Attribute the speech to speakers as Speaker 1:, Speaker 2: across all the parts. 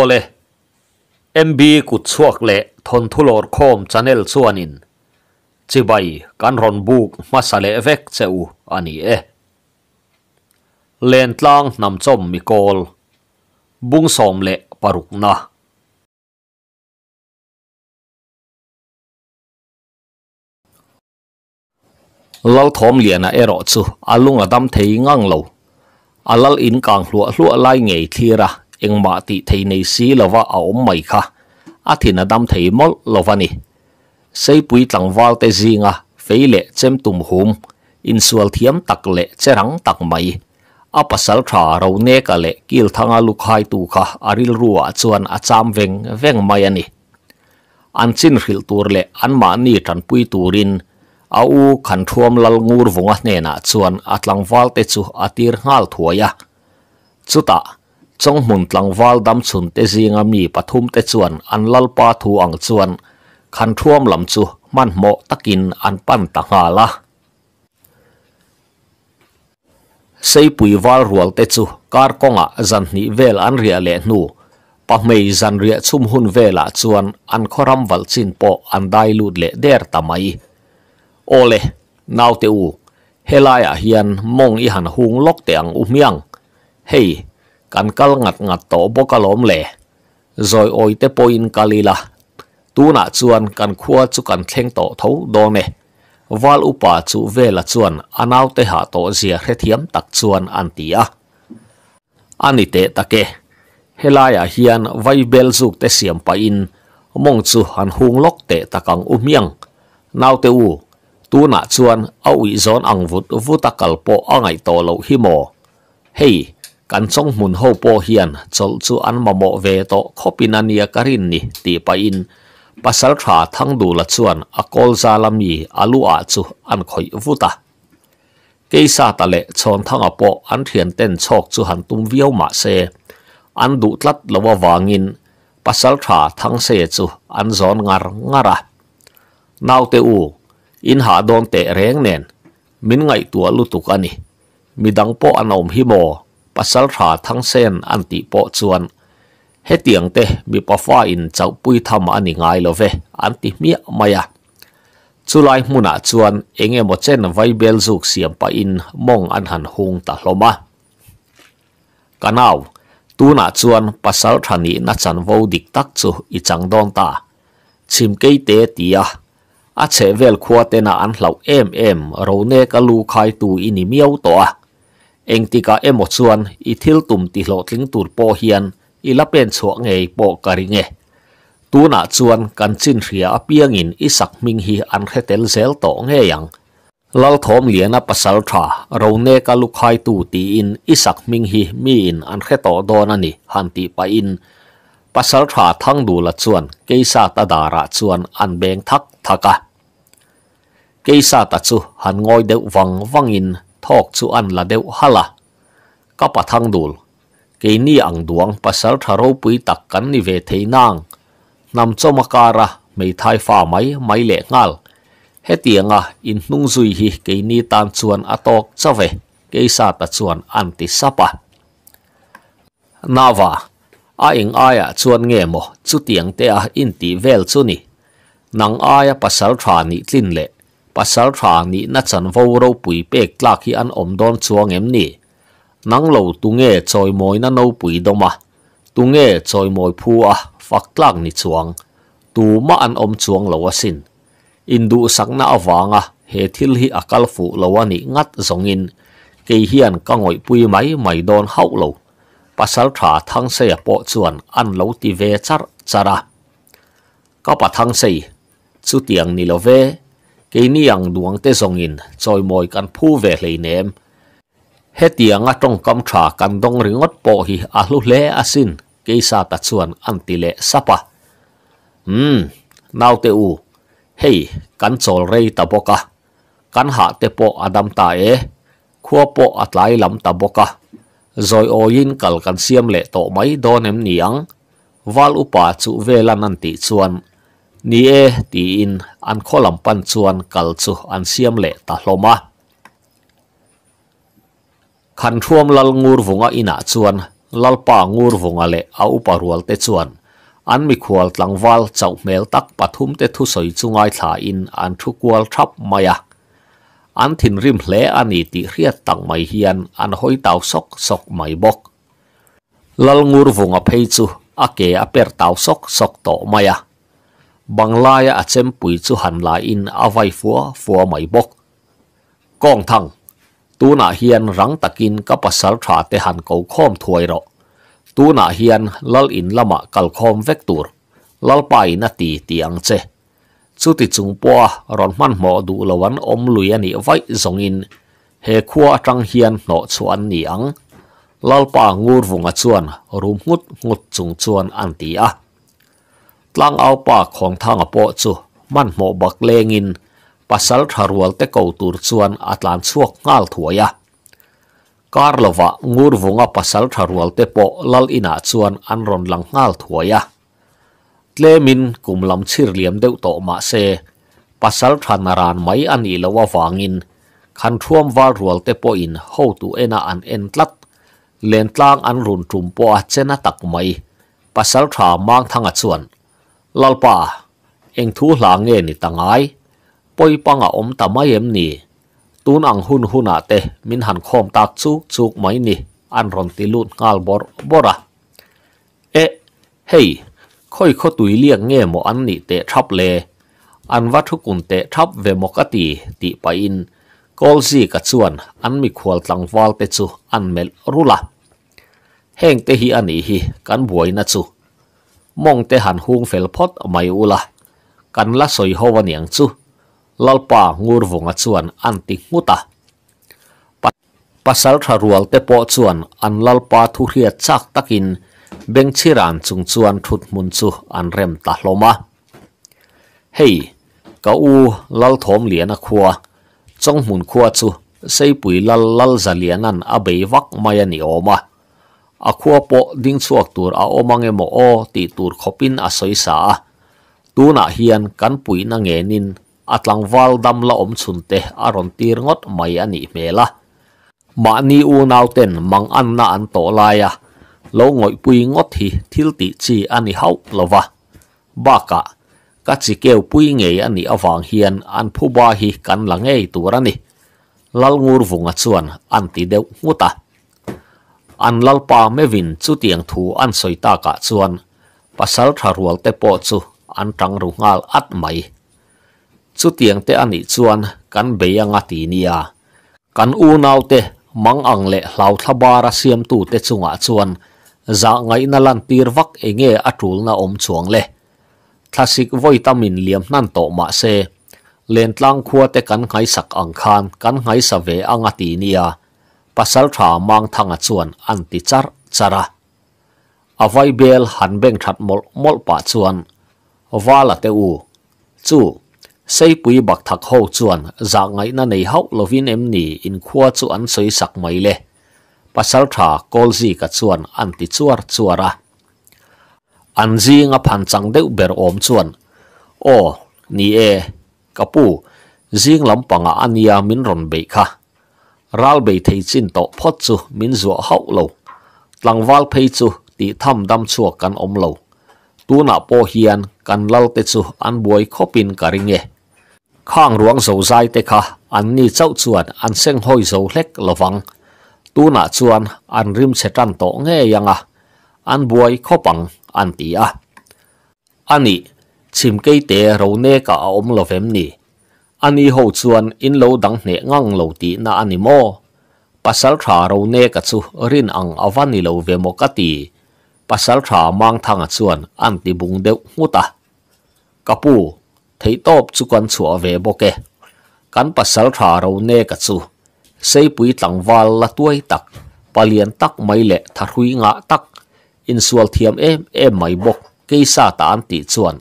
Speaker 1: ole mb ku chuak le thon thulor khom channel chuanin chibai kan ron buk masale vek cheu ani e len tlang nam chom mi kol bung som le paruk na lal thom liana ero chu alung adam thei ngang lo alal in kang hlua hlua lai ngei thira in mà thì thấy này xí là vợ ẩu Mai kha à thì là đam thấy mất là vợ nè xây bụi tặng vào tê gì ngà phế lệ chém tùm hùm in sual thiếm tặc lệ chê rắn tặc mày à pasal sal khả râu nè cả lệ kêu thằng à lục hai tù kha à ril à chuan à cham veng veng mày à nè an chin ril tur lệ an mà nì trần bụi turin a à u khan thuam lal ngur vunga nena chuan atlang valte chu atir ngal thuaya chuta จงมุนหลังวอลดำชุนเตจิงมีปฐุมเตจวนอันลลปาทูอังจวนคันท่วมลำจูมันหมะตะกินอันปั้นตะหาละใส่ปุยวอลรัวเตจูการกงะจันนิเวลอันเรียเลนูปะเมยจันเรียชุมหุนเวลาจวนอันครมวัลจินโปอันได้ลูดเลเดรตะไมโอเลนาวเตอูเฮลายาเฮียนมองอีหันหุงลกเตียงอุมยังเฮ้ kan kal ngat ngat to boka lom le rồi oi te poin kalila tu na chuan kan khua chu kan thleng to tho do ne wal upa chu vela chuan anau te ha to zia hre thiam tak chuan an tia ani te take helaya à hian vai bel zuk te siam pa in mong chu han hung lok te takang u miang nau te u tu na chuan au i zon ang vut vu takal po angai to lo hi mo hei kan song mun ho po hian chol chu an ma mo ve to khopin ania karin ni ti pa in pasal tha thang du la chuan a kol za lam yi alu a chu an khoi vuta keisa ta le chon thang a po an thian ten chok chu han tum viau ma se an du tlat lawa wangin pasal tha thang se chu an zon ngar ngara nau te u in ha don te reng nen min ngai tua lutuk ani midang po anom hi mo pasal thả thang sen an ti po chuan hết tiếng te bị pa pha in cháu pui tham ani ngai lo ve an ti mi maya chulai hmuna ah chuan enge mo chen vai bel zuk siam pa in mong an han hung ta hloma kanau tuna ah chuan pasal thani na chan vo dik tak chu i chang don ta chim ke te tia a che vel khuate na an hlau em em ro ne ka lu khai tu ini miau to เองติกาเอมดส่วนอิทิลตุ่มติโหลดิงตูดโปเฮียนอิละเป็นสวงเงยโปกริงเงตูน่าชวนกันสินเรียอเปียงอินอิสักมิงฮีอันเคเตลเซลโตเงยังลลทอมเลียนปัสสาวะเราเนกาลุคไฮตูตีอินอิสักมิงฮีมีอินอันเคโตอโดนันนี่ฮันติไปอินปัสสาวะทั้งดูละส่วนเกซาตาดาระส่วนอันเบงทักทักะเกซาตัดสุหันงอยเดวังวังอิน thok chu an la deuh hala ka pathang dul ke ni ang duang pasar tharo pui tak kan ni ve thei nang nam choma kara mei thai fa mai mai le ngal he tianga à, in nung zui hi ke ni tan chuan atok chave ke sa ta chuan an ti sapa nawa a eng aya à chuan nge mo chu tiang te a à in ti vel chu ni nang aya pasal tha ni tlin le pasal thang ni na chan vo ro pui pek tlak hi an om don chuang em ni nang lo tu nge choi moi na no pui doma tu nge choi moi phu a fak tlak ni chuang tu ma an om chuang lo asin indu sak na awanga he thil hi akal fu lo ani ngat zongin ke hian ka ngoi pui mai mai don hau lo pasal tha thang se po à, chuan an lo ti ve char chara ka à. pa thang se chu tiang ni lo ve cái ni ang duang te song in choi moi kan phu ve hle nem he tianga tong kam tha kan dong ringot po hi a à lu le asin à ke sa à. ta chuan an ti le sapa hmm nau te u hei kan chol rei ta boka kan ha te po adam ta e khua po atlai lam ta boka rồi oin kal kan siam le to mai donem niang wal upa chu velan an ti chuan ni e tiin an kholam pan chuan kal chu an siam le ta hlawma khan thuam lal ngur vunga ina chuan lalpa ngur vunga le a uparual te chuan an mi khual tlangwal chau mel tak pathum te thu soi chungai thla in an thu kwal thap maya an thin rim hle ani ti hriat tang mai hian an hoi tau sok sok mai bok lal ngur vunga phei chu ake a per tau sok sok to maya bằng lai à chém bụi chú hẳn lại in à vai phúa phúa mày bốc. Con thằng, tu na hiền rắn tạc in các bà sár trả tế hẳn cầu khom thuồi rộ. Tu na hiền lal in lama mạ cầu khom vết tùr, lal bài nà ti tì ăn chê. Chú tì chung bòa rõn măn mò đủ lò văn ôm lùi anh vậy dòng in, he khua trăng hiền nọ chú ăn nì ăn. Lal bà ngur vùng à chuan, rùm ngút ngút chung chuan ti a. à. ลังเอาปากของทางอปอจูมันหมอบักเลงินปัสสาวะทารวลเตกตูรชวนอัตลันชวกงาลถัวยะกาลวะงูรวงปัสสาวะทารวลเตโอลลอินาชวนอันรอนหลังงาลถัวยะเลมินกุมลำชิรเลียมเดวโตมาเซปัสสาวะทานารานไม่อันอีละวะฟางินคันท่วมวาลรวลเตปออินฮูตูเอนาอันเอ็นตลัดเลนตลางอันรุนจุมปอเจนตักไม่ปัสสะทามางทางอัชวน lalpa eng thu hla nge ni tangai poi panga om ta mai em ni tun ang hun huna te min han khom tak chuk chuk mai ni an ron ti lut ngal bor bora e hey khoi kho tui liang nge mo an ni te thap le an wa thu kun te thap ve mo ka ti pa in kol zi ka chuan an mi khwal tlang wal te chu an mel rula heng te hi ani hi kan buai na chu มองเตหันหุงเฟลพอดไม่อุละกันละสอยฮวันยังซูลลปางูรวงอจวนอันติมุตาปัสสาวะรัวเตปอจวนอันลลปาทุเรียจักตะกินเบงชิรันจุงจวนทุดมุนซูอันเร็มตาลมาเฮ้กอูลลทอมเลียนขัวจงมุนขัวซูใส่ปุ๋ยลลลจะเลียนันอเบวักมายนิโอมา a khua po ding chuak tur a omange mo o ti tur khopin a soisa tuna hian kan pui na nge nin atlang wal dam la om chun te aron tir ngot mai ani mela ma ni u nau ten mang an na an to laia lo ngoi pui ngot hi thil ti chi ani hau lova baka ka chi keu pui nge ani awang hian an phu ba hi kan langei turani lal ngur vunga chuan an ti deuh nguta an lalpa mevin me vin chu tiang thu an soita ka chuan pasal tharual te po chu an tang ru ngal at mai chu tiang te ani chuan kan beyanga ti nia kan u nau te mang ang le hlau thlabara siam tu te chunga chuan za ngai na lan tir vak enge atul na om chuang le classic vitamin liam nan to ma se len tlang khua te kan ngai sak ang khan kan ngai sa ve anga ti nia pasal tha mang thanga chuan an ti char chara avai bel han beng that mol mol pa chuan wala te u chu sei pui bak thak ho chuan za ngai na nei hau lovin em ni in khua chu an soi sak mai le pasal tha kol zi ka chuan an ti chuar chuara an zi nga phan chang deuh ber om chuan o ni e kapu zing lampanga ania min ron be kha ral bei thei chin to phot chu min zuo hau lo tlangwal phei chu ti tham dam chu kan om lo tu na po hian kan lal te chu an buai khopin karing e khang ruang zo zai te kha an ni chau chuan an seng hoi zo hlek lawang tu na chuan an rim chetan to nge yanga an buai khopang an ti a ani chim kei te ro ne ka om lovem ni ani ho chuan in lo dang hne ngang lo ti na ani mo pasal tha ro ne ka chu rin ang awani lo ve mo ka ti pasal tha mang thang a chuan an ti bung deuh nguta kapu thei top chu kan chu ave bo ke kan pasal tha ro ne ka chu sei pui tlangwal la tuai tak palian tak mai le tharui nga tak in sual thiam em em mai bok keisa ta an ti chuan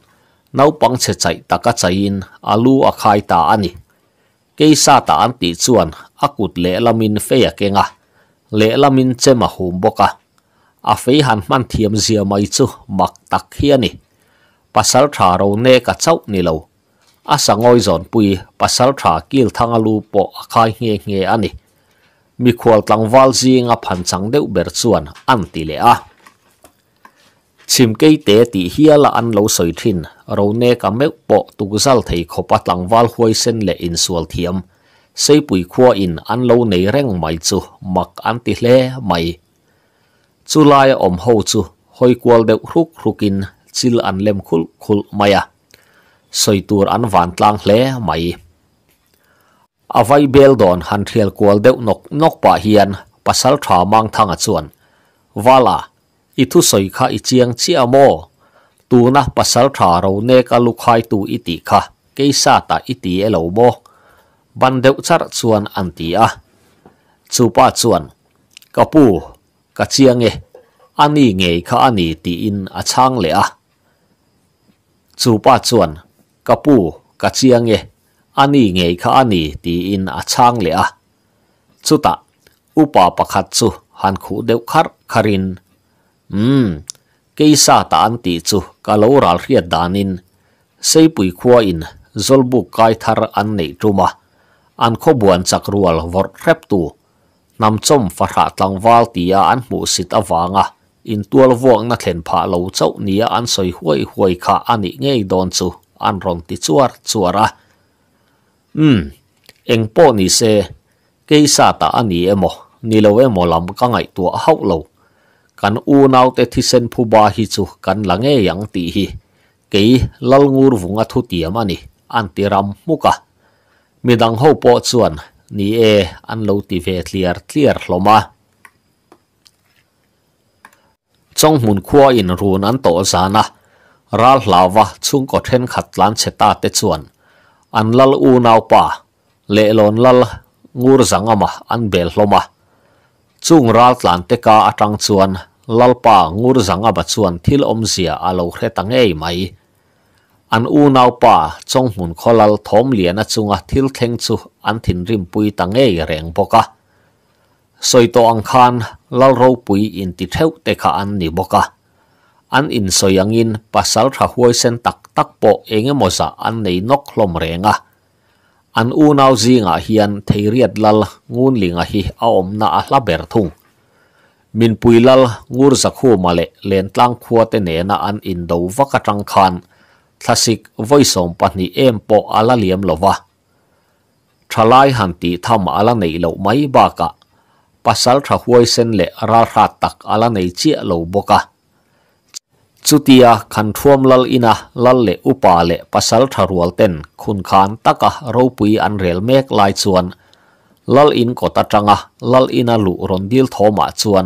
Speaker 1: nấu bằng sẽ chạy ta cá chạy in alu à khai ta ani cây sa ta an tỷ chuan akut lệ lamin phê à kia ngà lệ lamin chê mà hùm bốc a à phê hàn man thiêm dìa mây chu mặc tắc hiên ni pasal thả râu nè cả cháu ni lâu à sa ngôi giòn pui pasal thả kêu thang alu bộ à khai nghe nghe ani mi khual tlang wal zi nga phan chang deuh ber chuan an ti le a à. ชิมเกยเตติเฮียละอันโลสอยทินเราเนกัมเมกปอตุกุซัลไทยขปัดหลังวาลหวยเส้นเลอินสวลเทียมใส่ปุ๋ยขัวอินอันโลในเร่งไม่จูมักอันติเล่ไม่จุลายอมโฮจูหอยกวลเดครุกครุกินจิลอันเล่มคุลคุลไม่อะสอยตัวอันหวานตลางเล่ไม่อวัยเบลดอนหันเทียลกวลเดคนกนกป่าเฮียนปัสสลถามางทางอจวนวาลาอิทุสอยข้าอิเจียงเชียโมตูนะปัสสาวะเราเนกลุคายตูอิติค่ะเกยสาตาอิติเอลโมบันเดวชาร์ส่วนอันตีอะชูปาส่วนกปูกัเจียงเออันนี้ไงค่ะอันนี้ตีอินอาชัางเลยอะชูปาส่วนกปูกัเจียงเออันนี้ไงค่ะอันนี้ตีอินอาชัางเลยอะชุตะอุปาปะขัดสุฮันคูเดวคร์คาริน um hmm. cái sa ta an ti chu ka lo ral hria danin sei pui khua in zolbu kai thar an nei tuma an kho buan chak rual vor rep tu nam chom farha tlang wal tia an mu sit á, in tual vuang na thlen pha lo chau nia an soi huai huai kha ani ngei don chu an rong ti chuar chuara um eng po ni se keisa ta ani emo ni em emo lam ka ngai tua hau lâu kan u nau te thi sen phu ba hi chu kan lange yang ti hi ke lal ngur vunga thu ti amani an ti ram muka midang ho po chuan ni e an lo ti ve clear clear hloma chong mun khua in run an to zana ral hlawa chung ko then khat lan cheta te chuan an lal u nau pa le lon lal ngur zangama an bel hloma chung ral tlan te ka atang chuan lalpa ngur zanga ba chuan thil om zia alo khre tang ei mai an u nau pa chong hun kholal thom lian a chunga thil theng chu an thin rim pui tang ei reng boka Soi to ang khan lal ro pui in ti theu te kha an ni boka an in soyangin pasal tha huai sen tak tak po enge moza an nei nok hlom renga an u nau zinga hian theiriat lal ngun linga hi a na a hla ber thung min lal ngur zakhu male len tlang khuwa te ne na an in do waka tang khan thlasik voisom pani em po ala liam lova thalai han ti tham ala nei lo mai ba ka pasal tha huai sen le ra ra tak ala nei chi lo boka จุดียาคันทวมลลินะลลเลอุปาเลปัสสลทารวลเตนคุณขานตักะรูปีอันเรลเมกไลชวนลลินกตัจังะลลินาลูรอนดิลทอมาชวน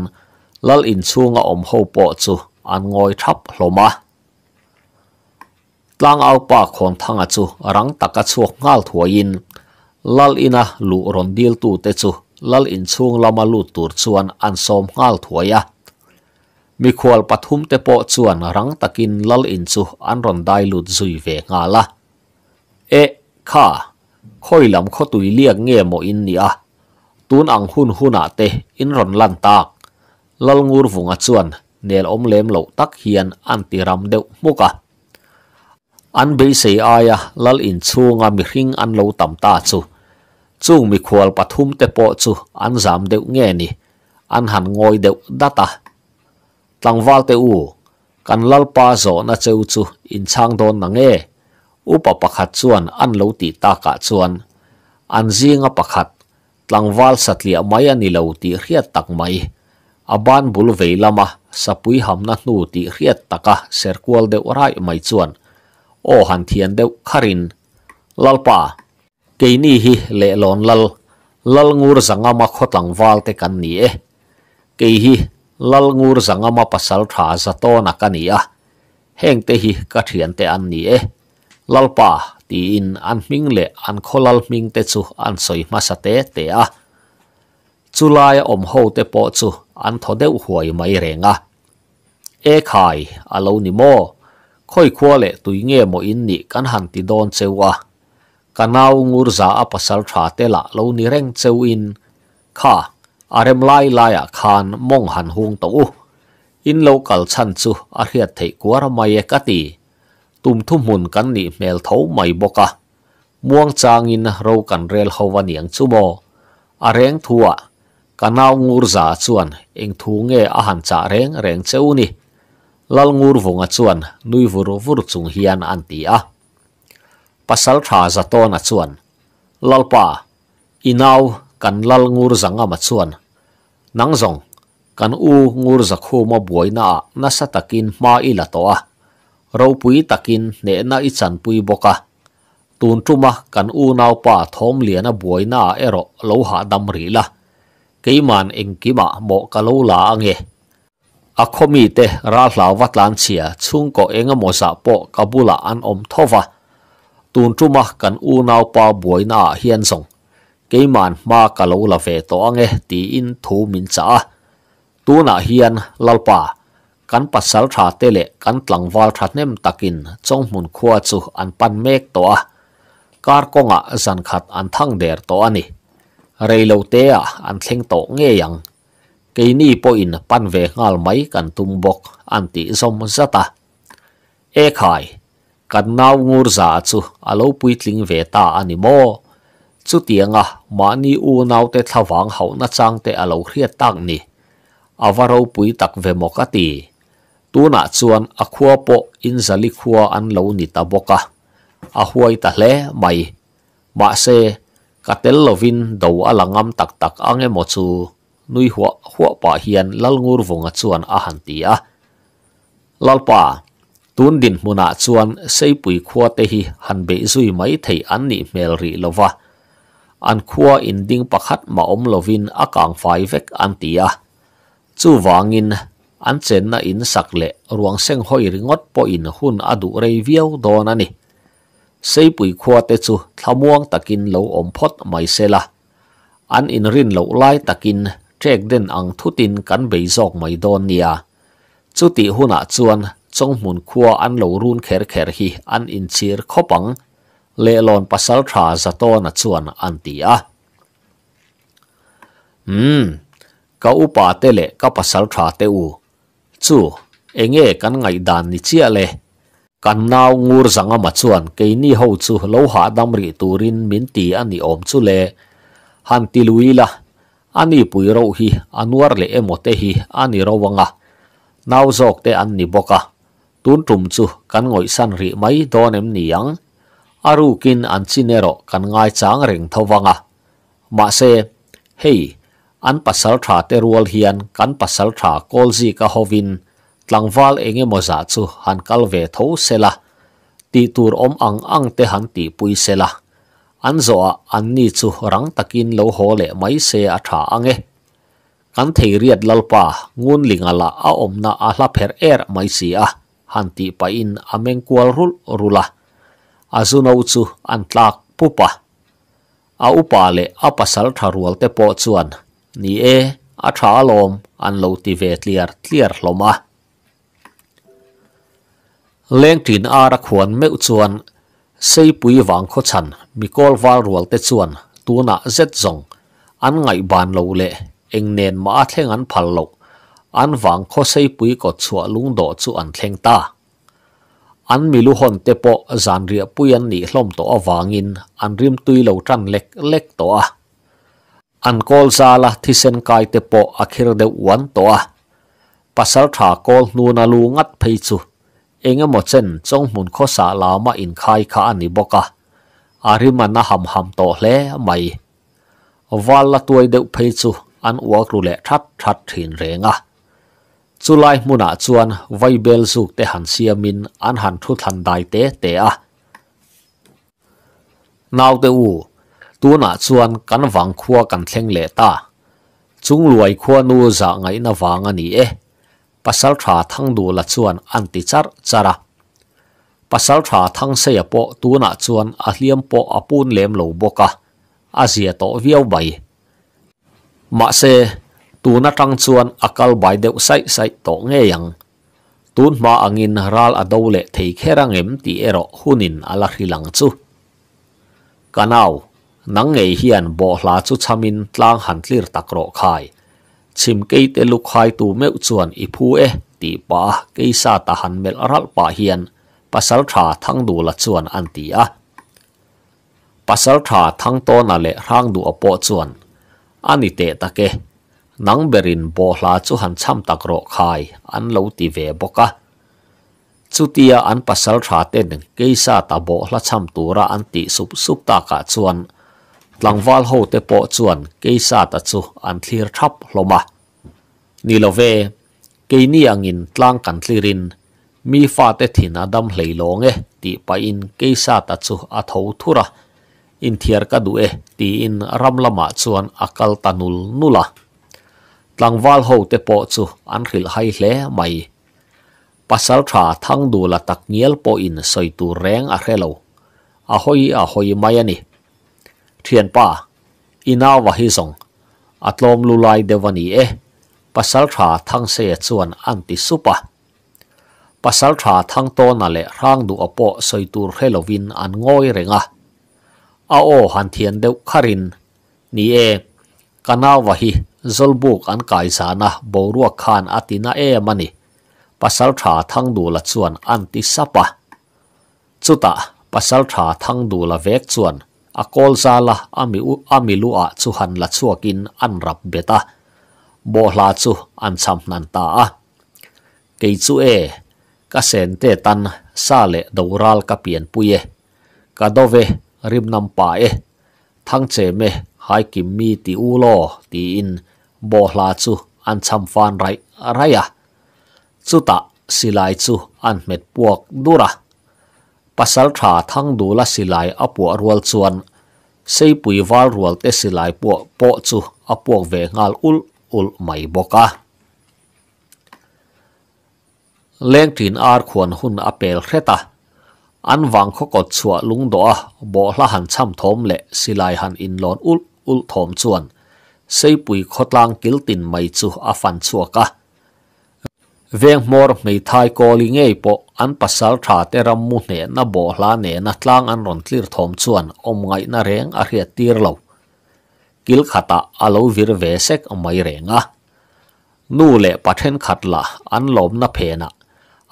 Speaker 1: ลลินชูงอมโฮปอจอันงอยทับลมะตังเอาปากของทางอจุรังตักะชวกงาลทัวยินลลินาลูรอนดิลตูเตจุลลินชูงลามาลูตูรชวนอันสมงาลทัวยะ mi khwal pathum te po chuan rang takin lal in chu an ron dai lut zui ve nga la e kha khoi lam kho tui liak nge mo in nia a tun ang hun huna te in ron lan tak lal ngur vunga chuan nel om lem lo tak hian an ti ram deu muka an be se aya lal in chunga mi hring an lo tam ta chu chung mi khwal pathum te po chu an zam deu nge ni an han ngoi deuh data tlangwal te u kan lal pa zo na cheu chu in chang don na nge u pa pakhat chuan an lo ti ta ka chuan an zi nga pakhat tlangwal satli maya ni lo ti riat tak mai aban bul veilama sapui ham na nu ti riat taka serkual de orai mai chuan o han thian de kharin lalpa keini hi le lal lal ngur zanga ma khotlang te kan ni e ke lal ngur zangama pasal tha za to na ka ni a heng te hi ka thian te an ni e lalpa ti in an ming le an kholal ming te chu an soi ma te te a chulai om ho te po chu an thodeu huai mai renga e khai alo ni mo khoi khua le tui nge mo in ni kan han ti don chewa kanau ngur za a pasal tha te la lo ni reng cheu in kha อาร์มไล่ไล่ขานมองหันหงตูวอินโลกาลชันซูอาเฮียเทกัวรมาเยกตีตุมทุ่มมุนกันนี่เมลทาไม่บกะม่วงจางอินเรากันเรลฮาวันียงซูโมอาเรงทัวกันเอางูรจาชวนเองทูเงอาหันจ่าเรงเรงเซ้นี่ลลงูรวงชวนนุยวุรุวุรจุงเฮียนอันตีอะปัสสลทราจตอนชวนลลป้าอินเอา kan lal ngur zanga ma chuan nang zong kan u ngur zakhu ma buaina na sa takin ma la to a ro pui takin ne na i chan pui boka tun tuma kan u nau pa thom liana buaina ero lo ha dam ri la keiman engkima mo kalola ange akhomi te ra hlawat lan chia chungko enga sa po kabula an om thova tun tuma kan u nau pa buaina hian song cái màn ma cả lũ là về to nghe tí in thu mình trả tu nà hiền lalpa kan pasal lệ, tele kan tlangwal tha nem takin chongmun khuwa chu an pan mek to a con konga zan khat an thang der to ani reilo te a à, an thleng to nghe yang cái ni po in pan về ngal mai kan tum bok an ti zom zata e khai kan naw ngur za chu alo pui tling về ta anh mo chu tiếng à mà ni u để te thawang hậu nát chang để alo khriat tak ni về pui tak ve mokati tuna chuan akhua po in zali khua an lâu ni ta boka a huai ta hle mai ma se katel lovin do alangam tak tak ange mo chu nui hua hua pa hian lalngur vunga chuan a hanti a lalpa tun din hmuna chuan seipui khua te hi han be zui mai thei an ni mel ri lova an khua in ding pakhat ma om lovin a kang fai vek an tia chu wangin an chen na in sakle ruang seng hoi ringot po in hun adu rei viau dona ni sei pui khua te chu thlamuang takin lo om phot mai sela an in rin lo lai takin trek den ang kan be jok mai don nia chu ti huna chuan chong mun khua an lo run kher kher hi an in chir khopang le lon pasal tha za to na chuan an ti a mm ka u pa te le ka pasal te u chu enge kan ngai dan ni chia le kan na ngur zanga ma chuan ke ni ho chu lo ha dam ri turin min ti ani om chu le han ti lui la ani pui ro hi anwar le emo te hi ani ro wanga nau zok te an ni boka tun tum kan ngoi san ri mai donem ni yang arukin an chinero kan ngai chang reng thowanga ma se hei an pasal tha te rual hian kan pasal tha kolzi ka hovin tlangwal enge moza chu han kalve tho sela ti tur om ang ang te han ti pui sela an zoa an ni chu rang takin lo hole mai se a tha ange kan thei riat lalpa ngun lingala a om na a hla pher er mai si a han ti pa in ameng kwal rul rula azuno chu an tlak pupa a upa le a pasal tharual te po chuan ni e a tha lom an lo ti ve tliar tliar hloma leng tin ara khuan meu chuan sei pui wang kho chan mikol wal rual te chuan tuna zet zong an ngai ban lo le eng nen ma thleng an phal lo an wang kho sei pui ko chua lung do chu an thleng ta อันมิลุฮอนเตปอจันเรียปุยันนี่ล้มตัววางินอันริมตุยเหล่าจันเล็กเล็กตัวอันกอลซาลาที่เซนไกเตปออาคิรเดวันตัวปัสสาวะกอลนูนาลูงัดไปจูเอ็งมดเซนจงมุนข้อสาลามาอินคาย้าอันนี้บอกอะอาริมันนะหำหำตัวเล่ไม่วาลตัวเดวไปจูอันวอกรุเล่ทัดทัดถินเรงอะ chulai muna chuan vaibel zuk te han siamin an han thu than dai te te a naw te u tu na chuan kan wang khua kan thleng le ta chung luai khua nu za ngai na wang ani e pasal tha thang du la chuan an ti char chara pasal tha thang se ya po tu na chuan a hliam po apun lem lo boka azia to viau bai ma se ตัวนัดรังชวนอากาบายเดวไซไซตกเงียงตูนมาอังินรัลอดูเลเที่ยรังเอ็มตีเอร์ฮุนินอัลฮิลังซูกันเอานังเงียหนบ่หลาชุชามินตั้งหันทิรตักรอกคายชิมกีเตลุคายตูเมวชวนอิพูเอตีป้ากิซาตาหันเมลรัลป้าเฮียนปัสสาวะทั้งดูละชวนอันตีอะปัสสาวะทั้งต้นอะลรร่างดูอปอชวนอันนี้เตะตะเกนังเบรินโบลาจูหันช้ำตะกรอไายอันเลวตีเวบกะจุดเียอันปัสสาวะเต็นเกยซาตาโบลาช้ำตัวระอันติสุบสุบตากะจวนหลังวาลโฮเตโปจวนเกยซาตาจูอันทีรทับลมะนี่ลเวเกยนี่อังอินตลางกันทีรินมีฟาเตถินอดัมไหลยงเอตีไปอินเกยซาตาจูอัทวทุระอินเทียร์กัดูเอตีอินรำลมาจวนอักลตานุลนุลา tlangwal ho te po chu an khil hai hle mai pasal tha thang du la tak niel po in soi tu reng a khelo a hoi a hoi mai ani thien pa ina wa hi song atlom lu lai de wani e pasal tha thang se chuan anti supa pasal tha thang to na le rang du opo soi tur halloween an ngoi renga a o han thien de kharin e kana wa zolbuk an kaisa na borua khan atina e mani pasal tha thang du la chuan anti sapa chuta pasal tha thang du la vek chuan a kol za la ami u ami lu a chu han la chuakin an rap beta bo hla chu an e, ka sen te tan ka pian puye ka do ve e. me hai kim ti u ti in โบลาจูอันชำฟานไระไรอะจุตะสิลายจูอันเม็ดปวกดูระปัสสา่าทั้งดูละสิลายอปัวรวลชวนเสีปุยวาลรวลเตสิลายปวกโปจูอปวกเวงาลอุลอุลไม่บกะเลี้ยงถิ่นอาร์ขวนหุ่นอเปลเครตาอันวังขกดชัวลุงดอบ่ละหันช่ำทมเละสิลายหันอินลอนอุลอุลทมชวน sei pui khotlang kiltin mai chu afan chuaka veng mor mei thai calling ei po an pasal tha te ram mu ne na bo hla ne na tlang an ron clear thom chuan om ngai na reng a hria tir lo kil khata alo vir ve renga nu le pathen khatla an lom na phe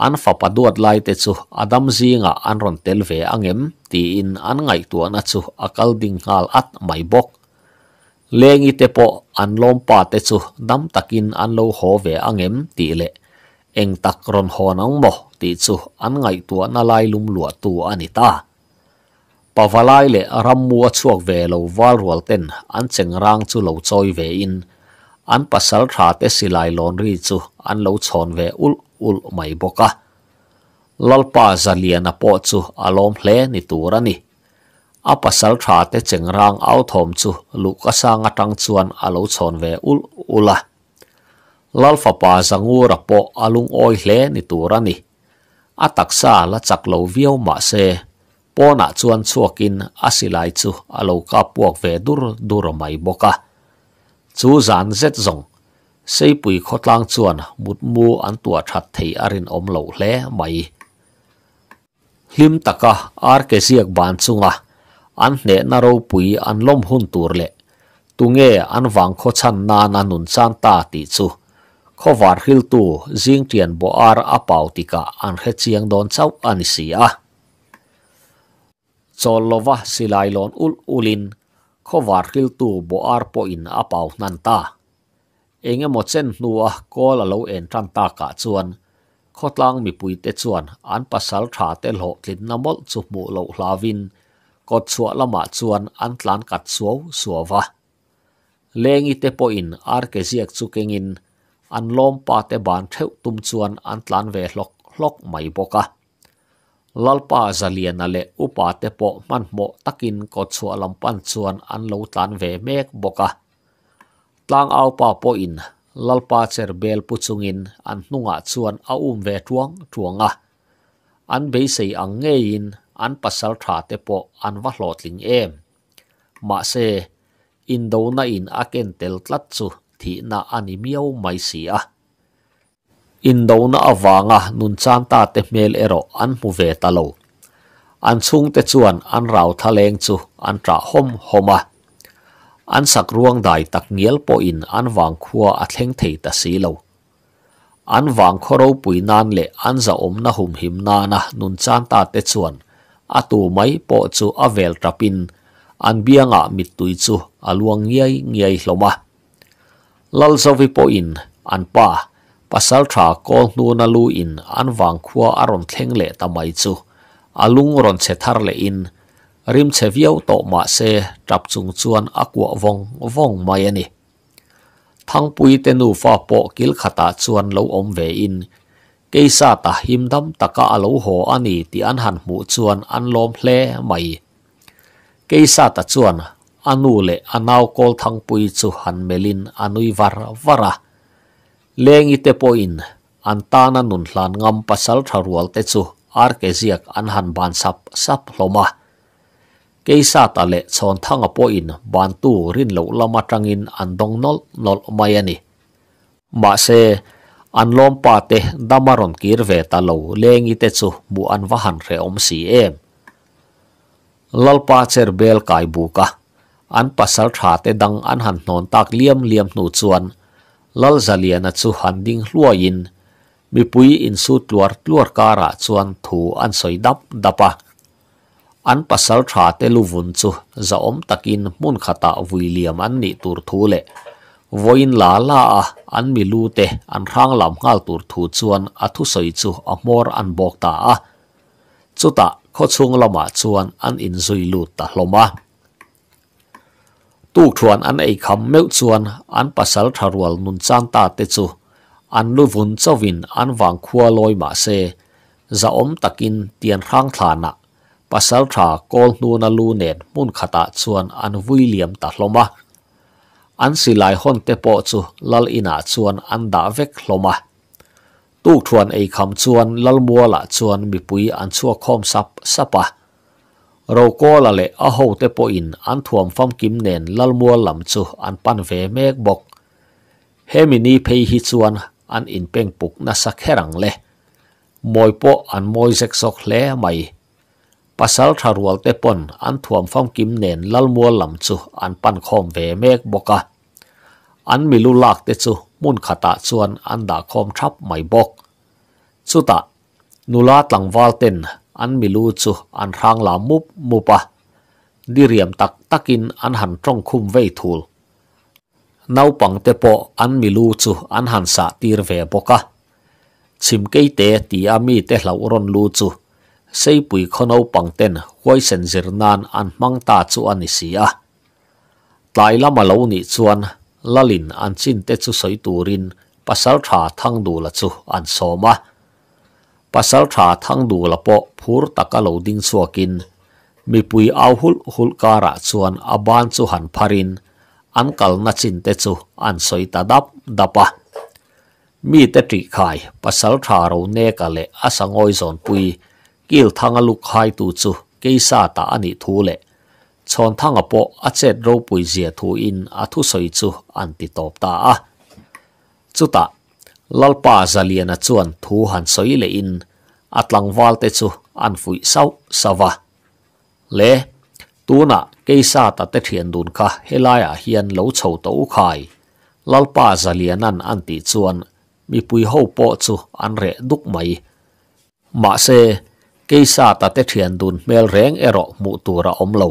Speaker 1: an fa paduat lai te chu adam an ron tel ve angem ti in an ngai tu na chu akal ding mai bok lengi te po an lom pa te chu nam takin an lo ho ve angem ti le eng tak ron ho nang mo ti chu an ngai tu na lai lum lua tu anita pawalai le ram mu chuak ve lo wal rual ten an cheng rang chu lo choi ve in an pasal tha te silai lon ri chu an lo chon ve ul ul mai boka lalpa zalia na po chu alom hle ni turani ani a pasal tha te chengrang au thom chu luka sanga tang chuan alo chon ve ul ula lalfa pa zangu rapo alung oi hle ni turani a taksa la chaklo viau ma se pona chuan chuakin asilai chu alo ka puak ve dur dur mai boka chu zan zet zong seipui khotlang chuan mu an tua that thei arin om lo hle mai hlim taka ar ke ziak ban chunga an hne na ro pui an lom hun tur le tunge an wang kho chan na na nun chan ta ti chu kho war hil tu jing tian bo ar apau tika an he chiang don chau ani si a cholova silai lon ul ulin kho war hil tu bo ar po in apau nan ta enge mo chen nu a ko en tan ta ka chuan khotlang mi pui te chuan an pasal tha te lo tlin namol chu mu lo hlawin ko chuwa lama chuan an tlan kat suo suwa lengi te po kengin an lom pa te ban theu tum chuan ve hlok hlok mai boka lalpa zaliana le upa te man mo takin ko chuwa lam pan chuan an lo tlan ve mek boka tlang au pa lalpa cher bel puchungin an nunga chuan a um ve tuang tuanga an be sei angeyin an pasal tha te po an va linh em mà se in đâu na in aken tel tlat su thì na ani miau mai si a in do na awanga nun chan ta te mel ero an mu ve ta lo an chung te chuan an rau thaleng chu an tra hom homa an sak ruang dai tak ngiel po in an wang khua a thleng thei ta si lo an wang khoro pui nan le an za om na hum him na na nun chan ta te chuan atu mai po chu avel trapin an bia nga mit tui chu aluang ngiai ngiai hloma lal sovi po in an pa pasal tha ko nu na lu in an wang khuwa aron theng le ta mai chu alung ron che thar le in rim che viau to ma se trap chung chuan akwa wong wong mai ani fa po kil khata chuan in keisa ta himdam taka alo ho ani ti an han mu chuan an lom hle mai keisa ta chuan anu le anau kol thang pui chu han melin anui var vara leng ite poin an ta na nun hlan ngam pasal tharual te chu ar ke ziak ban sap sap hloma keisa ta le chon poin ban tu rin lo an dong nol nol mai ani se anlom pa te damaron kirve ta lo leng ite chu bu an wahan re om si em lalpa cher bel kai bu ka an pasal tha te dang an han non liam liam nu chuan lal zalia na chu handing in su tuar tuar kara chuan thu an soi dap dapa an pasal tha te takin mun khata william an ni tur thu voin la la a an mi lu te an rang lam ngal tur thu chuan a thu soi chu a mor an bok ta a chuta kho chung lama chuan an in zui lu ta hloma tu chuan an ei kham meu an pasal tharwal nun chan an lu vun an wang khua loi ma se za om takin tian rang thla na kol nu na lu net mun khata chuan an william ta hloma an si lai hon te po chu lal ina chuan an da vek hloma tu thuan ei kham chuan lal muala ah chuan pui an chua khom sap sapa ro ko la le a ho te po in an thuam fam kim nen lal mual lam chu an pan ve mek bok hemi ni phei hi chuan an in peng puk na sa kherang le moi po an moi zek sok hle mai ปัสสาวะรัวเตปนอันถวมฟังกิมเนนลัลมัวลำจุอันปันคอมเวเมกบกะอันมิลูลักเตจุมุนขตะส่วนอันดาคอมทับไม่บกสุตะนุลาตังวาลเตนอันมิลูจุอันรางลามุบมุปะดิเรียมตักตักินอันหันตรงคุมเวทูลนาปังเตปอันมิลูจุอันหันสะตีรเวบกะชิมเกยเตตีอามีเตหลาวรนลูจุ sei pui khono pangten khoi sen zir nan an mang ta chu ani si a tai lama lo ni chuan lalin an chin te chu soi turin pasal tha thang du la chu an soma pasal tha thang du la po phur taka lo ding chuakin mi pui au hul hul kara chuan aban chu han pharin an kal na chin an soi dap dapa mi te tri khai pasal tha ro ne ka zon pui kil thanga luk hai tu chu keisa ta ani thu le chọn thanga po a chet ro pui zia thu in a thu soi chu an ti top ta a chuta lalpa zaliana chuan thu han soi le in lang wal te chu an fui sau tu na tuna keisa ta te thian dun kha helaya hian lâu chho to khai lalpa zalianan an ti chuan mi pui hậu po chu an re đúc mai mà xe keisa ta te thiên đun mel reng ero mu tura om lo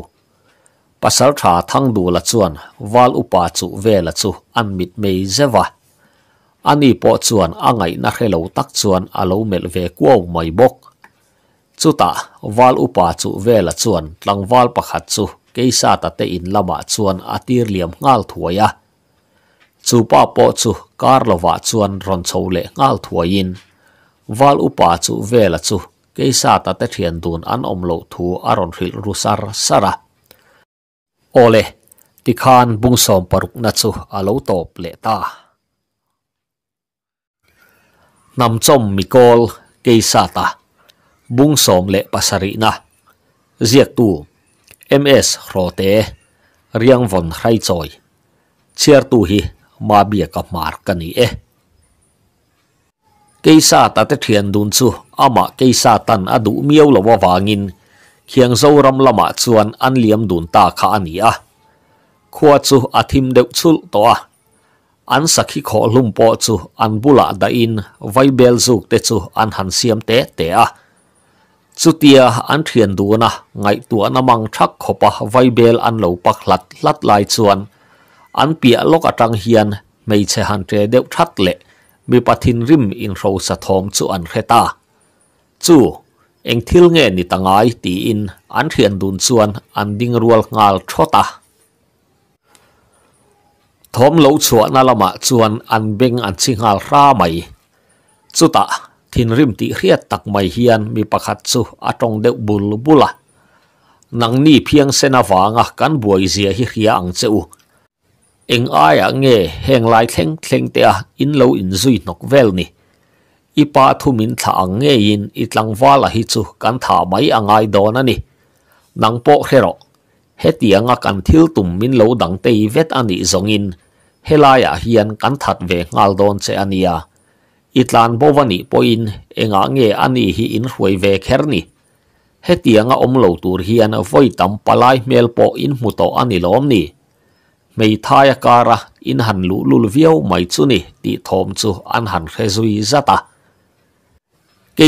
Speaker 1: pasal tha thang du la chuan wal upa chu ve la chu an mit mei zewa ani po chuan angai na khelo tak chuan alo mel ve kuo mai bok chuta wal upa chu ve la chuan tlangwal pakhat chu keisa ta te in lama chuan atir liam ngal thuaya chu pa po chu karlova chuan ron chho le ngal thuain wal upa chu ve la chu keisa ta te thian dun an ôm lo thu aron ril rusar sara ole ti khan bung som paruk na chu alo top le ta nam chom mikol keisa ta bung som le pasari na ziak tu ms rote riang von khai choi chiar tu hi ma bia ka mar kani e eh cây sa ta te thiền đun chu ama cây sa tan a đủ miêu là vua wa in, khiang zau ram lama chuan an liam dun ta kha ani a khua chu a thim deuh chul to a an sakhi kho lum po chu an bula da in vai bel zuk te chu an han siam te te a chutia an thiền du na ngai tu na mang thak khopa vai bel an lo pak lat lat lai chuan an pia lok atang hian mei che han tre deuh that le มีปัทินริมอินโรสะทองจูอันเคตาจูเองทิลเงนิตางไอตีอินอันเทียนดุนส่วนอันดิงรัวงาลชอตาทอมเลวชวนนาลมะชวนอันเบงอันชิงาลรามม่จุตะทินริมติเรียตักไม่เฮียนมีประคัตสุอาตรงเดบุลบุละนังนี่เพียงเสนาฟางกันบวยเสียฮิเฮียอังเจ้า eng ai a nge heng lai thleng thleng te a in lo in zui nok vel ni ipa thumin tha ang nge in itlang wala hi chu kan tha mai angai don ani nang po hero heti anga kan thil tum min lo dang te vet ani zongin helaya hian kan that ve ngal don che ania itlan bowani poin enga nge ani hi in huai ve kherni om lâu tur hian voi tam palai mel po in muto ani lom ni thay thai ra in han lu lul viau mai chu ni ti thom chu an han khe ta zata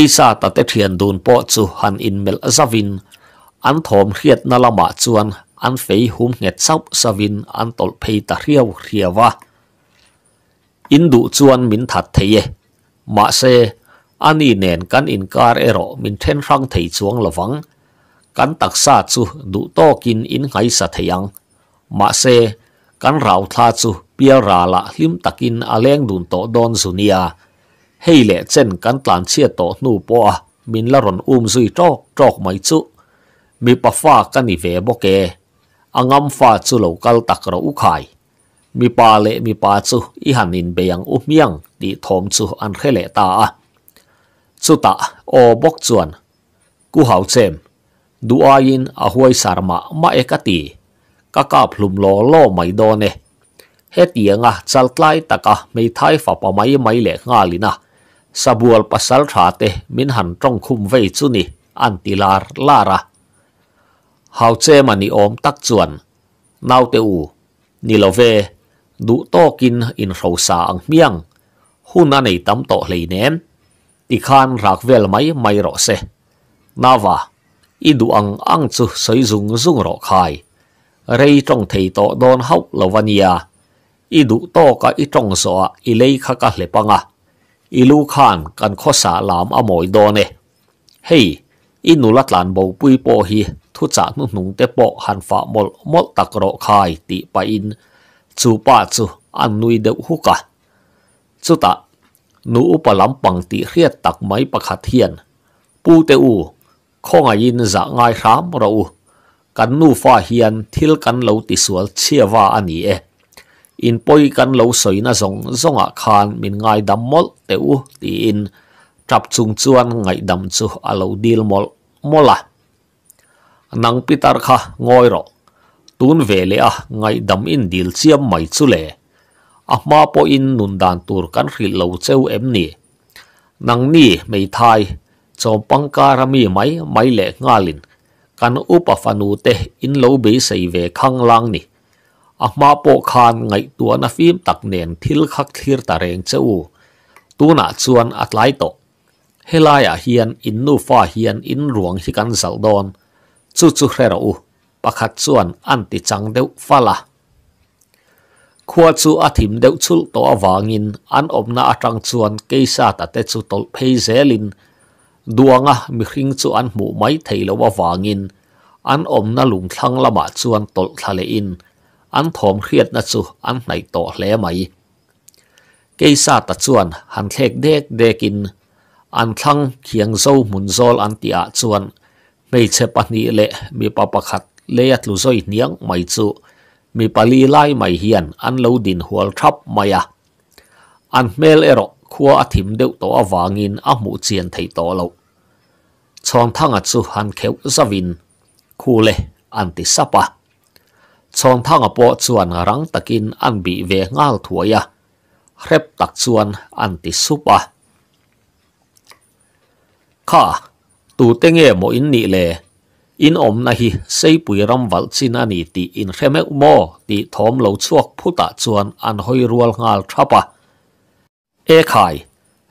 Speaker 1: xa ta te thian đồn po chu han in mel zavin an thom khiet na lama chuan an fei hum nget sap savin an tol phei ta riau riawa in đủ du chuan min that theye ma se ani nen kan in kar ero min then rang thei chuang lawang kan taksa chu đủ to kin in ngai sa theyang ma se kan rau tha chu pia ra la hlim takin aleng dun to don sunia heile chen kan tlan chia to nu po a min la ron um zui tok tok mai chu mi pa fa kan i ve bo ke angam fa chu lo kal tak ro u khai mi pa le mi pa chu i han in beyang u um miang ti thom chu an khele ta a à. chu ta o bok chuan ku hau chem du a in a huai sarma ma ekati ก็กับลุมโลโลไม่โดนเฮ็ดยังอ่ะจัลไลตักอ่ะไม่ไายฝ่าปะไม่ไม่เล็กงาลินะสบวลปัสสาวะเตมินหันตรงคุมไว้จุนีอันติลาร์ลาระฮาวเจมันีอมตักจวนนาวเตูนิโลเวดูโตกินอินโรสาอังเมียงหุนันในตั้มโตเลยเนมอีขานรักเวลไม่ไม่รอเซนาวาอีดูอังอังจุสอยจุงจุงรอคาย rei trong thầy tổ thei to don hau lovania i du to ka i trong so i lei kha ka à, i lu khan làm khosa lam amoi nè. Hey, hei i nula tlan bo pui bò hi thu cha nu tế te po han fa mol mol takro khai ti pa in chu pa chu an nui de hu ka chu ta nu upalam pang ti hriat tak mai pakhat hian pu te u khonga in za dạ ngai khám ro u kan nu fa hian thil kan lo ti sual chiawa ani e in poi kan lo soina zong zong zonga khan min ngai dam mol te u ti in trap chung chuan ngai dam chu alo dil mol mola nang pitar kha ngoi ro tun le a ngai dam in dil chiam mai chu le ahma po in nun dan tur kan hril lo cheu em ni nang ni mei thai chom pangka rami mai mai le ngalin กันอุปฟันูเตอินโลบบใส่เวคังลังนี่อมาปกคานไงตัวนาฟิมตักเนนทิลคักทิรตะเรงเจ้าตูนาชวนอัตไลโตเฮลายาเฮียนอินนูฟาเฮียนอินรวงฮิกันสัลดอนจูจูเฮรอูปะขัดชวนอันติจังเดวฟลาละขวดซูอาทิมเดวชุลตัววางินอันอบนาอัตรังชวนเกซาตัดเตจุตลเพเซลินดวงอ่ะมีขิงจวนหมูไม้ไทยแล้วว่าวางินอันอมน่าลุงทั้งละบาดส่วนตกทะเลอินอันถมเครียดนะจูอันไหนต่อแหลไหมเกยซาตัดส่วนหันเทกเด็กเด็กิน อันทั้งเขียงโซหมุนโซลอันตีอาส่วนไม่เชปนีเละมีปะปะขัดเลียดลุซอยเนียงไม่จูมีปลีไล่ไม่เฮียน อันเลาดินหัวทับไม่อะอันเมลเอรอขัวอธิมเดือตัววางินอหมูเจียนไทยต่อเราชอนพังอัจูหันเขวสวินคูเลอันติสปะชอนพังอปอจวนรังตะกินอันบีเวงาลถวยะเร็บตักจวนอันติสุปะข้าตูเตงเอโมอินนี่เลอินอมนะฮิเซปุยรำวัลจินานีตีอินเรเมกโมตีทอมเหลาชวกพุตะจวนอันหอยรัวงาลทรปะเอขาย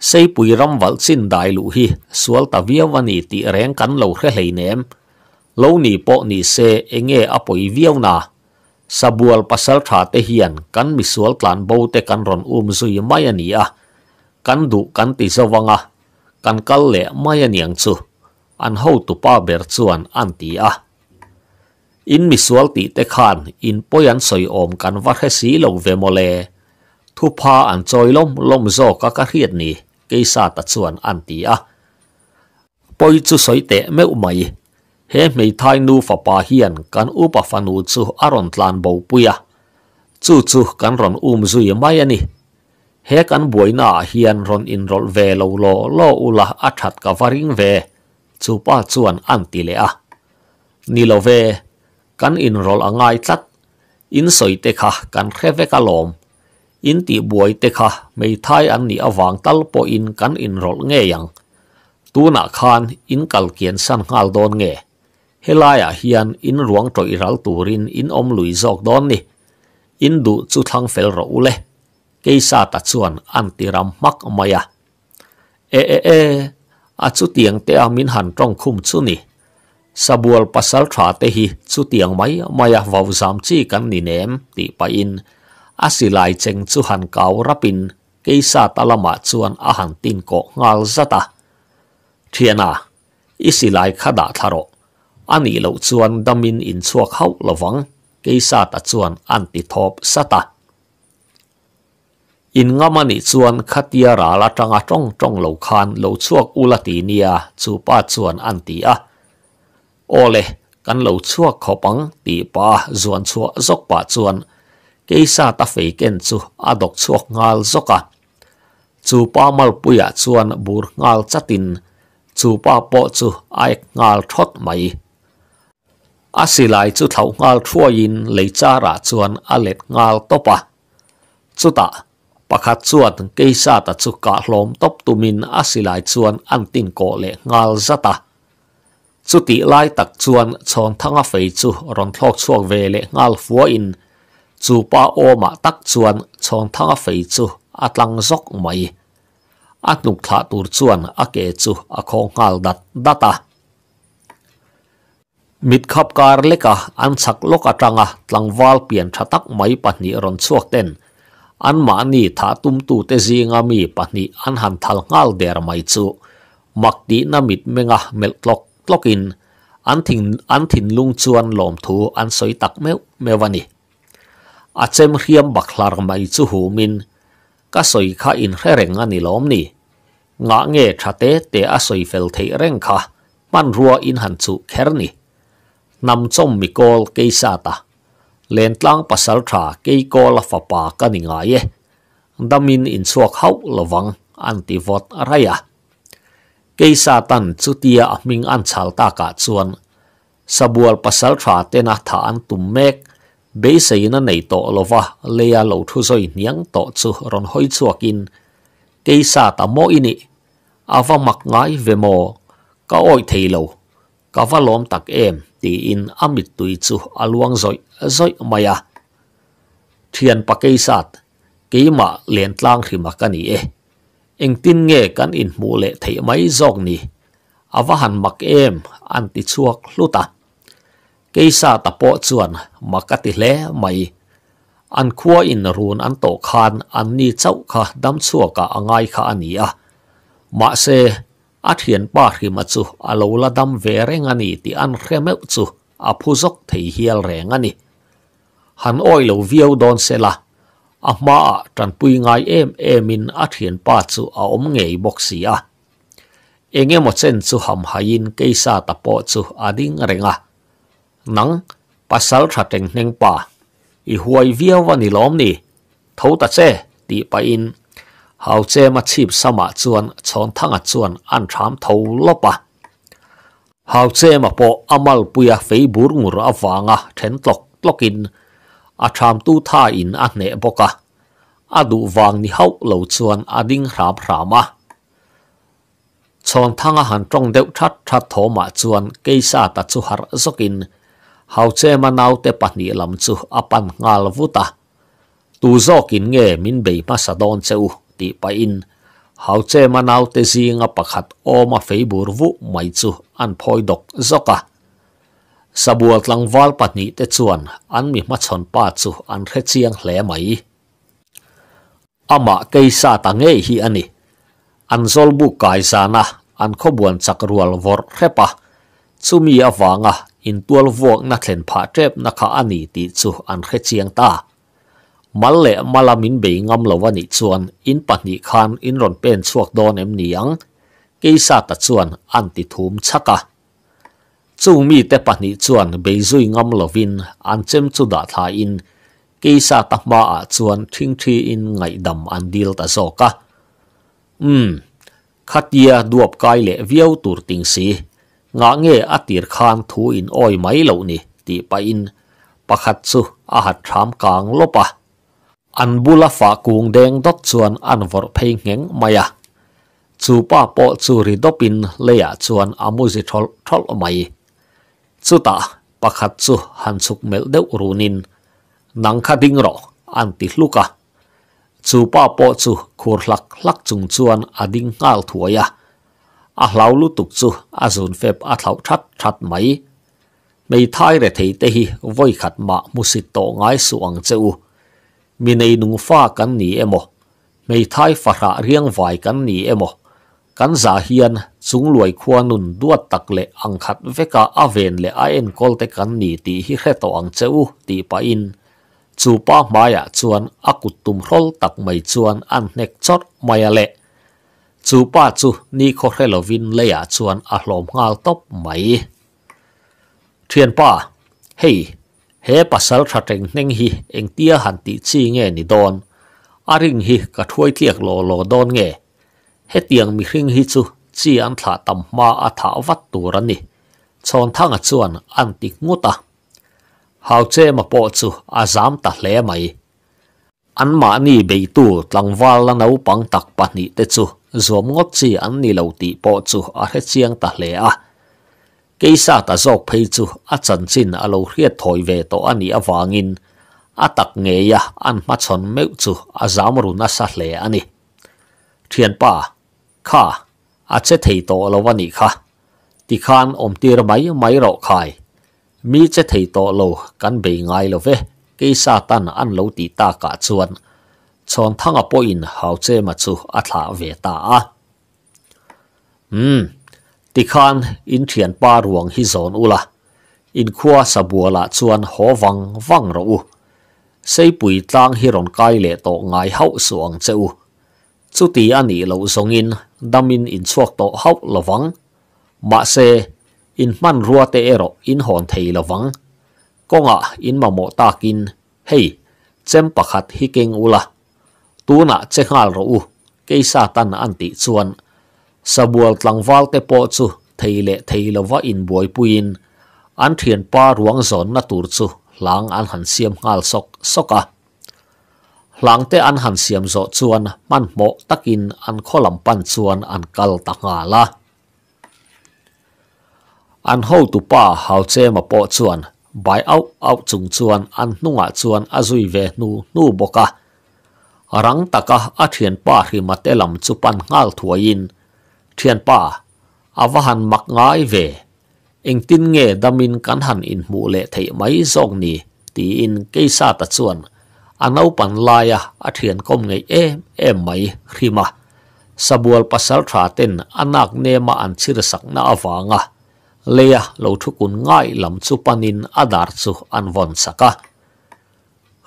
Speaker 1: sei pui ram wal chin dai lu hi sual ta via wani ti reng kan lo khe hlei nem lo ni po ni se enge apoi viau na sabual pasal tha te hian kan mi sual tlan bo te kan ron um zui mai ani a kan du kan ti zawanga kan kal le mai aniang chu an ho tu pa ber chuan an ti a in mi sual ti te khan in poyan soi om kan var he si lo ve mole thu pha an choi lom lom zo ka ka riat ni กีสาตัดส่วนอันตีอ่ะปอยจุสอยเตะไม่อุไมเฮไม่ทายนูฝปาเฮียนกันอุปฟันูจูอารอนทลานบ่าวปุยอะจูจูกันรอนอุมซุยไม่ยนี่เฮกันบวยน่าเฮียนรอนอินรอลเวโลโลโลอุลาอัหัดกวาริงเวจูป้า่วนอันตีเลอะนี่โลเวกันอินรอลอ่างไงตัด อินสอยเตะค่ะกันเรเวกะลอม in ti buai te kha mei thai an ni awang tal po in kan in rol nge yang tuna khan in kal kian san ngal don nge helaya hian in ruang to iral turin in om lui zog don ni in du chu thang fel ro ule keisa ta chuan an tiram mak maya e e e a chu tiang te amin han trong khum chu ni sabual pasal tha te hi chu tiang mai maya vau zam chi kan ni nem ti pa in asilai cheng chu kau rapin keisa talama chuan a tin ko ngal zata thiana isilai khada tharo ani lo chuan damin in chuak hau lawang keisa ta chuan anti ti thop sata in ngamani chuan khatia ra la tanga tong tong lo khan lo chuak ulati nia chu pa chuan anti a ole kan lo chuak khopang ti pa zuan chuak zok pa chuan keisa ta phải feiken chu adok chuak ngal zoka chu mal puya chuan bur ngal chatin chu pa po chu ai ngal thot mai a silai chu thau ngal thuain leicha ra chuan a let ngal topa chuta pakhat chuan keisa ta chu lom hlom top tumin a silai chuan an tin ko le ngal zata chu ti lai tak chuan chon thanga fei chu ron thlok chuak ve le ngal fuain in chu pa o ma tak chuan chhawng thang fei chu a tlang zok mai a hnuk thla tur chuan a ke chu a khaw ngal dat data mit khap kar leka an chak lok atanga tlangwal pian thatak mai pahni ron chuak ten an ma ni tha tum tu te zinga mi pahni an han thal ngal der mai chu makti na mit menga mel tlok in, an thing an thin lung chuan lom thu an soi tak meu mewani อาเจมเฮียมบักลารไม่จู่หูมินก็สอยข้าอินเร่งงานนล้อมนี่งะเงยชาเตเตอสอยเฟลเทเร่งค่ะมันรัวอินหันจุแคินี่นำจมมิโกลเกยซาตาเลนตั้งภาษาชาเกยโกลฟปากันงายดามินอินสวกเขาลวังอันติวอดะไรยะเกยซาตันจุเตียมิงอันชัลตากา่วนสบวัวภาษาชาเตนัทานตุมเมก bây giờ nó nảy tổ lo va lấy à lâu thu rồi nhắn tổ chu rồi hơi chua kín cây sa ta mô ini à và mặc ngái về mò có ôi thầy lâu có và lom tắc em thì in amit tùy chu à luang rồi rồi mày à thiền pa cây sát cây mà liền tlang thì mà cái này anh tin nghe cái in mù lệ thấy mấy dọc này à và hẳn mặc em ăn tí chuộc lúa tạt tập keisa tapo chuan makati hle mày ăn khoa in run ăn tổ khan ăn ni chau kha đâm chua ka angai kha ani a ma se a thian pa hi ma chu đâm về rèn anh ve reng ani ti an remeu chu a phuzok thei hial reng ani han oi lo viau don se la a ma a tran pui ngai em emin a thian pa chu a om ngei boxi a enge mo chen chu ham hain keisa tapo chu ading à นังปัสสาวะเต็งหน่งป่าอีหวยเวียววันนี้ล้อมนี่เท่าตัดเจตีไปอินเฮาเจมาชีบสมาจวนชนทั้งจวนอันถามเท่าลบปะเฮาเจมาปออามัลปุยเฟยบุรุงรอฟังอ่ะเทนตกตลกินอาถามตู้ท่าอินอันเนบกะอาดูวังนี่เฮาเหล่าจวนอดิ้งรามรามะชนทั้งอัหาตรงเดือดชัดชัดโทมาจวนเกยซาตัดสุหารสกิน hau che ma nau te pahnih lam chu apan ngal vuta tu zawk in nge min bei ma sa don cheu ti pa in hau che ma nau te zinga pakhat oma feibur vu mai chu an phoi dok zoka sabual tlangwal pahnih te chuan an mi ma chon pa chu an re chiang hle mai ama sa ta nge hi ani an zol bu sa na, an kho buan chakrual vor repa chumi awanga in tual vuak na thlen pha tep na kha ani ti chu an khe chiang ta malle malamin be ngam lawani chuan in pahni khan in ron pen chuak don em niang keisa ta chuan an ti thum chaka chu mi te pahni chuan beizui ngam lovin an chem chu da tha in keisa ta ma a chuan thing thi in ngai dam an dil ta zoka um khatia duop kai le viau tur ting si งาเงอตีรคานทูอินอ้อยไม่เหล่านี้ตีไปอินปะขัดสุอาหัดชามกลางลบะอันบุลฟากุงแดงดดส่วนอันวอร์เพงเงงไม่ยะจูป้าปอจูริดปินเลียส่วนอามุสิทอลทอลไม่สุตาปะขัดสุหันสุกเมลเดอรูนินนังคดิงรออันติลูกะจูป้าโปจูคูรลักลักจุง่วนอดิงกาลถวยะอาลาวลุตุกซูอาซูนเฟบอาลทาชัดชัดไหมไม่ท้ายเรทีเตหิไว้ขัดมามุสิตโตงายสวงเจ้ามีในนุงฟ้ากันนี้เอโมไม่ท้ายฝรั่งเรียงไหวกันนี้เอโมกันจะเฮียนสูงรวยควานุนดวดตักเละอังขัดเวกาอาเวนเละไอเอ็นกอลเตกันนี้ตีฮิเรตโตงเจ้าตีไปอินจูป้ามาอยากชวนอากุตุมรอลตักไม่ชวนอันเน็กชดไม่เละจูป้าจูนี่โคเรลวินเลียชวนอารมณ์งาตบไหมเทียนป้าเฮ้เฮปัสสลวะดต็งเน่งฮีเอ็งเตียหันติชีเงนี่ดอนอาริงฮีกระถวยเทียกโลโลดอนเงเฮเตียงมีริงฮีจูจีอันถาตมมาอาถาวัดตัวรันนี่ชนทั้งส่ชวนอันติงุตาหาวเจมาปอจูอาจามตัดเล่ไหม อันมานี่ปบัวตังวาลนาวปังตักปนิเตจู zom ngot chi an ni lo ti po chu a he chiang ta l e a keisa ta zok phei chu a chan chin a lo h i a t thoi ve to ani awangin a tak nge ya an ma chon meu chu a zam ru na sa hle ani thian pa kha a che thei to lo wani kha ti khan om tir mai mai ro khai mi che thei to lo kan be ngai lo ve keisa tan an lo ti ta ka chuan chọn thanga po in hậu chế mà chú ắt là ve ta à? um hmm. ti khan in thian pa ruang hi zon la, in khua sa bua la chuan ho wang wang ro u sei pui tlang hi ron kai le to ngai hau suang che u chu ti ani lo in damin in chuak to hau lawang ma se in man rua te ero in hon thei lawang konga in mamo takin hei chem pakhat hi keng la tu na che ngal ro u ke sa tan an ti chuan sabual tlangwal te po chu theile theilowa in buai puin an thian pa ruang zon na tur chu lang an han siam ngal sok soka lang te an han siam zo chuan man mo takin an kholam pan chuan an kal ta nga la an ho tu pa hau che ma po chuan bai au au chung chuan an hnunga chuan azui ve nu nu boka arang taka a thian pa hi matelam chu pan ngal thuain thian pa avahan mak ngai ve engtin nge damin kan han in mu le thei mai zong ni ti in keisa ta chuan anau pan laia a thian kom ngei em em mai rima sabual pasal tha ten anak nema an chir sakna awanga leya lo thukun ngai lam chu panin adar chu an von saka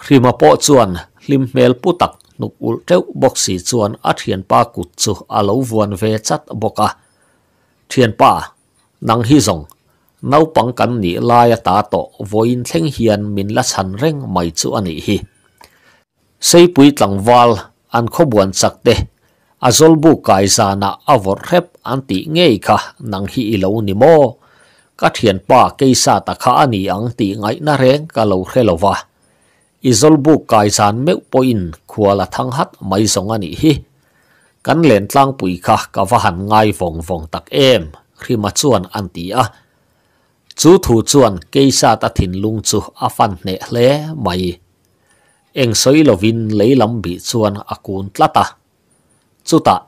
Speaker 1: rima po chuan lim mel putak nuk ul teuh box si chuan a thian pa kut chu a lo vuan ve chat boka thian pa nang hi zong nau pang kan ni lai ta to voin thleng hian min la chan reng mai chu ani hi sei pui tlang wal an kho buan chak te azol bu kai zana avor rep ti ngei kha nang hi i lo ni mo ka thian pa keisa ta kha ani ang ti ngai na reng ka lo khelo wa izol me poin khua là thăng hắt mấy sông anh hi cắn lên tlang bụi khá cả và hẳn ngay vòng vòng tắc em khi mà chuan anh tí à chú thủ chuan cây sa ta thìn lung chu a phan nệ lé mày anh xoay lo vin lấy lắm bị chuan a cún ta chú ta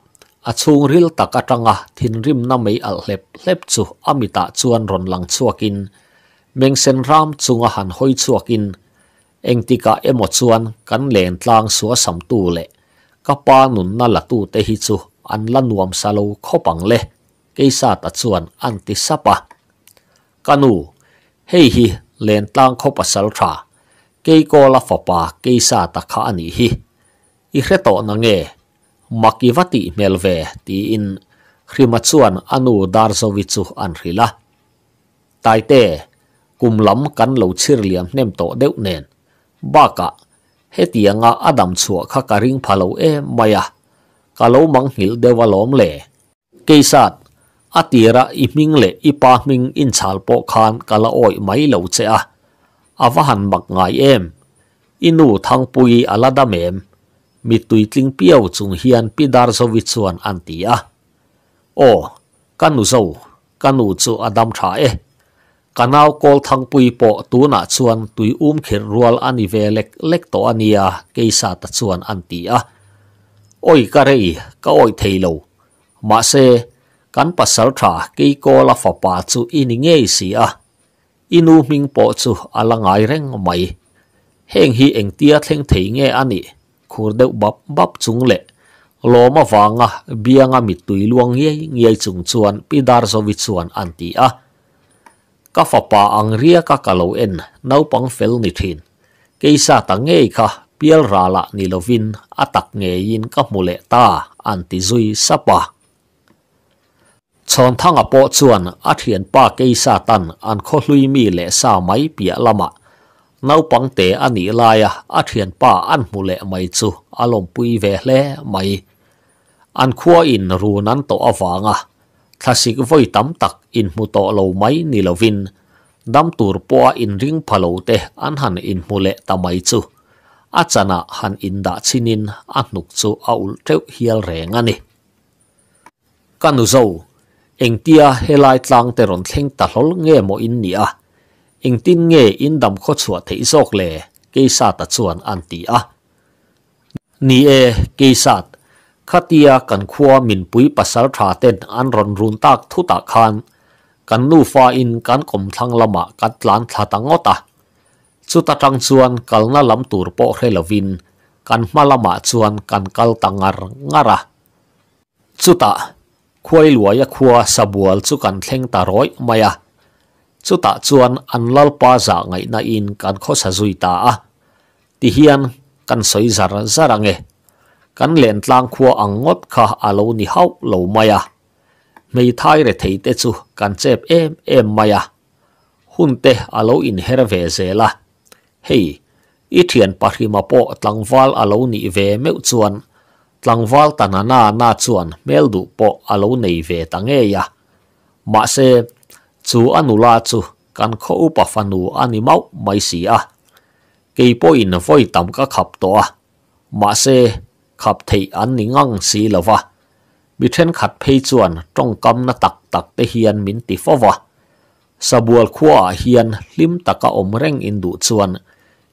Speaker 1: a chung ril tak atanga thin rim na mei al hlep hlep chu amita chuan ron lang chuakin mengsen ram chunga han hoi chuakin eng tika emaw chuan kan len tlang suwa sam tu le kapa nun na la tu te hi chu an la nuam sa lo khopang le keisa ta chuan an ti sapa kanu hei hi len tlang khopa sal tha ke ko la fa pa keisa ta kha ani hi i hre to na nge makiwati melve ti in khrima chuan anu darzowi chu an hrila tai te kumlam kan lo chhir liam nem to deuh nen บากะเฮตียงอดัมชัวขาการิงพาลูเอมายะกะโลมังหิลเดวะลอมเล่เกยสัตอติระอิมิงเล่อิปามิงอินชาลปปกานกาละอ้อยไม่เลวเชียอาวะหันบักไงเอมอินูทังปุยอาลาดามเอมมิตุยทิงเปียวจุงเฮียนปิดาร์สวิตส่วนอันตียะโอ้กันนู้ซูกันนูซูอดัมชาเอ kanau kol thang pui po tu na chuan tui um khir rual ani ve lek lek to ania keisa ta chuan anti a oi ka rei ka oi theilo ma se kan pasal tha ke ko la fa pa chu ini nge si a inu ming po chu alangai reng mai heng hi eng tia thleng thei nge ani khur deuh bap bap chung le loma wanga bianga mi tui luang nge nge chung chuan pidar zovi chuan anti a ก็ฟปาอังเรียกกกลัวเอ็นนับปังเฟลนิทินกีซาตังเอค่ะเปียร์ราละนิลวินอัตักเงยินก็มุเลตาอันติซุยสปาชนทั้งอปอชวนอธิเหีนปากีซาตันอันโคลุยมีเลสาวไมเปียละมะนับปังเตอันิลายาอธิเหีนปาอันมุเลไม่จูอารมณปุยเวเลไมอันขัวอินรูนันโตอวางะทศิกวยตั้มตัก in mu to lo mai ni lo vin dam tur poa in ring phalo te an han in mu le ta mai chu a chana han in da chinin a nuk chu a ul teu hial renga ni kanu zo engtia helai tlang te ron thleng ta hlol nge mo in ni a tin nge in dam kho chua thei sok le keisa ta chuan an ti a ni e keisat khatia kan khua min pui pasal tha ten an ron run tak thu ta khan kan lu fa in kan kom thang lama kan tlan tha tangota chuta tang chuan kalna lam tur po hrelovin kan malama chuan kan kal tangar ngara ta chuta khuai luaya khua sabual chu kan thleng ta roi maya chuta chuan lal pa za dạ ngai na in kan kho sa zui ta a ti hian kan soi zar zarange à kan len tlang khua angot kha alo ni hau lo maya mei thai re thei te chu kan chep em em maya hun te alo in her ve zela hei i thian parima po tlangwal alo ni ve meu chuan tlangwal tanana na chuan meldu po alo nei ve tange ya ma se chu anula chu kan kho upa fanu animau mai si a po in voi tam ka khap to a ma se khap thei an ni ngang si lova บีเทนขัดเพยจวนจ้องกำนาตักตักเตเฮียนมินติฟวะสบววขัวเฮียนลิมตะกะอมเร่งอินดูจวน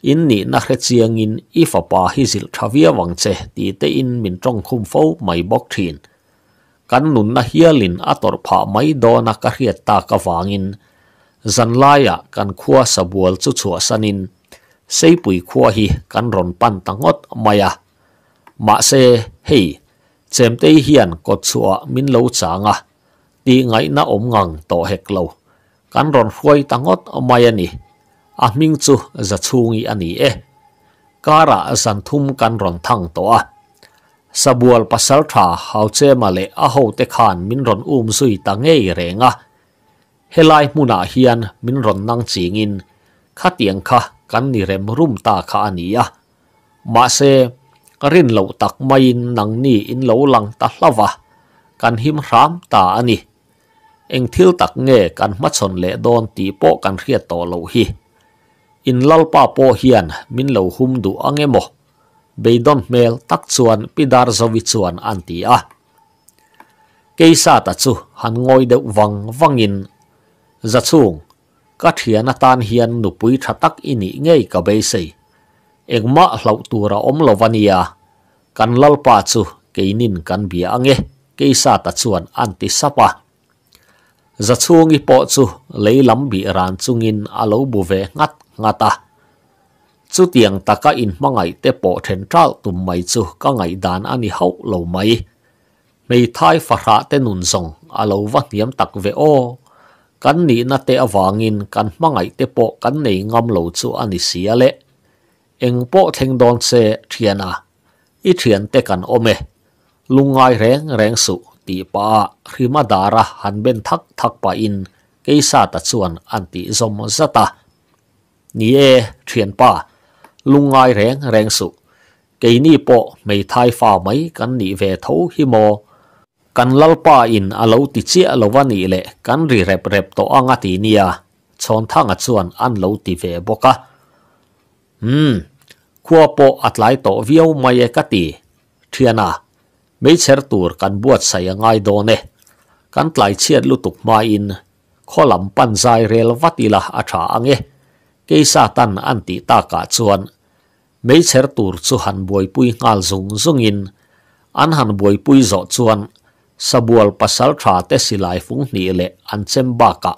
Speaker 1: อินนี่นักเรียงอินอีฟปาฮิซิลทวีวังเจตีเตอินมินจ้องคุมฟูไม่บอกทีนกันนุนนะเฮียลินอัตรพาไม่โดนักเรียตากะวังอินจันลายะกันขัวสบัวจุชัวสนินเซปุยขัวฮีกันรอนปันตังอดมายะมาเซเฮเจมตีเฮียนกดสัวมินเลวจางะตีไงน่าอมงังต่อเฮกเลวกันรอนควยตังอดมาเยนีอามิงจูจะชูงีอันนี้เอการะสันทุมกันรอนทังตัวสบวลปัสสถาเฮาเจมาเลอเฮาเตคานมินรอนอุ้มซุยตังเอเรงะเฮลัยมุนาเฮียนมินรอนนังจิงินขัดยังค้ากันนิเรมรุมตาขานี้อะมาเซ ka rin lo tak mai in nang ni in lo lang ta hlawa kan him ram ta ani eng thil tak nge kan ma son le don ti po kan hria to lo hi in lal pa po hian min lo hum du ange mo beidon mel tak chuan pidar zowi chuan anti a keisa ta chu han ngoi de wang wangin za dạ chung ka thiana tan hian nupui thatak ini ngei ka be sei engmah hlau ra om lovania kan lalpa chu keinin kan bia ange keisa ta chuan anti sapa zachungi po chu leilam bi ran chungin alo buve ngat ngata chu tiang taka in mangai te po then tral tum mai chu ka ngai dan ani hau lo mai mei thai phara te nun song alo wa niam tak ve o kan ni na te awangin kan mangai te po kan nei ngam lo chu ani sia le เองพโปทิงดอนเซเทียนะอีเทียนเตกันโอเมลุงไงแรงแรงสุตีป้าคือมาดาระหันเป็นทักทักปะอินกิสาตส่วนอันติสมสตานี่เอเทียนป้า ลุงไงแรงแรงสุกีนี่โอไม่ทายฟ้าไมมกันนี่เวทเอหิโมกันลลป้าอินอาลูติเชียลวันนี่แหละ กันรีเรบเรบตัวอ่างตีเนียชนทั้งชวนอันลวติเวบกะอืมขัวโปอัดไหลโตวิวไม่กตีเทียนาไม่เชิดตัรกันบวชใส่ง่ายโดนเนกันไหลเชียดลุตุกมาอินข้อลำปันใจเรลวัติละอาชาอังเอกีซาตันอันติตากาชวนไม่เชิดตัรสุหันบวยปุยงาลซุงซุงอินอันหันบวยปุยจอดชวนสบวลปัสสาวะเตสิลายฟุงนี่เลอันเซมบากะ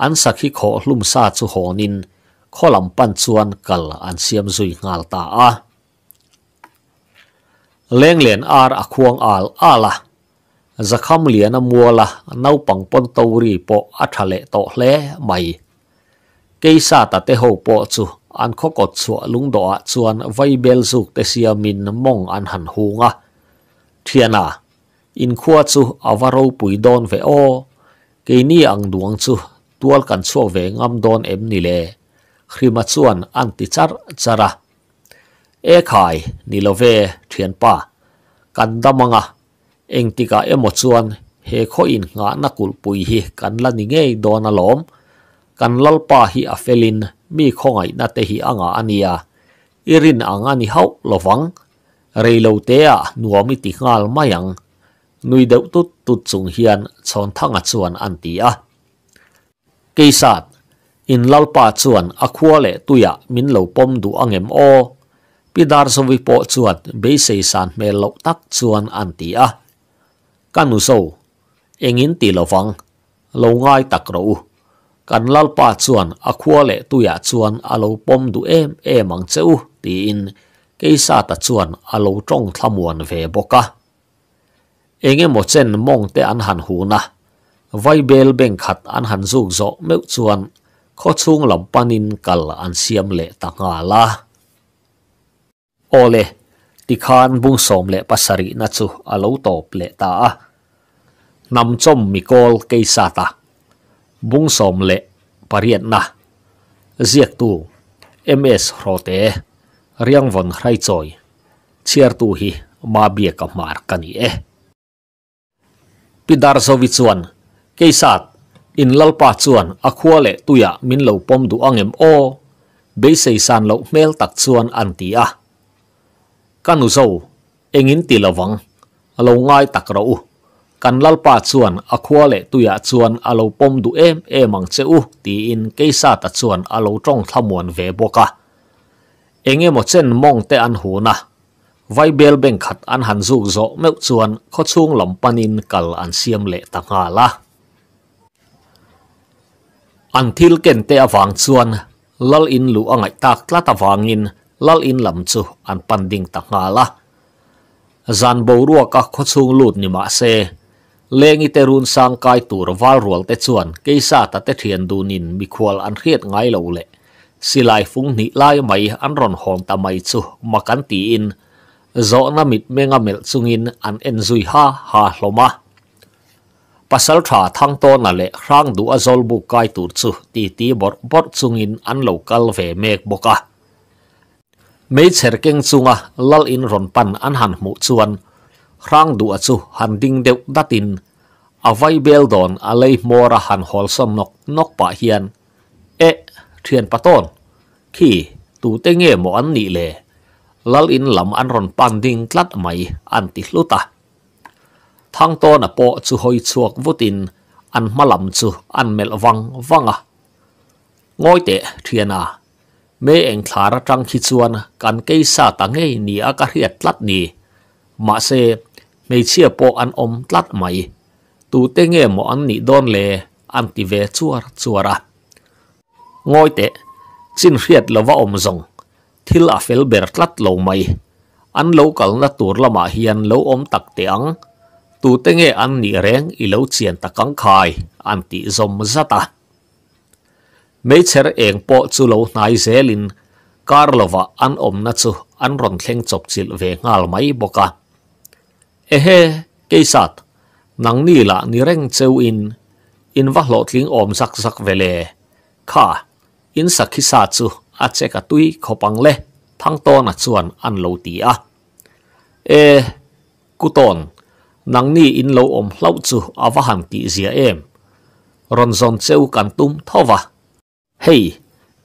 Speaker 1: อันสักขิโคลุ่มซาสุหอนินข้อลำปันชวนกลอันเสียมซุยงาลตาอาเลงเลียนอาร์อควงอาลอาละจะคำเลียนมัวละนัาปังปนตวรีปออัะเลโตเลไม่เกยซาตะเตหฮปอจูอันขกดสวลุงดอจวนไวเบลสุกเตเซียมินมองอันหันหงะเทียนาอินขัวจูอวารปุยดอนเวโอเกนี่อังดวงจูตัวกันชั่วเวงอัมดอนเอ็มนี่เลคริมาชวนอันติจารจาระเอขายนิโลเวเทียนป้ากันดามังะเองติกาเอมชวนเฮโคอินงานักุลปุยฮิกันลันิเงยโดนลอมกันลลป่าฮิอเฟลินมีคงไอนาเตฮิอ่างอันียอิรินอ่างอันิเฮาลวังเรโลเตียนัวมิติงาลมายังนุยเดวตุตุดสุงเฮียนชอนทังอัวนอันตีอะกษสัต in lalpa chuan akhua le tuya min lo pom du angem o pidar sowi po chuan be se san me lo tak chuan an ti a kanu so engin ti lo wang lo ngai tak ro kan lalpa chuan akhua le tuya chuan alo pom du em em mang cheu ti in sa ta chuan alo tong thlamuan ve boka enge mo chen mong te an han hu na vai bel beng khat an han zuk zo me chuan kho chung lam panin kal an siam le ta nga la ole ti khan bung som le pasari na chu alo top le ta a nam chom mi kol ke sa ta le pariet na ms rote riang von hrai choi chiar e pidar so vi in lalpa chuan a khua le tuya min lo pom du angem o be sei san lo mel tak chuan an ti a kanu zo engin ti lawang alo ngai tak ro u kan lalpa chuan a khua le tuya chuan alo pom du em em ang che u ti in keisa ta chuan alo tong thlamuan ve boka enge mo chen mong te an hu na vai bel beng khat an han zu zo meu chuan kho chung panin kal an siam le ta nga la an thil ken te awang chuan lal in lu angai tak tlat awangin lal in lam chu an panding ta nga la zan bo ruaka khochung lut ni ma se lengi te run sang kai tur wal rual te chuan keisa ta te thian du nin mi khwal an riat ngai lo le silai phung ni lai mai an ron hong ta mai chu makan ti in zo na mit menga mel chungin an en zui ha ha hloma pasal tha thang to na le rang du azol bu kai tur chu ti ti bor bor chungin an local ve mek boka mei cherkeng chunga lal in ron pan an han mu chuan rang du chu han ding deu datin avai bel don alei mora han hol som nok nok pa hian e thian paton khi tu te nge mo an ni le lal in lam an ron pan ding tlat mai an ti hluta thang to na po chu hoi chuak vutin an malam chu an mel wang wanga ngoi te thiana me eng thara tang khi chuan kan ke sa ta nge ni a ka riat tlat ni ma se me chia po an om tlat mai tu te nge mo an ni don le an ti ve chuar chuara ngoi te chin riat lova om zong thil a fel ber tlat lo mai an lo kal na tur lama hian lo om tak te ang tu te nge an ni reng i lo chian ta kang khai an ti ra ta mấy cher eng po chu lo nai zelin karlova an om na chu an ron thleng chop chil ve ngal mai boka ehe keisat nàng ni la ni reng cheu in in va lo thling om sak về vele kha in sát chu a che ka tui khopang le thang to na chuan an lo ti a e kuton นางนี่อินโลอมเล่าจูอาวหันกีเสียเอมรอนซอนเซวกันตุ้มทท่าวเฮ้ย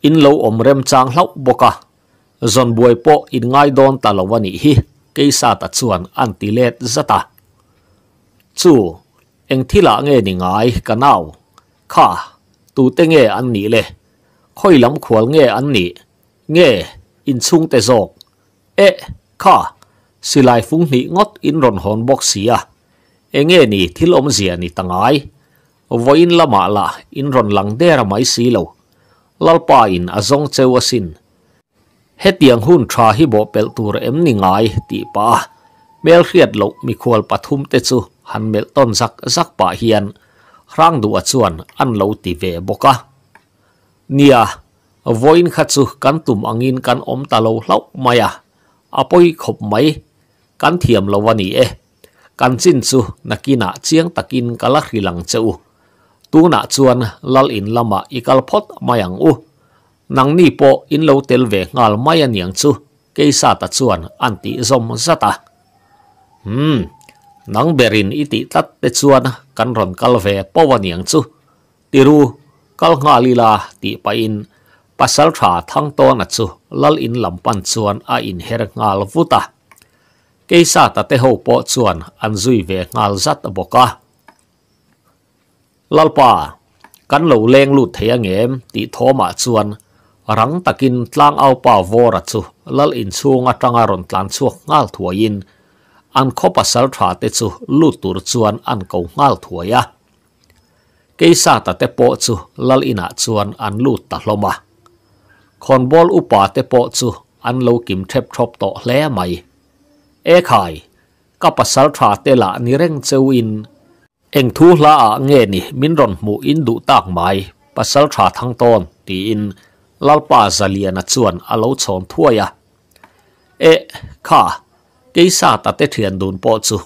Speaker 1: อินโลอมเริ่มจางเล่าบกะจนบวยโปอินง่ายโดนตาลวันนี้ฮิกีซาตัดส่วนอันติเลตซะตาจูเองที่ละเงี้ยนิงายกันเอาข้าตูเตงเงี้ยอันนี้เลยค่อยลำขวลเงี้ยอันนี้เงี้ยอินซุงเตจกเอ๊ะข้าสิลายฟุ้งนี่งดอินรอนหอนบอกเสียเองเอนี่ที่ลมเสียนี่ตั้งไอวอยนละมาละอินรอนหลังเดรไม่สีเลวลลปาอินอาจงเจวสินเฮตียงหุ่นชาฮิบอเปลตูรเอ็มนิงไงตีป้าเมลเครียดลกมีควลปฐุมเตจูหันเมลต้นสักสักป่าเฮียน ร่างดูอัจวนอันเลวตีเวบกะเนี่ยวอินขัดสุกันตุมอังอินกันอมตาเลวเล่าม่อะอพอยขบไหม kan thiam lo wani e kan chin chu nakina ah chiang takin kala hrilang cheu tuna chuan lal in lama ah ikal phot mayang u nang ni po in lo tel ve ngal mai aniang chu keisa ta chuan anti zom zata ah. hmm nang berin iti tat te chuan kan ron kal ve powaniang chu tiru kal nga lila ti pa in pasal tha thang to na chu lal in lampan chuan a in her ngal vuta Keisa ta te ho po chuan an zui ve ngal zat boka. Lalpa, kan lo leng lut thea ngem ti thoma chuan rang takin tlang au pa vora chu lal in chunga tanga ron tlan chuak ngal thuain an khopa sal tha te chu lut tur chuan an ko ngal thuaya. Keisa ta te po chu lal ina à chuan an lut ta bò à. Khonbol upa te po chu an lo kim thép thop to hle mai. เอขายกับัาสาทะาเตละนิเร่งเซวินเองทูละเงนี่มินรอนหมูอินดูตากไม้ปัสสาวะทั้งต้นตีอินลลปาซาเลียนัดส่วนอาลชอนทั่วยะเอข้ากิซาตัดเทียนดูนปอจู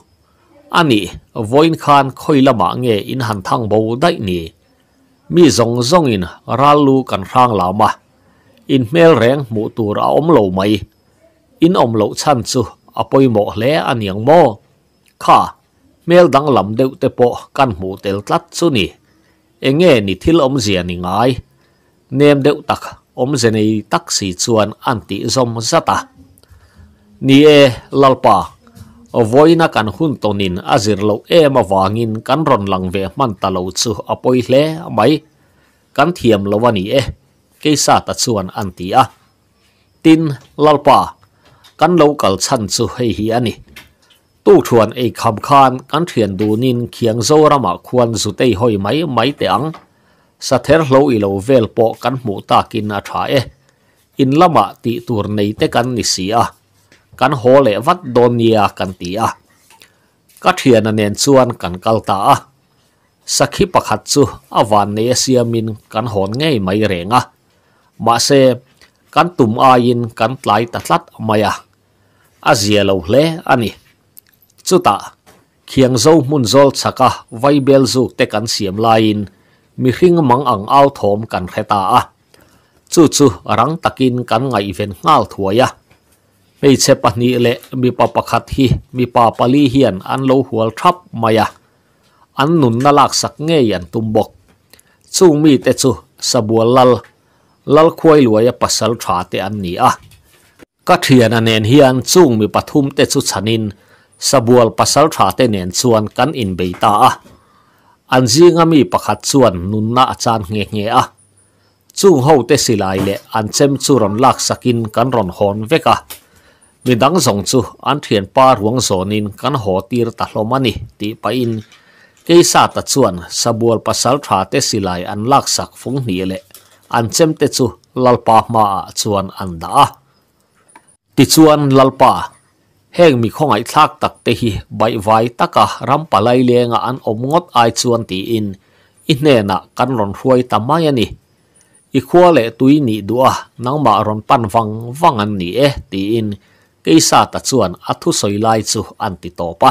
Speaker 1: อันนี้วอยน์คานคอยละมาเงอินหันทางบูได้นี่มีจงจงอินรัลลูกันร่างลามาอินเมลแรงหมูตัวเราอมโลไม่อินอมโลชันจู appoimo hle aniang mo kha mel dang lam deuh te po kan mu tel tlat chu ni enge ni thil om zia ni ngai nem deuh tak om zenei tak si chuan anti zom zata ni e lalpa voina kan hun tonin azir lo em awangin kan ron lang ve man ta lo chu apoi hle mai kan thiam lo wani e keisa ta chuan anti a tin lalpa kan lo kal chan chu hei hi ani tu thuan ei kham khan kan thian du nin khiang zo rama khuôn zu tei hoi máy mai te ang sa ther hlo i lo vel po kan mu ta kin a tha e in lama ti tur nei te kan ni si a kan ho le vat don nia kan ti a ka thian anen chuan kan kal ta a sakhi pakhat chu awan ne siamin kan ngay máy rèn à, mà xe, kan tum a in kan tlai ta tlat à a zia lo hle ani chuta khiang zo mun zol chaka vaibel zu te kan siam lain mi hring mang ang al thom kan kheta a chu chu rang takin kan ngai ven ngal thuaya mei che pani le mi pa pakhat hi mi pa pali hian an lo hual thap maya an nun na lak sak nge yan tumbok chung mi te chu sabual lal lal khoi luaya pasal tha te an ni a kathian anen hian chung mi pathum te chu chanin sabual pasal tha te nen chuan kan in beita a anjing ami pakhat chuan nun na achan nge nge a chung ho te silai le an chem chu ron lak sakin kan ron hon veka mi dang zong chu an thien pa ruang zonin kan ho tir ta hlomani ti pa in keisa ta chuan sabual pasal tha te silai an ti chuan lalpa heng mi ai thak tak te hi bai vai taka rampa lai lenga an omngot ai chuan ti in i hnena kan ron hruai tamai ani i khua le tui ni dua nangma ron pan wang wang an ni e ti in keisa ta chuan athu soi lai chu an ti topa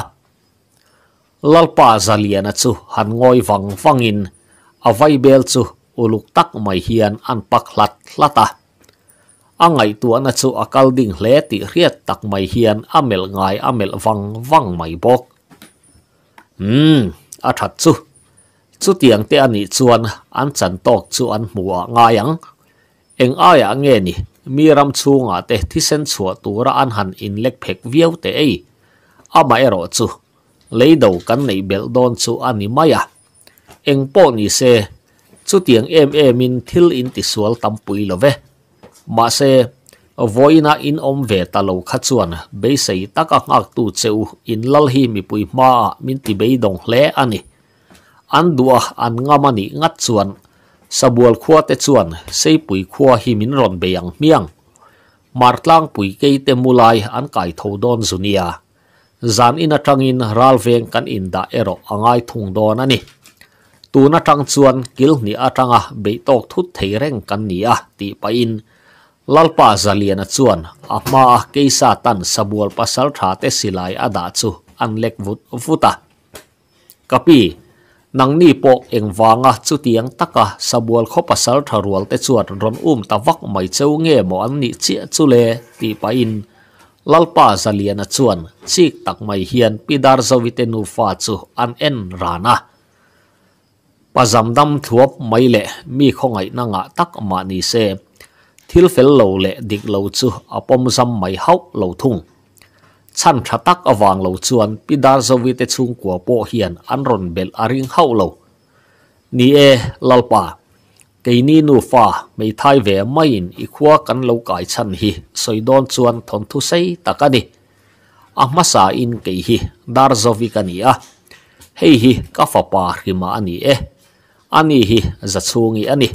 Speaker 1: lalpa zaliana chu han ngoi wang wangin avai bel chu uluk tak mai hian an pak lat lata angai tuana chu akal ding hle ti riat tak mai hian amel ngai amel wang wang mai bok hmm a that chu chu tiang te ani chuan an chan tok chu an hmua ngaiang eng aya nge ni miram chunga te thi sen chua tura an han in lek phek viau te ei ama ero chu leido kan nei bel don chu ani maya à. eng po ni se chu tiang em em in thil in ti sual tampui love mà ma voi na in om về ta lo kha bây be sei taka ngak tu cheu in lal hi mi pui ma min ti be dong hle ani an dua an ngamani ngat chuan sabual khua te chuan sei pui khua hi min ron be yang miang martlang pui ke te mulai an kai tho don zunia zan in atangin ral veng kan in da ero angai thung don ani tu na tang chuan kil ni atanga be tok thut thei reng kan nia ti pa in lalpa zalian chuan ama keisa tan sabual pasal tha te silai ada chu an lek vut vuta kapi nang ni po engwanga chu tiang taka sabual kho pasal tha rual te chuan ron um tawak mai cheu nge mo an ni chi chu ti pain. lalpa zalian chuan chik tak mai hian pidar zovite nu fa chu an en rana pazamdam thuap mai le mi khongai nanga tak ma ni se thil fel lo le dik lo chu apom sam mai hau lo thung chan tha tak awang lo chuan pidar zowi te chung kwa po hian anron bel aring hau lo e, ni e lalpa keini nu fa mày thay ve mai in i khua kan lo kai chan hi soidon chuan thon thu sei takani ahma sa in ke hi dar zowi kania hei hi ka fa pa rima ani e ani hi za chungi ani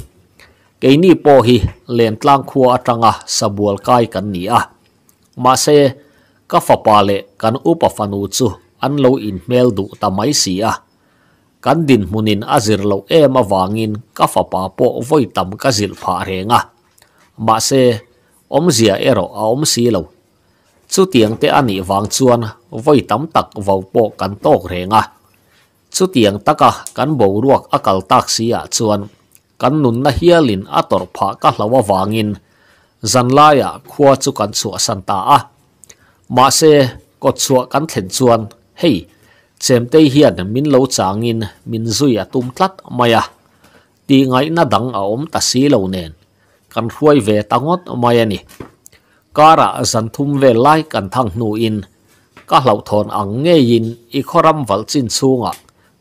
Speaker 1: keini po hi len tlang khuwa atanga sabual kai kan ni a ma se ka fa pa le kan upa fanu chu an lo in mel du ta mai si a kan din munin azir lo e ma wangin ka po voi tam renga ma se om ero a om si te ani wang chuan tak vo po kan renga chu taka kan bo akal tak si chuan kan nun na hialin ator pha ka hlawa wangin zanlaya khua chu kan chu santa a ma se ko chu kan thlen chuan hei chem te hian min lo changin min zui a tum tlat maya ti ngai na dang a om ta si lo nen kan huai ve tangot maya ni kara zan thum ve lai kan thang nu in ka hlau thon ang nge in i khoram wal chin chunga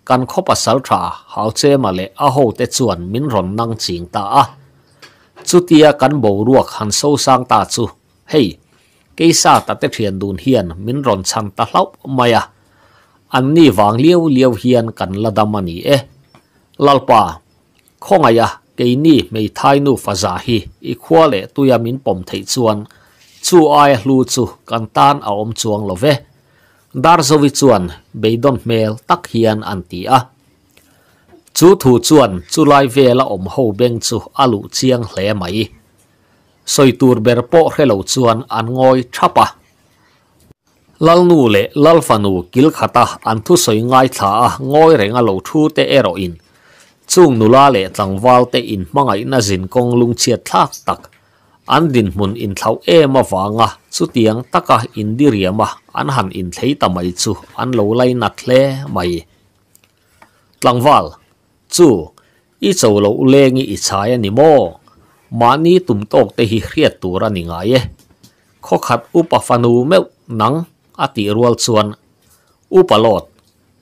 Speaker 1: กันคบสัลทราฮาเจมาเลอาโหเตจวนมินรอนนังจิงตาอะจุดทยากันบรวกหันโซสางตาจูเฮ้ยีกาตัดเทียนดูนเฮียนมินรอนชันตาเล่าไม่ยะอันนี้วางเลี้ยวเลี้ยวเฮียนกันละดามันีเอลลปาข้องอยะกกนี่ไม่ทายนูฟาซาฮีอีขวเลตุยมินปมเทจวนจูไอลูจูกันตานเอาอมจวงลเว dar zowi chuan beidon mel tak hian an ti a chu thu chuan chu lai vela om ho beng chu alu chiang hle mai soi tur ber po helo chuan an ngoi thapa lal nu le lal fanu kil khata an thu soi ngai tha a ngoi renga lo thu te ero in chung nula le tlangwal te in mangai na zin kong lung chiat thak tak อันดินมุนอินเทาเอมาฟังอ่ะสุดียงตักะอินดีรียมะอันหันอินเทยตมาอ่จูอันโลไลนักเล่ไม่ลังวัลจูอีโจโลเลงอีชายนิโมมาหนีตุ่มโตกเตหิเรียดตัวรันิงไงเอ้ข้อขัดอุปฟานูเมลนังอติรัวส่วนอุปโลด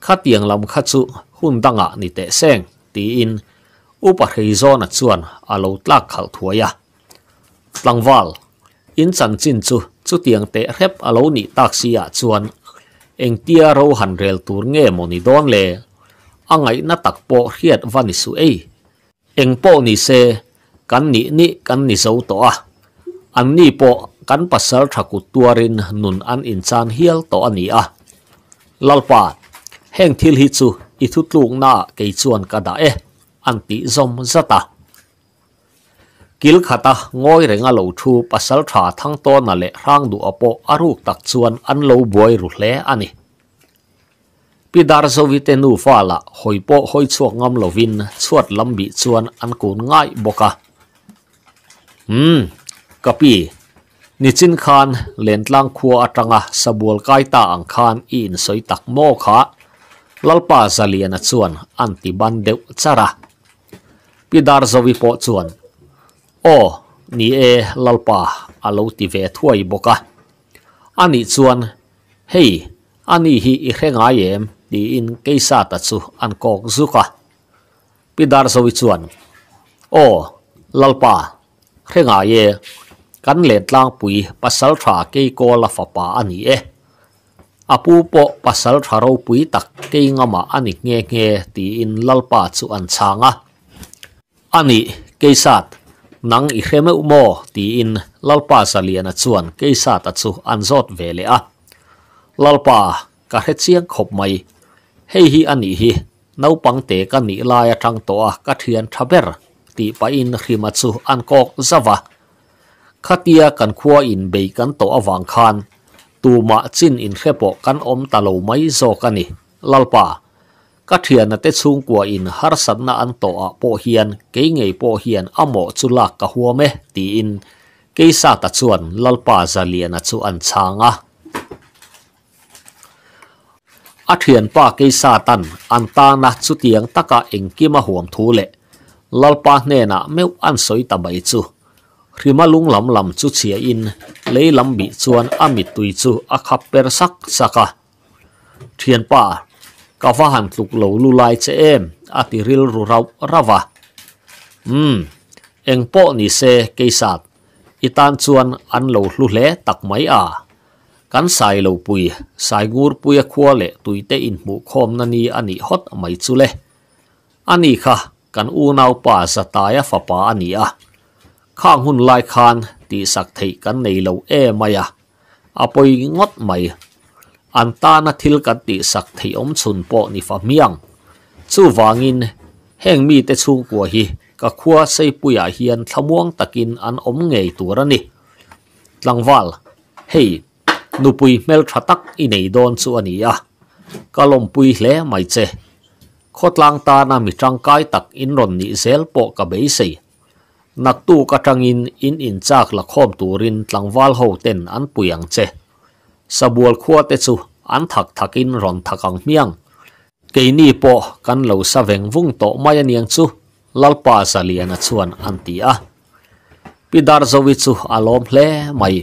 Speaker 1: ขัดยังลำขัดจูหุ่นตั้งอ่ะนิเตเซงตีอินอุปเฮโซนัดส่วนอาโลตลักขัลทัวยา tlangwal in chan chin chu chu tiang te rep alo ni taxi taksia ah chuan engtia ro han rel tur nge moni don le angai na tak po hiat vanisu ei eng po ni se kan ni ni kan ni zo to a ah. an ni po kan pasal thaku tuarin nun an in chan hial to ani a ah. lalpa heng thil hi chu i thutlung na ke chuan kada e an ti zom zata kil khata ngoi renga lo thu pasal tha thang to na le rang du apo aruk tak chuan an lo boi ru hle ani pidar zovite nu fala hoipo hoi chuak ngam lovin chuat lambi chuan an kun ngai boka hm kapi nichin khan lentlang khua atanga sabul kaita ang khan in soi tak mo kha lalpa zaliana chuan anti ban deu chara pidar zovi po chuan o ni e lalpa alo ti ve thuai boka ani chuan hei ani hi i hrenga yem ti in keisa ta chu an kok zuka pidar zowi chuan o lalpa hrenga ye kan let lang pui pasal tha ke ko la fa pa ani e apu po pasal tha ro pui tak ke ngama ani nge nge ti in lalpa chu an changa ani keisat นังอิเคเมอุโมตีอินลลปาสเลียนจวนเกาตรจูอันจอดเวเลอะลลปากระเฮียงขบไม่เฮฮีอันนี้ฮีนับปังเตกันนี่ลายทางตัวกระเทียนทับเบอร์ตีไปอินขีมาสุอันกอกซาวะขัดียกันขัวอินเบกันตัววังคานตูมาจินอินเคปโปกันอมตะลูไม่โซกันนี่ลลปา các hiền na te chung kwa in har san na an to a po hian ke ngei po hian amo chu lak ka huame ti in ke sa ta chuan lalpa zalian a chu sáng changa a thian pa ke sa tan an ta na chu tiang taka engkima huam thu le lalpa hne na meu an soi ta bai chu rima lung lam lam chu chia in lei lam bi chuan ami tui chu a khap per sak saka thian pa ka vahan tluk lo lu lai che em ati ril ru rau rawa um hmm, eng po ni se keisat itan chuan an lo hlu hle tak mai a kan sai lo pui sai gur pui khua le te in mu khom na ni ani hot mai chu le ani kha kan u nau pa sa ta ya fa pa ani a à. khang hun lai khan ti sak thei kan nei lo e maya apoi ngot mai à. อันตานาทิลกันติสักที่อมชุนปอนิฟามียงสูวางินแห่งมีแต่ชูกว่าฮีกักขัวใส่ปุยาเฮียนทะม่วงตะกินอันอมเงยตัวรนี่ลังวัลเฮ่นุปุยเมลทรัตักอินไอโดนชัวนี้อ่ะก็ลมปุยเล่ไม่เจโคตรลังตานามิจังไกตักอินรนนิเซลปอกับเบสีนักตู้กระจังอินอินอินจากละข้อมตัวรินหลังวัลเฮเต็นอันปุยังเจ sa bual khua te chu an thak thakin ron thakang miang ke ni po kan lo sa veng vung to mai aniang chu lalpa sa liana chuan an ti a pidar zowi chu alom hle mai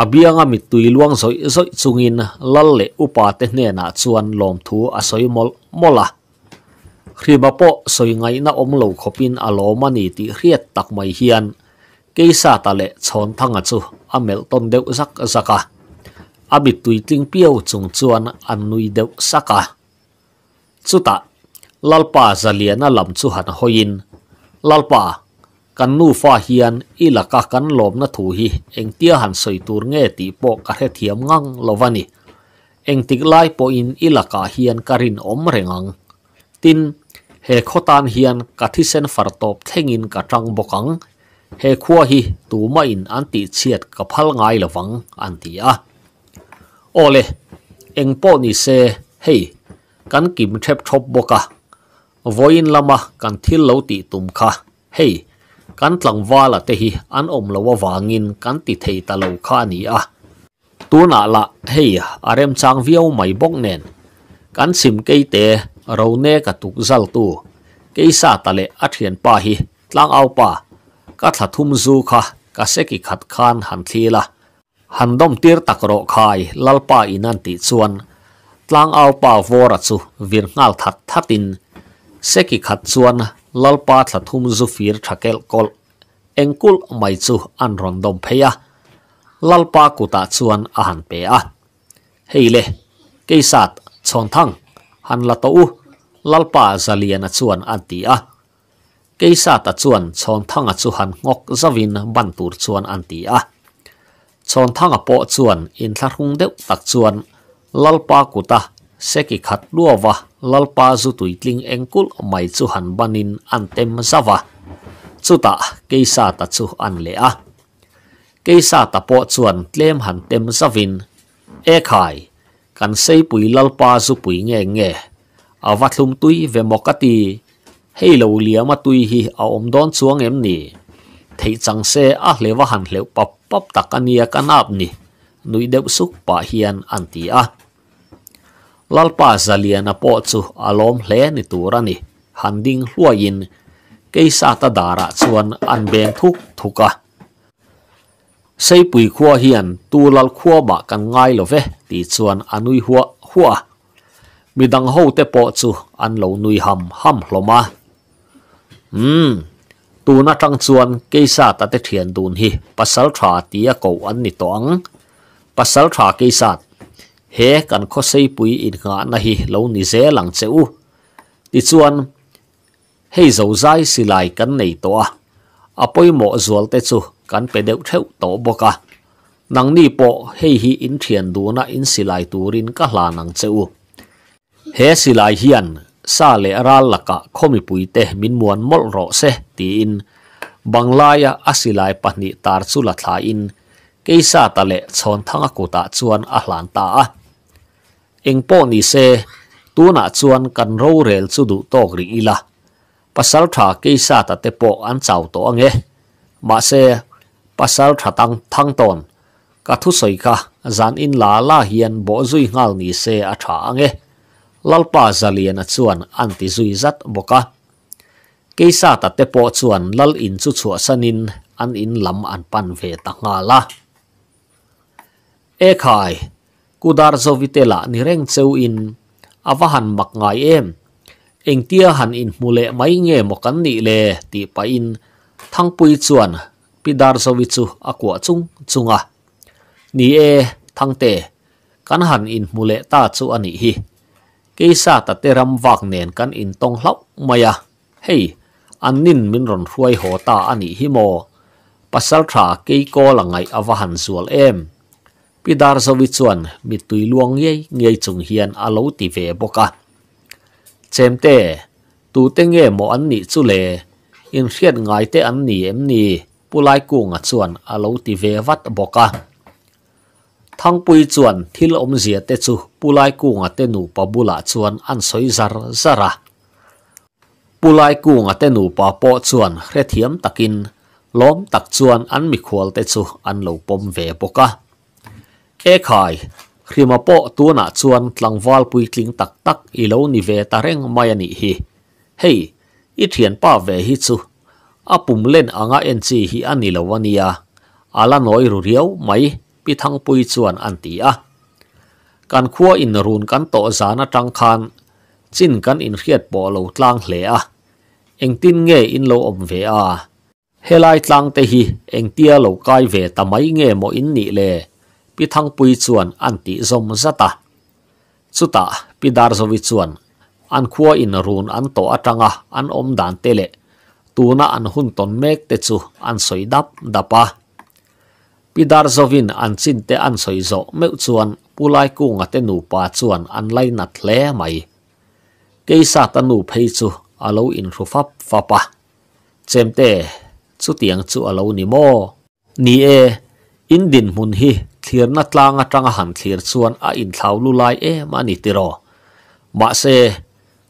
Speaker 1: abianga mi tui luang zoi zoi chungin lalle upa te hne na chuan lom thu asoi soi mol mola khriba po soi ngai na om lo khopin aloma ni ti hriat tak mai hian keisa tale chon thanga chu amel ton deuh zak zaka a bit tui tling piau chung chuan an nui deuh saka chuta lalpa zaliana lam chu han hoin lalpa kan nu fa hian ilaka kan lom na thu hi engtia han soi tur nge ti po ka he thiam ngang lovani engtik lai po in ilaka hian karin om rengang tin he khotan hian kathisen fartop thengin ka tang bokang he khua hi tuma in anti chiat ka phal ngai lawang anti a โอเลเองป้อนี่เซเฮ้กันกิมเทปทบบอกกะวอินลามากันทิลเลวติตุมค่ะเฮ้กันหลังว่าละเตฮีอันอมละว่าวางินกันติเทตะเลวข้านี่อ่ะตัวน่ะละเฮ้อารมจางเวียวไม่บกเนนกันสิมเกยเตเราเนกตุกจัลตูเกยซาตะเลอัดเหียนป้าฮีตลังเอาป้าก็ถัดทุ่มซูค่ะก็เสกิขัดคานหันทีละ handom tắc takro khai lalpa inan ti chuan tlang alpa vora chu vir ngal that thatin seki khat chuan lalpa thathum zu fir thakel kol engkul mai chu an rondom pheya lalpa kuta chuan a han pe a heile keisat chon thang han la to u lalpa zaliana chuan an ti a keisat a chuan chon thang a chu han ngok zavin ban tur chuan an ti a chon thanga bộ chuan in thlakung deuh tak chuan lalpa kuta seki khat luawa lalpa zu tuitling engkul hẳn chu han an tem zawa và, keisa ta chu an le a keisa ta bộ chuan tlem hẳn tem zavin e khai kan sei pui lalpa zu pui nge nge awathum tui ve mokati heilo mà tui hi a om don xuống em thấy thei chang á lê và hẳn hleu pa ปับตักันียกันอาบนี่นุยเดบสุกปะเฮียนอันทีอะลลปาซาเลียนอปอจูอารมณ์เลียนิตัวรันนี่ฮันดิงลัวยินเกยสาตดาราส่วนอันเบนทุกทุกะเช้ปุยขัวเฮียนตูลลขัวบะกันง่ายเลยเวตีส่วนอนุยหัวหัวมีดังเูาเตปอจูอันเหลานุยหำหำลมาอืม tu na trăng chuan sa ta te thiền dun hi pasal tha tia ko an ni tong pasal tha sa, he kan kho sei pui in nga na hi lo ni ze lang cheu ti chuan hei zo zai silai kan nei to a apoi mo zual te chu kan pe deuh theu to boka nang ni po hei hi in thiền du na in silai turin ka hla nang cheu he silai hian sa le ral laka khomi puite min muan mol ro se ti in banglaya asilai pahni tar chu la thla in keisa ta le chhon thanga ku ta chuan a hlan ta a engpo ni se tuna chuan kan ro rel chu du tok ri ila pasal tha keisa ta te po an chau to ange ma se pasal tha tang thang ton ka thu soi kha zan in la la hian bo zui ngal ni se a tha ange lalpa zalian suan anti zui zat boka keisa ta te po chuan lal in chu chu sanin an in lam an pan ve ta e khai kudar zovitela ni reng in avahan mak ngai em engtia han in mule mai nge mokan ni le ti pa in thangpui chuan pidar zovi chu akwa chung chunga ni e thangte kan han in mule ta chu ihi hi Kisa ta te ram vak nen kan in tong hlok à. hey Hei, anin min ron ruai ho ta ani hi mo. Pasal tha ke ko la ngai avahan à sual em. Pidar zowi chuan mi tui luang ye ngei chung hian alo à ti ve boka. Chem te tu te nge mo an ni chu le in riat ngai te an ni em ni pulai ku nga chuan alo ti ve vat boka thang pui chuan thil om zia te chu pulai ku nga te nu pa bula chuan an soi zar zara pulai ku nga te nu pa po chuan hre thiam takin lom tak chuan an mi khwal te chu an lo pom ve boka e khai hrima po na chuan tlangwal pui tling tak tak i lo ni ve ta mai ani hi hei i thian pa ve hi chu apum len anga en chi hi ani lo ania ala noi ru riau mai bị thăng pui chuan an ti à, kan khua in run kan to zana trăng khan chín kan in riat bỏ lâu tlang lệ à, anh tin nghe in lo om à, a helai tlang te hi eng tia cai về ta tamai nghe mo in ni le pithang pui chuan an ti zom zata chuta pidar zowi chuan an khua in run an to atanga an om dan tele tuna an hun ton mek te chu an soidap à. Pidar Zovin an chin te an soi zo meu chuan pulai ku nga te nu pa chuan an lai na tle mai. Keisa ta nu phei chu alo in rufap fap fapa. Chem te chu tiang chu alo ni mo. Ni e in din mun hi thlir na tlanga tanga han thlir chuan a in thlau lu lai e ma ni tiro. Ma se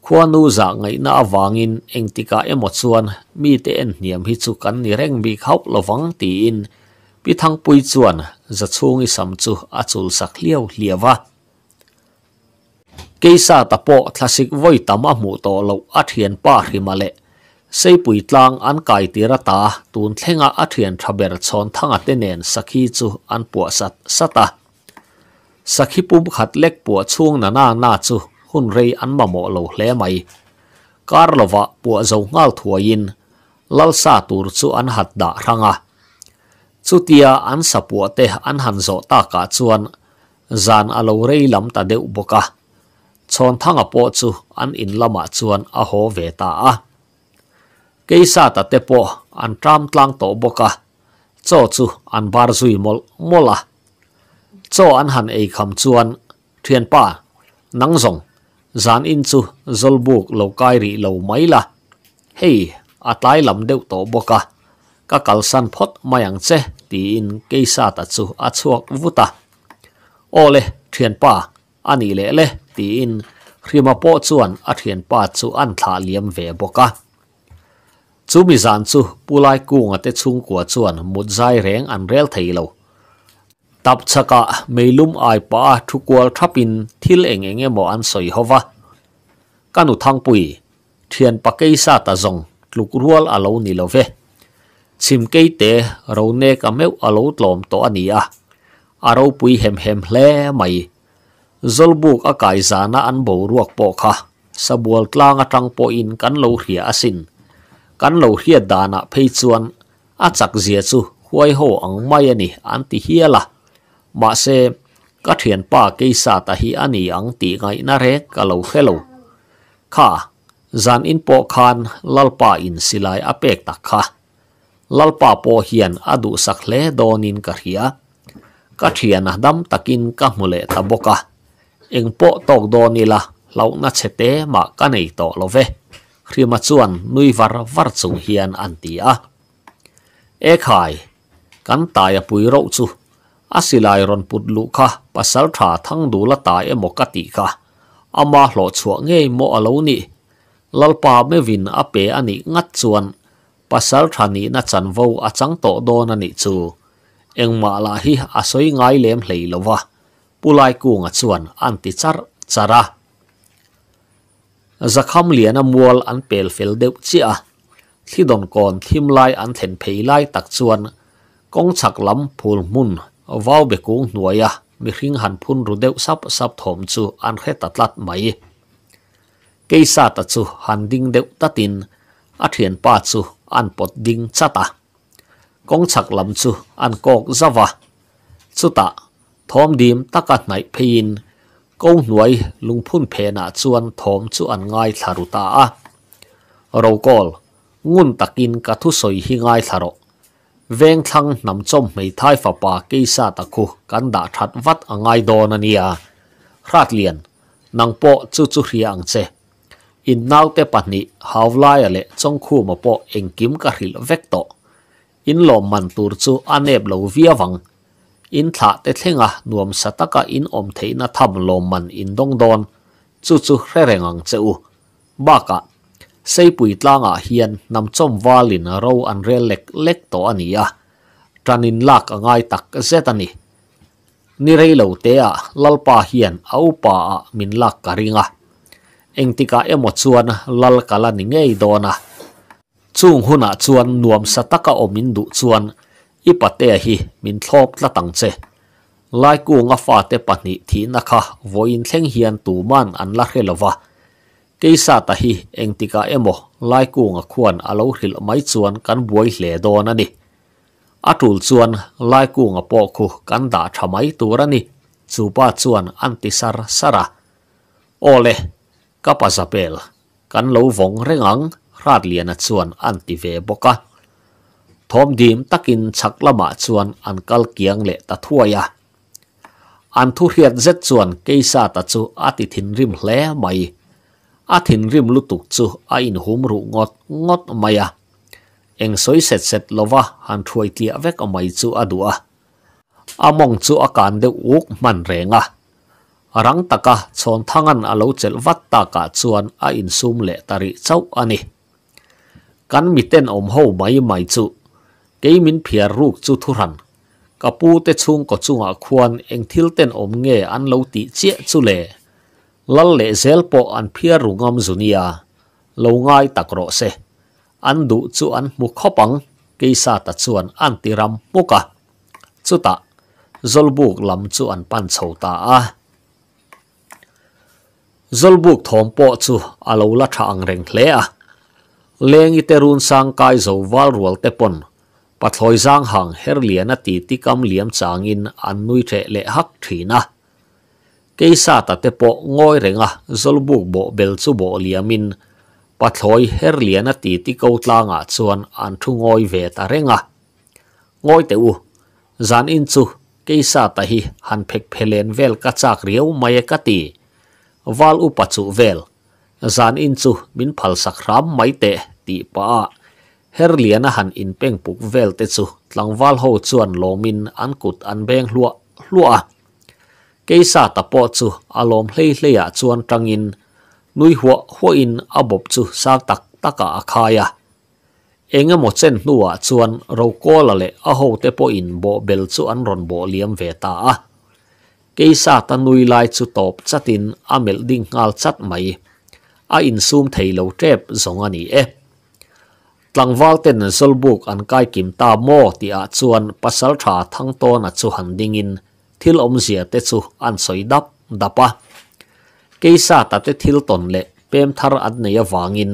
Speaker 1: khuanu za ngai na awangin engtika emo chuan mi te en niam hi chu kan ni reng bi khau lovang ti in พิทังปุยจวนจะชงอิสัมจูอาจุลสักเลี้ยวเลียวะกกษาตะโปทศิกไว้ตามหมูโตเลาอัเทียนป้าริมาเลใส่ปุยตลางอันไก่ตีรตาตูนเทงอาเทียนทะเบรชอนทั้งอัตเนนสักีจูอันปวดสัตสตาสักฮิปุบขัดเล็กปวดช่วงนานานาจูหุ่นเรยอันมาหมเลาเล่ไม่การลวะปวดเจ้างาถวยินลลซาตูรจูอันหัดดารังอ่ะ chutia an sapua te an han zo ta ka chuan zan alo rei lam ta deu boka chon thanga po chu an in lama chuan a ho ve ta a keisa ta te po an tram tlang to boka cho chu an bar zui mol mola cho an han ei kham chuan thiền pa nang zong zan in chu zol buk lo cai rị lầu máy là hey a lam deu to boka các cal san phốt mayang che tiin keisa ta chu a chuak vuta ole thian pa ani le le tiin rima po chuan a thian pa chu an thla liam ve boka chu mi zan chu pulai kunga te chung kwa chuan mudzai reng an tập theilo tap mê meilum ai pa thu kwal thapin thil eng eng emo an soi hova kanu thang pui thian pa keisa ta zong tluk rual alo ni love chim chimkei te ro ne ka meu alo tlom to ania aro pui hem hem hle mai cái akai na an bầu ruak po kha sabual tlang atang po in kan lo hria asin kan lo hria dana phei chuan a chắc zia chu huay ho ang mai ani an ti hiala mà se ka thian pa ke sa ta hi anh ani anh ti ngai na re ka lo khelo kha zan in po khan lalpa in silai apek tak kha lalpa po hian adu sak hle donin ka hria ka thian adam takin ka mule ta boka engpo tok donila launa chete ma ka nei to love hrima chuan nui var var chung hian anti a e khai kan taia pui ro chu asilai ron put lu kha pasal tha thang du la ta e mo ka ti kha ama hlo chuwa nge mo alo ni lalpa me vin ape ani ngat chuan pasal thani na chan vo achang to don ani chu engma la hi asoi ngai lem hlei lova pulai ku nga chuan an ti char chara zakham lian mual an pel fel deuh chi a thi don kon thim lai an then phei lai tak chuan kong chak lam phul mun vau be ku nuaya mi hring han phun ru deuh sap sap thom chu an khe tatlat mai keisa ta chu han ding deuh tatin a thian pa chu an pot ding chata kong chak lam chu an kok zawa chuta thom dim taka nai phein ko nuai lungphun phe na chuan thom chu an ngai tharuta a ro kol ngun takin ka thu soi hi ngai tharo veng thlang nam chom mei thai fa pa ke sa ta khu kan da that vat angai Donania, ania hrat lian nang po chu chu hriang che in nau te pahnih lai ale chongkhu ma po engkim ka hril vek to in lom man tur chu anep lo via wang in thla te thlenga nuam sataka in om na tham lom man in dong don chu chu hre rengang cheu baka seipui tlanga hian nam chom walin ro an rel lek lek to ania tranin lak angai tak zetani ni reilo te a lalpa hian au pa min lak karinga เองติกาเอ็มวัดชวนลัลกาลันง่งยดอนะจุงหุนาชวนนวมสตักอมินดุชวนอิปเตหิมินทอบละตังเจไลกูงฟาเตปนิทีนะคะวอินเซงเฮียนตูมันอันลักเฮลวะกิสาตาหิเองติกาเอ็มโอไลกูงควนอารมณ์หิลไม่ชวนกันบวยเหลดอนนี่อัตุลชวนไลกูงปอกคกันดาทำไมตัวรนี่จูบาชวนอันติสารสระโอเลกาัาเปลกันเลวฟงเร่งอังราดเลียนชวนอันติเวบกะทอมดีมตักินชักละมาชวนอันกัลเกียงเละตะทัวยะ อันทุเรียนเจ็ดชวนกิซาตะจูอาติถินริมเลลไม่อาถินริมลุตุกจูอินหุมรุงดงดไม่ะเอ็งสวยเสร็จเสร็จลวะอันทวยเตียเวกไม่จูอดัวอามองจูอาการเดือกมันแรงอ่ะ rang taka chon thangan alo chel wat taka chuan a insum le tari chau ani kan miten om ho mai mai chu keimin phiar ruk chu thuran kapu te chung ko chunga khuan engthil ten om nge an lo ti che chu le lal le zel po an phiar rungam zunia lo ngai takro se an du chu an mu khopang keisa ta chuan an tiram muka chuta zolbuk lam chu an pan chhota a zolbuk thom po chu alo la tha ang reng hle a lengi terun sang kai zo wal rual te pon pathloi zang hang her lian ati ti kam liam changin an nui the le hak thina keisa ta te po ngoi renga zolbuk bo bel chu bo liamin pathloi her lian ati ti ko tlanga chuan an thu ngoi ve ta renga ngoi te u zan in chu keisa ta hi han phek phelen vel ka chak riau mai ka ti val u pachu vel zan in chu min phal sak ram mai te ti pa her liana han in peng puk vel te chu tlang val ho chuan lo min an kut an beng hlua hlua keisa ta po chu alom hlei hlei a chuan nui huwa huwa in abob chu sak tak taka akhaya enga mo chen hlua chuan ro kola a ho te po bel chu an liam ve ta keisa ta nui lai chu top chatin amel ding ngal chat mai a in sum theilo tep zong ani e tlangwal ten sol book an kai kim ta mo ti a chuan pasal tha thang to na chu han ding in thil om zia te chu an soi dap dapa keisa ta te thil ton le pem thar ad ne ya wangin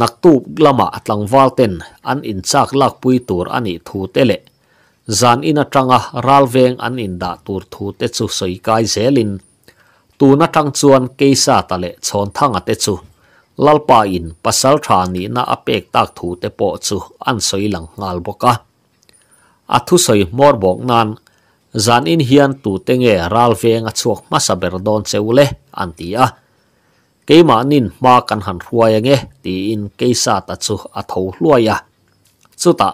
Speaker 1: nak tu glama atlangwal an in zan in atanga ralveng an in da tur thu te chu soi kai zelin tu na tang chuan keisa tale chon thanga te chu lalpa in pasal tha ni na apek tak thu te po chu an soi lang ngal boka athu soi mor bok nan zan in hian tu tenge ralveng a chuak masa berdon cheule antia keima nin ma kan han ruaya nge ti in keisa ta chu atho hluaya chuta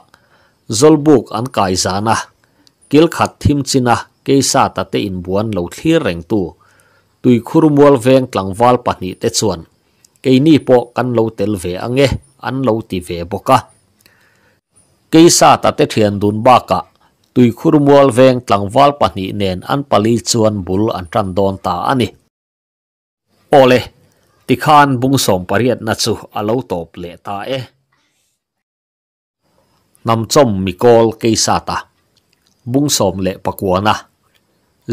Speaker 1: zolbuk an kai zana kil khat thim china keisa ta te in buan lo thlir reng tu tui khurmual veng tlangwal pahnih te chuan keini po kan lo tel ve ange an lo ti ve boka keisa ta te thian dun ba ka tui khurmual veng tlangwal pahnih nen an pali chuan bul an tan don ta ani ole tikhan bungsom pariat na chu alo top le ta e nam chom mi kol ke sa ta bung som le pakwana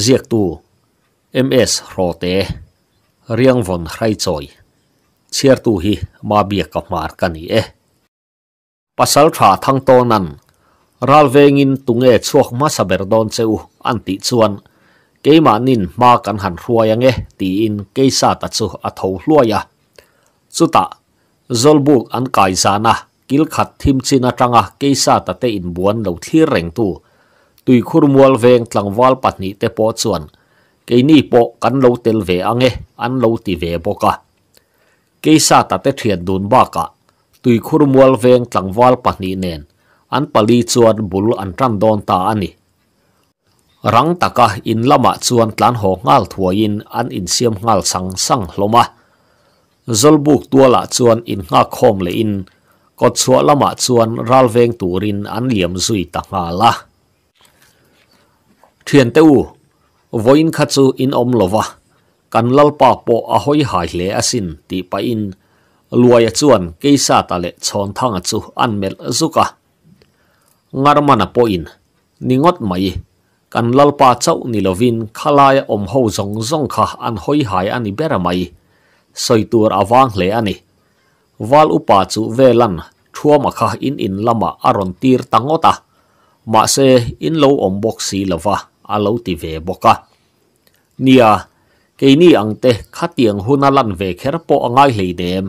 Speaker 1: ziak tu ms rote te riang von khai choi chiar tu hi ma bia ka mar ka ni e pasal tha thang to nan ral vengin tunge chuak ma saber don cheu anti chuan keima nin ma kan han hruayange ti in keisa ta chu a tho hluaya chuta zolbuk an kai zana kil khat thim china tanga keisa ta te in buan lo thi reng tu tui khur mual veng tlangwal patni te po chuan keini po kan lo tel ve ange an lo ti ve boka keisa ta te thian dun ba ka tui khur mual veng tlangwal patni nen an pali chuan bul an tran don ta ani rang taka in lama chuan tlan ho ngal thuain an in siam ngal sang sang hloma zolbuk tuala chuan in nga khom le in có chua lama chuan ral veng turin an liam zui ta nga la thiền teu voin kha chu in om lova kan lal pa po a hoi hai le asin ti pa in luaya chuan keisa ta le chon thanga chu an mel zuka ngar mana po in ningot mai kan lal pa chau ni lovin khalaya om ho zong zong kha an hoi hai ani bera mai soitur awang le ani wal upa chu velan thuama kha in in lama aron tir tangota ma se in lo om box si lova a lo ti ve boka nia keini angte khatiang huna lan ve kher po angai hleidem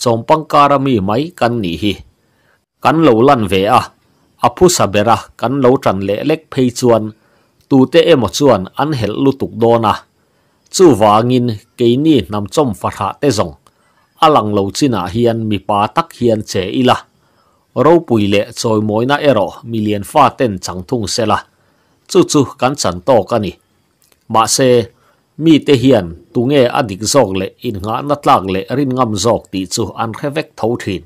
Speaker 1: chompang karami mai kan ni hi kan lo lan ve a apu sabera kan lo tran le lek phei chuan tu te emo chuan an hel lutuk dona chu wangin keini nam chom phatha te zong alang lo china hian mipa tak hian che ila ro pui le choi moina ero million fa ten changthung sela chu chu kan chan to kani ma se mi te hian tunge adik zok lệ in nga nát tlak lệ rin ngam zok ti chu an khevek tho thin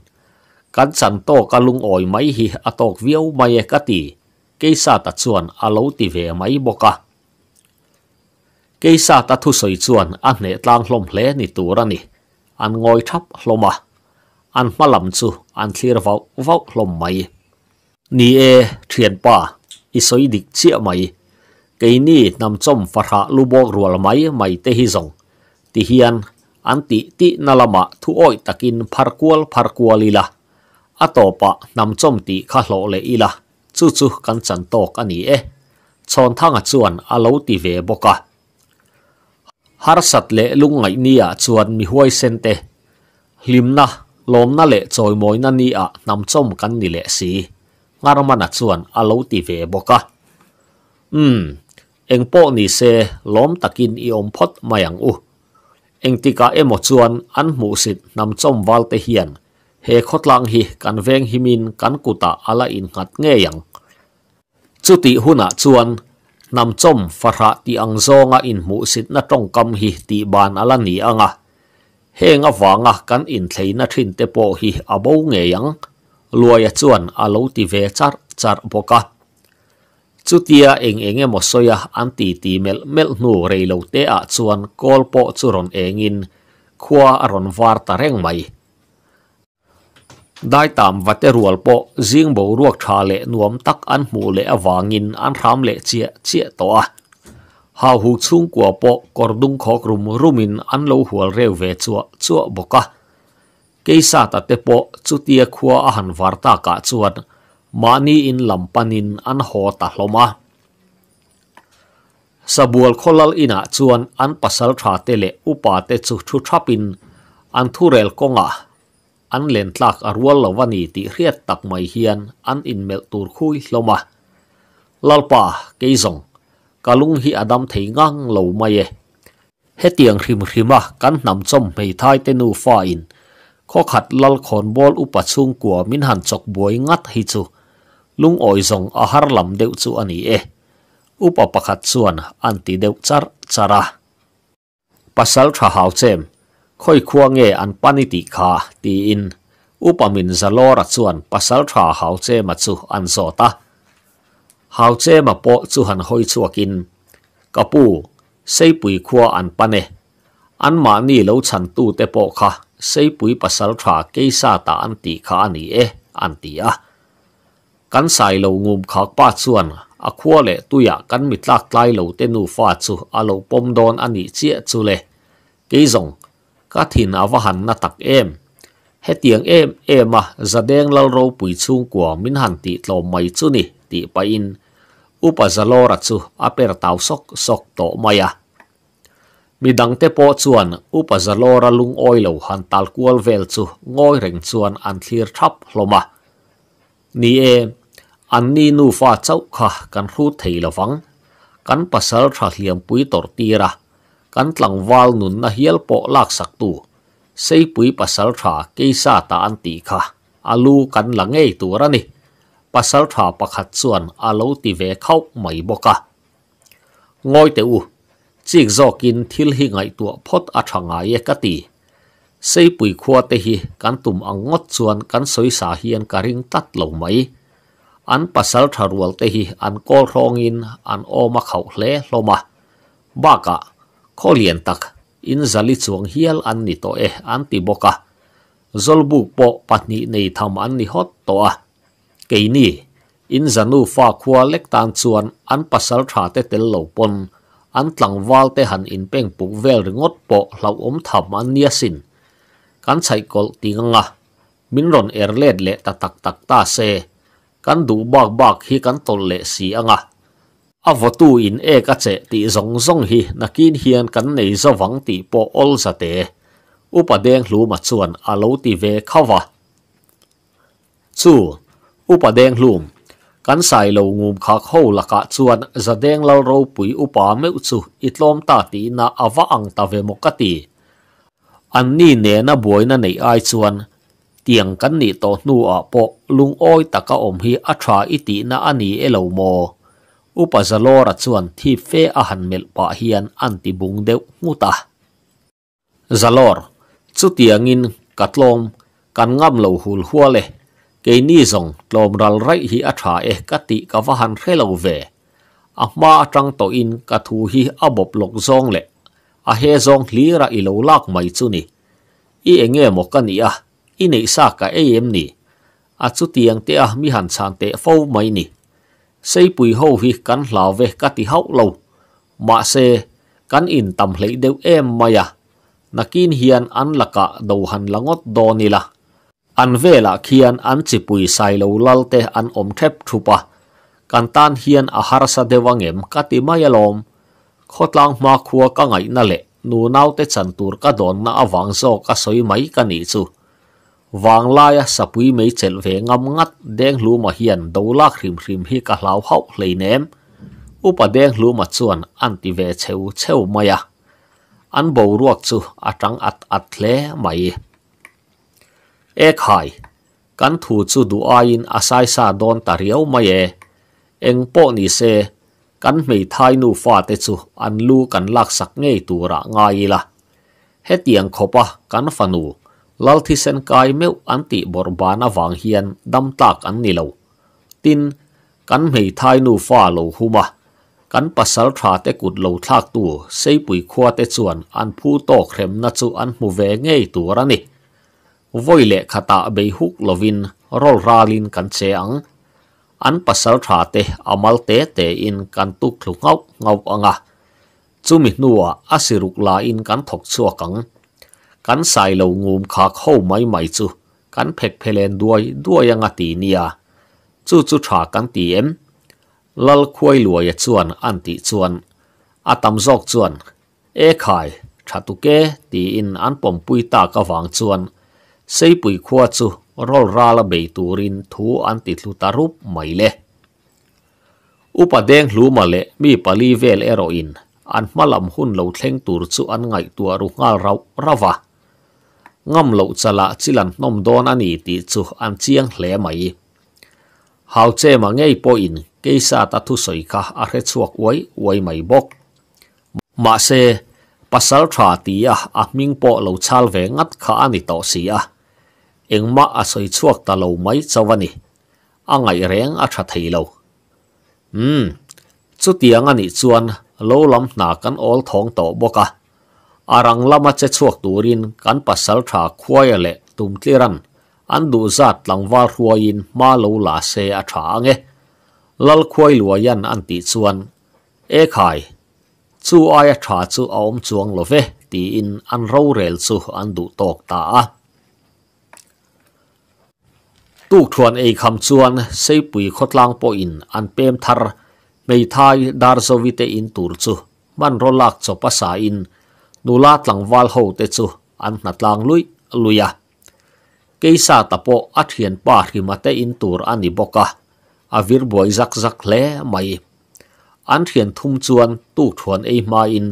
Speaker 1: kan chan to ka lung oi mai hi atok viêu mai e tì, ti keisa ta chuan alo ti ve mai boka keisa ta thu soi chuan a hne tlang hlom hle ni turani อันงอยทับลมะอันมาลำจูอันเลียรฟาว้าลมไม่นี่เอเทียนป่าอิสอยดิกเชี่ยไม่ไกนี่นำจมฟาลูบอกรัวลไม่ไม่เตหิซงติเิียนอันติตินาลมะทุอ้อยตะกินพาร์กัวลพาร์กัวลีละอตตปะนำจมติข้าโลเลอีละจู่ๆกันจันโตกันนี่เอชนทั้งจวนอาลูติเวบกะ har sat le lungai nia chuan mi huai sen te hlimna lomna le choimoina ni a nam chom kan ni le si ngarmana chuan alo ti ve boka um engpo ni se lom takin i om phot mayang u engtika emo chuan an mu sit nam chom wal te hian he khotlang hi kan veng himin kan kuta ala in ngat nge yang chuti huna chuan nam chom farha ti ang zonga in mu sit na tong kam hi ti ban ala ni anga henga wanga kan in thei na thin te po hi abo nge yang luaya chuan alo ti ve char char boka chutia eng eng emo soya anti ti mel mel nu reilo te a chuan kolpo churon engin khua aron var ta reng mai đại tam vate rual po bộ ruột ruak tha nuông tắc ăn an mu le nghìn ăn ram le chia chia to a ha hu chung kwa po kordung khok rum rumin an lo hual rew ve chua chua boka keisa ta te po chutia khua a han warta ka chuan mani in lampanin an ho ta lô ma hloma sabual kholal ina chuan an pasal tha te le upa te chu thu thapin an thurel konga an len tlak a rual lo wani tih hriat tak mai hian an mel tur khui hlawma lalpa keizong kalung hi adam thei ngang lo mai e he tiang khim hrima ah, kan nam chom mei thai te nu fa in kho khat lal khon bol upa chung kwa min han chok boi ngat hi chu lung oi zong a har lam deuh chu ani e upa pakhat chuan anti deuh char chara pasal tha hau chem ค่อยควงเงอันปนิติคาตีอินอุปมินสโลรัส่วนปัสสาวะหาเจมาจุอันโซตาฮาเจมาโปสุหันหอยชัวกินกะปูใส่ปุ๋ยควอันปนเนอันมานี่เลาฉันตูเตโปค่ะใส่ปุ๋ยปัสสาวะเกซาตาอันติคาอันนี้เออันตีอะกันใส่เรลางูมขากป้าส่วนอควเลตุยะกันมิดลากไลเรลาเตนูฟาจูอาเหลาปมโดนอันนี้เจียจูเลกิจง ka thin awa han na tak em he tiang em em a à, zadeng lal ro pui chung kwa min han ti tlo mai chu ni ti pa in upa zalora chu aper taw sok sok to maya à. midang te po chuan upa ra lung oilo han tal kual vel chu ngoi reng chuan an thlir thap hloma à. ni em an ni nu fa chau kha kan hru thei lovang kan pasal tha hliam pui tor tira kan tlang wal nun na hial po lak sak tu sei pui pasal tha keisa ta an ti kha alu kan lang ei tu ra ni pasal tha pakhat chuan alo ti ve khau mai boka ngoi te u chik kin thil hi ngai tu phot a thanga ye ka ti sei pui khua te hi kan tum angot chuan kan soi sa hian ka ring tat lo mai an pasal tha rual te hi an kol rongin an oma khau hle hloma baka ขอเลียนตักอินซาลิสวงเฮียลอันนี้ตัวเออันติบอกะจลบุกปอปัตนีในทำอันนี่ฮอตตัวเกยนี่อินซาโนฟาควาเล็กตันส่วนอันปัสสาวะเตเตลโลปนอันตังวาลเตหันอินเป่งปุกเวลงดปอเหล่าอมทำอันนี้สินกันใช้กอลติงงะมินรอนเอร์เลดเลตตักตักตาเซกันดูบากบากฮิกันตนเลสีอัะ avotu in e ka che ti zong zong hi nakin hian kan nei zo wang ti po ol sa te upadeng hlu ma chuan alo ti ve khawa chu upadeng hlu kan sai lo ngum kha kho la ka chuan zadeng lal ro pui upa me chu itlom ta ti na awa ang ta ve mokati an ni ne na boina nei ai chuan tiang kan ni to nu lung oi taka om hi athra iti na ani elomo mo upazalora chuan thi fe a han mel pa hian an ti bung deuh nguta zalor chutiangin katlom kan ngam lo hul huale ke ni zong tlom ral rai hi a tha e eh kati ka va han khelo ve a ma tang to in ka thu hi a lok zong le a he zong hlira i lo lak mai chu ni i enge mo ka ni a i nei sa ka em ni a chu tiang te ah mi han chan te fo mai ni xây bùi hô hi cắn lão về cắt tí hậu lâu mà xe cắn in tầm lấy đều em mà ya nakin hiền an là cả đầu hẳn là ngót đô ni là an về là khian an chỉ bùi sai lâu lal te an om thép chupa à. căn tan hiền a à har sa dewa em cắt tí maya lom khót lang ma khua cả ngày na lệ nụ nao te chẳng tur cả đòn na avang zo cả soi mấy cả nị chu วางลายสปุยไม่เฉลวงมงัดเด้งรูมาเฮียนดูลากริมริมพี่กะลาวเฮาเลยเนมอุปเด้งรูมาชวนอันติเวเชวเชวมายะอันบูรวกจูอาจังอัดอัดเละไม่เอกหายกันถูจูดูอาินอาศัยซาดอนตาเรียวมาเอเองปนิเซกันไม่ไทยนูฟ้าเตจูอันลูกันลักสักเงยตัวระง่ายละเฮตียงขบะกันฟันู lalthi sen kai meu an ti borban awang hian dam tak an ni lo tin kan mei thai nu fa lo huma kan pasal tha te kut lo thak tu sei pui khua te chuan an phu to khrem na chu an mu ve ngei tu ra ni voi le khata be huk lovin rol ralin kan che ang an pasal tha te amal te te in kan tu khlu ngau ngau anga chumi nuwa asiruk la in kan thok chuakang กันใส่เหลางูมขาเข้าไม่ไม่จู่กันเพ็กเพลนด้วยด้วยยังอตีเนียจู่จู่ฉากันตีเอ็มลลควยหลวยจวนอันติจวนอาตำซอกจวน เอขายชาตุเกตีอินอันปมปุยตากระวังจวนเ่ปุยขวดจูรอลราละเบตูรินทูอันติดลุตารุปไม่เลอุปเดงหลูมาเลมีปลีเวลเอโรอิน อันมาลำหุ่นเหลาเทงตูรจูอันไงตัวรุงาเราระวา ngâm lộ chả lạ chỉ lần nôm đón anh thì chú ăn chiang lẻ mày hào chế mà nghe po in cái sa ta thu sợi cả à hết chuộc quấy quấy mày bốc mà xe pasal trả tí à à minh po lộ chal về ngắt khá anh tổ sĩ à anh mà à sợi chuộc ta lâu mấy cho vậy anh ngày rèn à chặt thấy lâu ừ chú tiếng anh chuan lâu lắm nà cắn ôl thong tổ bốc à อรังลามาเจชวกตูรินกันปัสสลถาควายเละตุมทีรันอันดูจัดหลังวารลัวยินมาลูลาเซอถางเอลลควายลัวยันอันติดชวนเอขายชูอายถาชูอมจวงลเวตีอินอันรูเรลสุอันดูตกตาตุกทวนเอคำชวนเสซปุยคดลางโปอินอันเปมทาร์ไม่ทายดาร์โวิเตอินตูรชูมันรลักจบภาษาอินนูลาตลังวาลโฮเตจูอันนัดลางลุยลุยะเกษาตะโปอัดเหียนป่าที่มาเตอินตูร์อันนิบกะอาวิรบวยซักซักเล่ไม่อันเหียนทุ่มจวนตู้ถวนเอมาอิน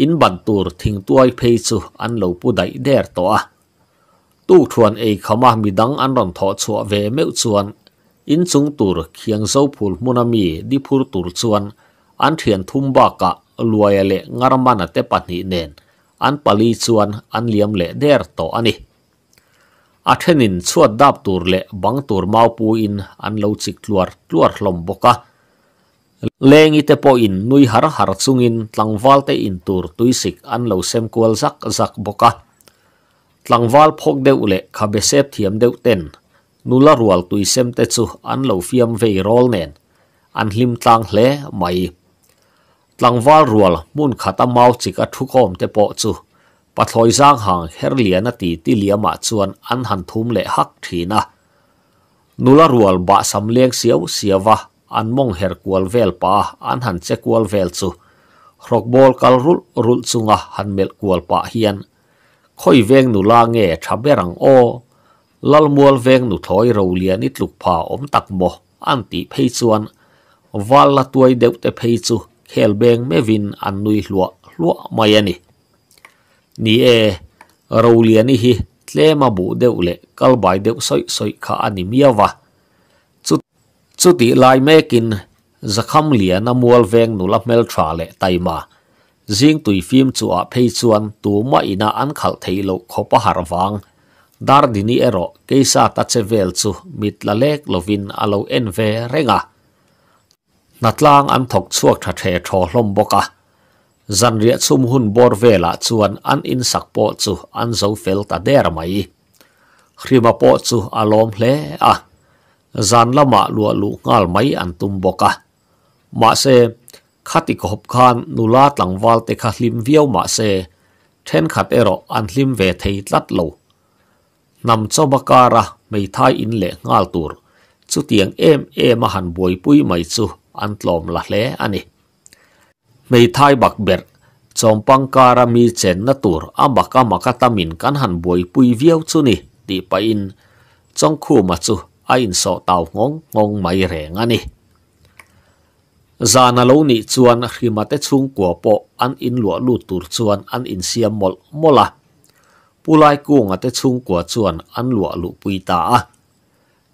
Speaker 1: อินบันตูร์ทิ้งตัวเพยจูอันเหลวผู้ใดเดรตัวตู้ถวนเอขมามีดังอันรอนทอชัวเวเมวจวนอินซุงตูร์เคียงเจ้าพูลมุนามีดิพูลตูร์จวนอันเหียนทุ่มบากะ luai le ngarman ate pahnih nen an pali chuan an liam le der to ani a thenin chuat dap tur le bang tur mau pu in an lo chik tluar tluar hlom boka lengi te po in nui har har chungin tlangwal te in tur tuisik an lo sem kual zak zak boka tlangwal phok deuh le khabe sep thiam deuh ten nula rual tuisem te chu an lo fiam vei rol nen an hlim tlang hle mai ลังวาลรัวลมุนขัดาเมาจิกทุกอมเตปอจูปัทลอยจางหางเฮรเลียนตีที่เลียมาชวนอันหันทุมเละฮักทีนะนุลรัวลบะสำเลียงเสียวเสียวะอันมองเฮรกวลเวลปาอันหันเจกวลเวลจูรกบอลกัลรุลรุลซุงะหันเมลกวลปะเฮียนค่อยเวงนุลางเงทับเบรังโอลลมววเวงนุถอยเราเลียนิตลุกพาอมตักโมอันตีเพยชวนวัลละตัวเดวเตเพยจู khel beng me vin an nui hlua hlua mai ani ni e ro lian hi tlema bu deuh le kal bai deuh soi soi kha ani miawa chu chu ti lai mekin zakham lian amual veng nula mel thra le ma zing tui phim chu a phei chuan tu ma ina an khal thei lo khopa har wang dar dini ero keisa ta chevel chu mit la lek lovin alo en ve renga นัดล่างอันถกชวกทะเททอลมบกะจันเรียสุมหุ่นบอร์เวลาชวนอันอินสักโปจูอันโจเฟลตาเดรไมครีมาโปจูอารมณ์เลอะจันละมาลัวลุงาลไมอันตุมบกะมาเซขัติกบคานนุลาตลังวาลเตคาลิมเวียวมาเซเทนขัดเอรออันลิมเวทีลัดโลนำจอาบการะไม่ทายอินเลงาลตูร์สุเตียงเอ็มเอมหันบวยปุยไม่จู an tlom la hle ani mei thai bak ber chompang kara mi chen na tur amaka maka tamin kan han boi pui viau chu ni ti pa in chong khu ma chu a in so tau ngong ngong mai reng ani zana lo ni chuan hrimate chung kwa po an in lua lu tur chuan an in siam mol mola pulai kuang ate chung kwa chuan an lua lu pui ta a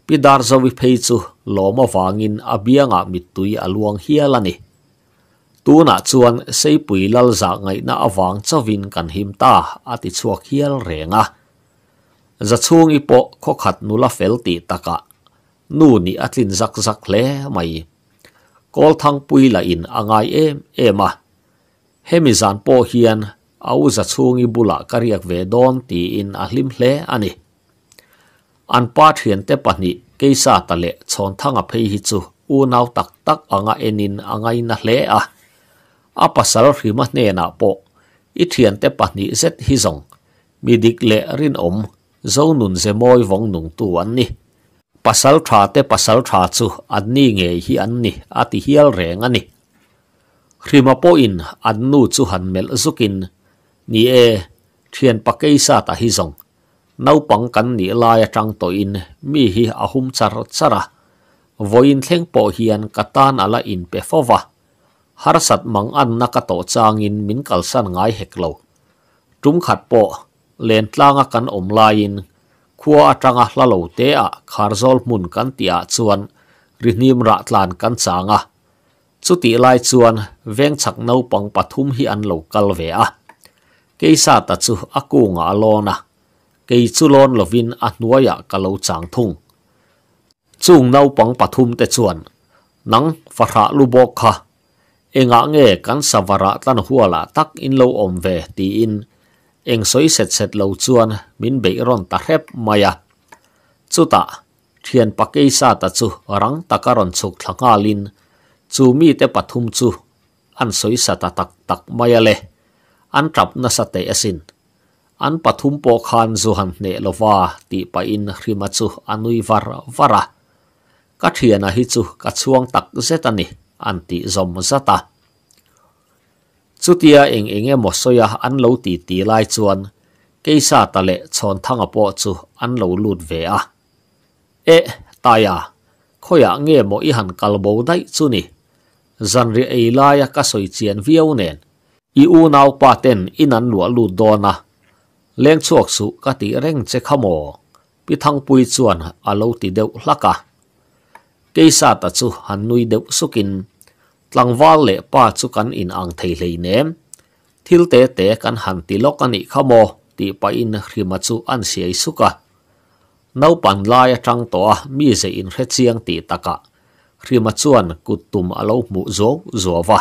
Speaker 1: pidar zowi phei chu loo mawaangin a bya nga mitu i aluwaang hiala ni. Tuna cuan sei pui lalzak ngay na awaang ca win kan him ta ati cua hial renga. Zatsungi po kokhat nula felti taka. Nuu ni atlin zak-zak le mayi. Kol thang pui lain a ngay e Hemizan po hian, awu zatsungi bula kariak vedon ti ahlim le a ni. An paat keisa tale chon thanga phei hi chu u nau tak tak anga enin angai na hle a a pasar ri ma ne na po i thian te pa ni zet hi zong mi dik le rin om zo nun ze moi wong nung tu an ni pasal tha te pasal tha chu an nge hi an ati hial reng ani khrima po in an chu han mel zukin ni e, pa keisa ta naupang kan ni lai atang à to in mi hi ahum à char chara voin thleng po hian katan ala à in pe fowa har sat mang an naka ka to chang in min kal san ngai hek lo tum khat po len tlanga kan om lai in khua atanga hla lo te a kharzol mun kan tia chuan rihnim ra tlan kan changa chuti lai chuan veng chak naupang pathum hi an lo kal ve a keisa ta chu akunga lona cây chu lon là vin a nuaya cả lâu chàng thung chung nau pang pathum te chuan nang phara lu bok kha enga nge kan savara tan huala tak in lo om ve ti in eng soi set set lo chuan min be ron ta rep maya chuta thiền pakei sa ta chu rang takaron chuk thlanga lin chu mi te pathum chu an soi sa ta tak tak maya le an trap na sa te asin an pathum po khan zu han ne lova ti pa in rima chu anui var vara ka thiana hi chu ka chuang tak zetani an ti zom zata chutia eng enge mo soya an lo ti ti lai chuan keisa tale chon thanga po chu an lo lut ve a e taya khoya nge mo i han kalbo dai chu ni zanri lai ka soichian viau nen i u nau paten in an lua lu dona เลี้ยงชวกสุกติเร่งเจขโมพิทังปุยชวนอาลูติเดวลักะกิสาตัสุหันนุยเดวสุกินตังวาเล่ป้าสุกันอินอังเทเลยเนมทิลเตเตกันหันติลกันอิขโมติไปอินริมาสุอันเสียสุกะนาวปันลายจังตัวมีเสียอินเรเซียงติตะกะริมัชวนกุตุมอาลูมุโจจัววะ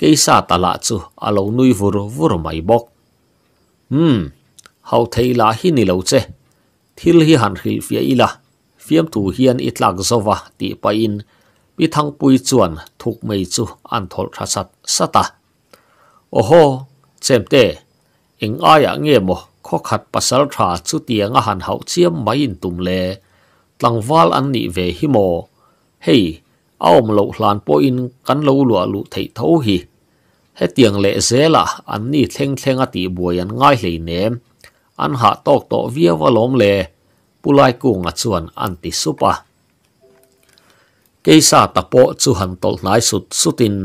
Speaker 1: กิสาตละสุอาลูนุยวุรุวุรุไม่บอก Hmm, hau thei la hi ni lo che. Thil hi han khil fia ila. Fiam tu hian itlak zova ti pa in. Bi thang pui chuan thuk mei chu an thol kha sat sata. Oho, chem te. Ing aya nge mo kho khat pasal tha chu tiang a han hau chiam mai in tum le. Tlang wal an ni ve hi mo. hei, aom lo hlan po in kan lo lua lu thei thau hi. he tiang le zela an ni thleng thleng a ti buayan ngai hlei ne an ha tok to via walom le pulai ku nga chuan an ti supa keisa tapo chu han tol nai sut sutin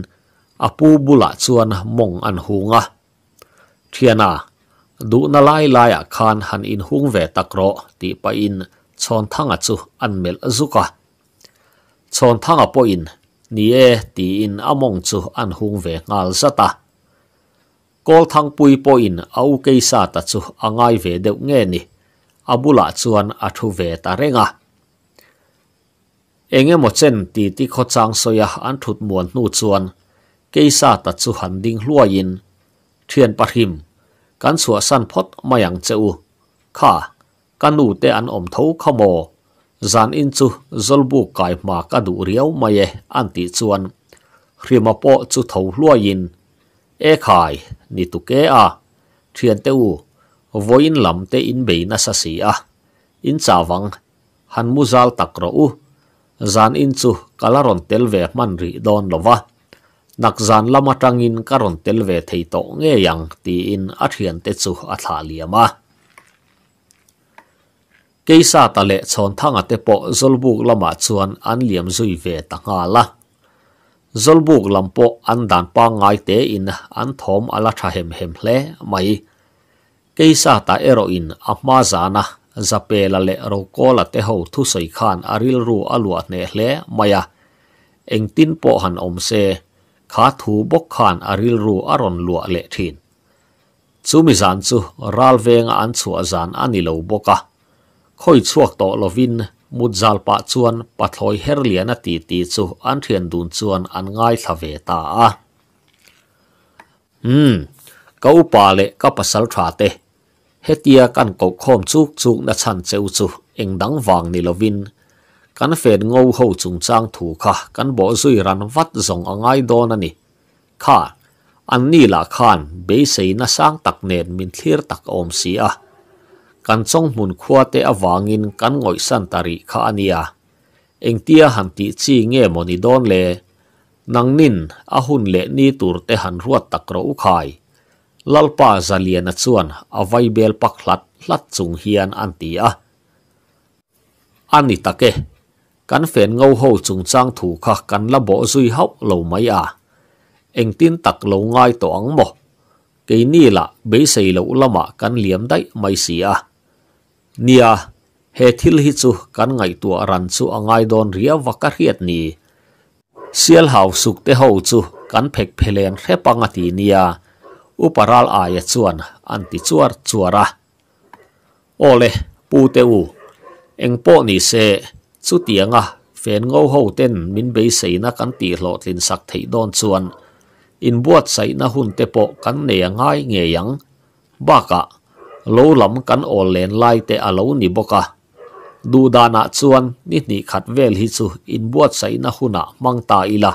Speaker 1: apu bula chuan mong an hunga thiana du na lai lai a khan han in hung takro ti in chon thanga chu an mel zuka chon po in นี่เอตีอินอามงจูอันหงเวงอาลสตาก็ทังปุยปอินเอาเกยสัต์จูอังไอเวเดวเงนี่อาบุลาจวนอัฐเวตาเรงะเองมดเช่นตีที่ขจังสอยอันทุดมวนนูจวนเกยสัต์จูหันดิงลวยินเทียนปะหิมการสวสันพดมายังเจ้าข้ากันูเตอันอมทูขโม zan in chu zolbu kai mak adu riau mai e anti chuan hrima po chu tho hluain e khai ni tu ke a thian te u voin lam te in be na sa si a in chawang han muzal takro u zan in chu kalaron tel ve man ri don lova nak zan lama tangin karon tel ve thei to nge yang ti in a thian te chu a thla keisa ta le chon thanga te po zolbuk lama chuan an liam zui ve ta nga la zolbuk lampo an dan pa ngai te in an thom ala tha hem hem hle mai keisa ta eroin in ama zana zape la le ro ko la te ho thu sei khan aril ru alua ne hle maya eng tin po han om se kha thu bok khan aril ru aron lua le thin chu mi zan chu ral venga an chu azan ani lo boka hoi chuak to lovin mudzal pa chuan pathloi herliana ti ti chu an thian dun chuan an ngai thlave ta a hm kau pa le ka pasal tha te hetia kan ko khom chuk chuk na chan cheu chu eng dang wang ni lovin kan fet ngô hô chung trang thủ kha kan bỏ duy ran vắt dòng ở ngay đó nè kha anh ni là khan bế sĩ na sang tặc nền mình thier tặc ôm xí à kan chong hmun khua te awangin kan ngoi san tari kha ania engtia hanti chi nge moni don le nangnin ahun le ni tur te han ruat takro khai, lalpa zalian chuan avai bel pakhlat hlat chung hian ti a ani take kan fen ngau ho chung chang thu kha kan la bo zui hau lo mai a eng tin tak lo ngai to ang mo ke ni la be sei lo lama kan liam dai mai si à นียเหตุที่ลิตสุกันไงตัวรันสูองไงโดนเรียวักเรียดนี้เซียลหาวสุกเทหาวสูกันเพกเพลนเทปังตีเนียอุปราลอายชวนอันติจวรชัวระโอเลปูเตูเองโปนี่เซสุเทียงะเฟนงูหาวเต้นมินเบย์ใส่นักันตีหลอดลินสักเทียดอนชวนอินบวชใส่นักหุ่นเตโปกันเนียง่ายเงียงบ้ากะโลลำกันโอเลนไล่แต่อโลนิบกะดูดานาชวนนี่นี่ขัดเวลฮิซูอินบวชใส่นะหุนะมังตาอีละ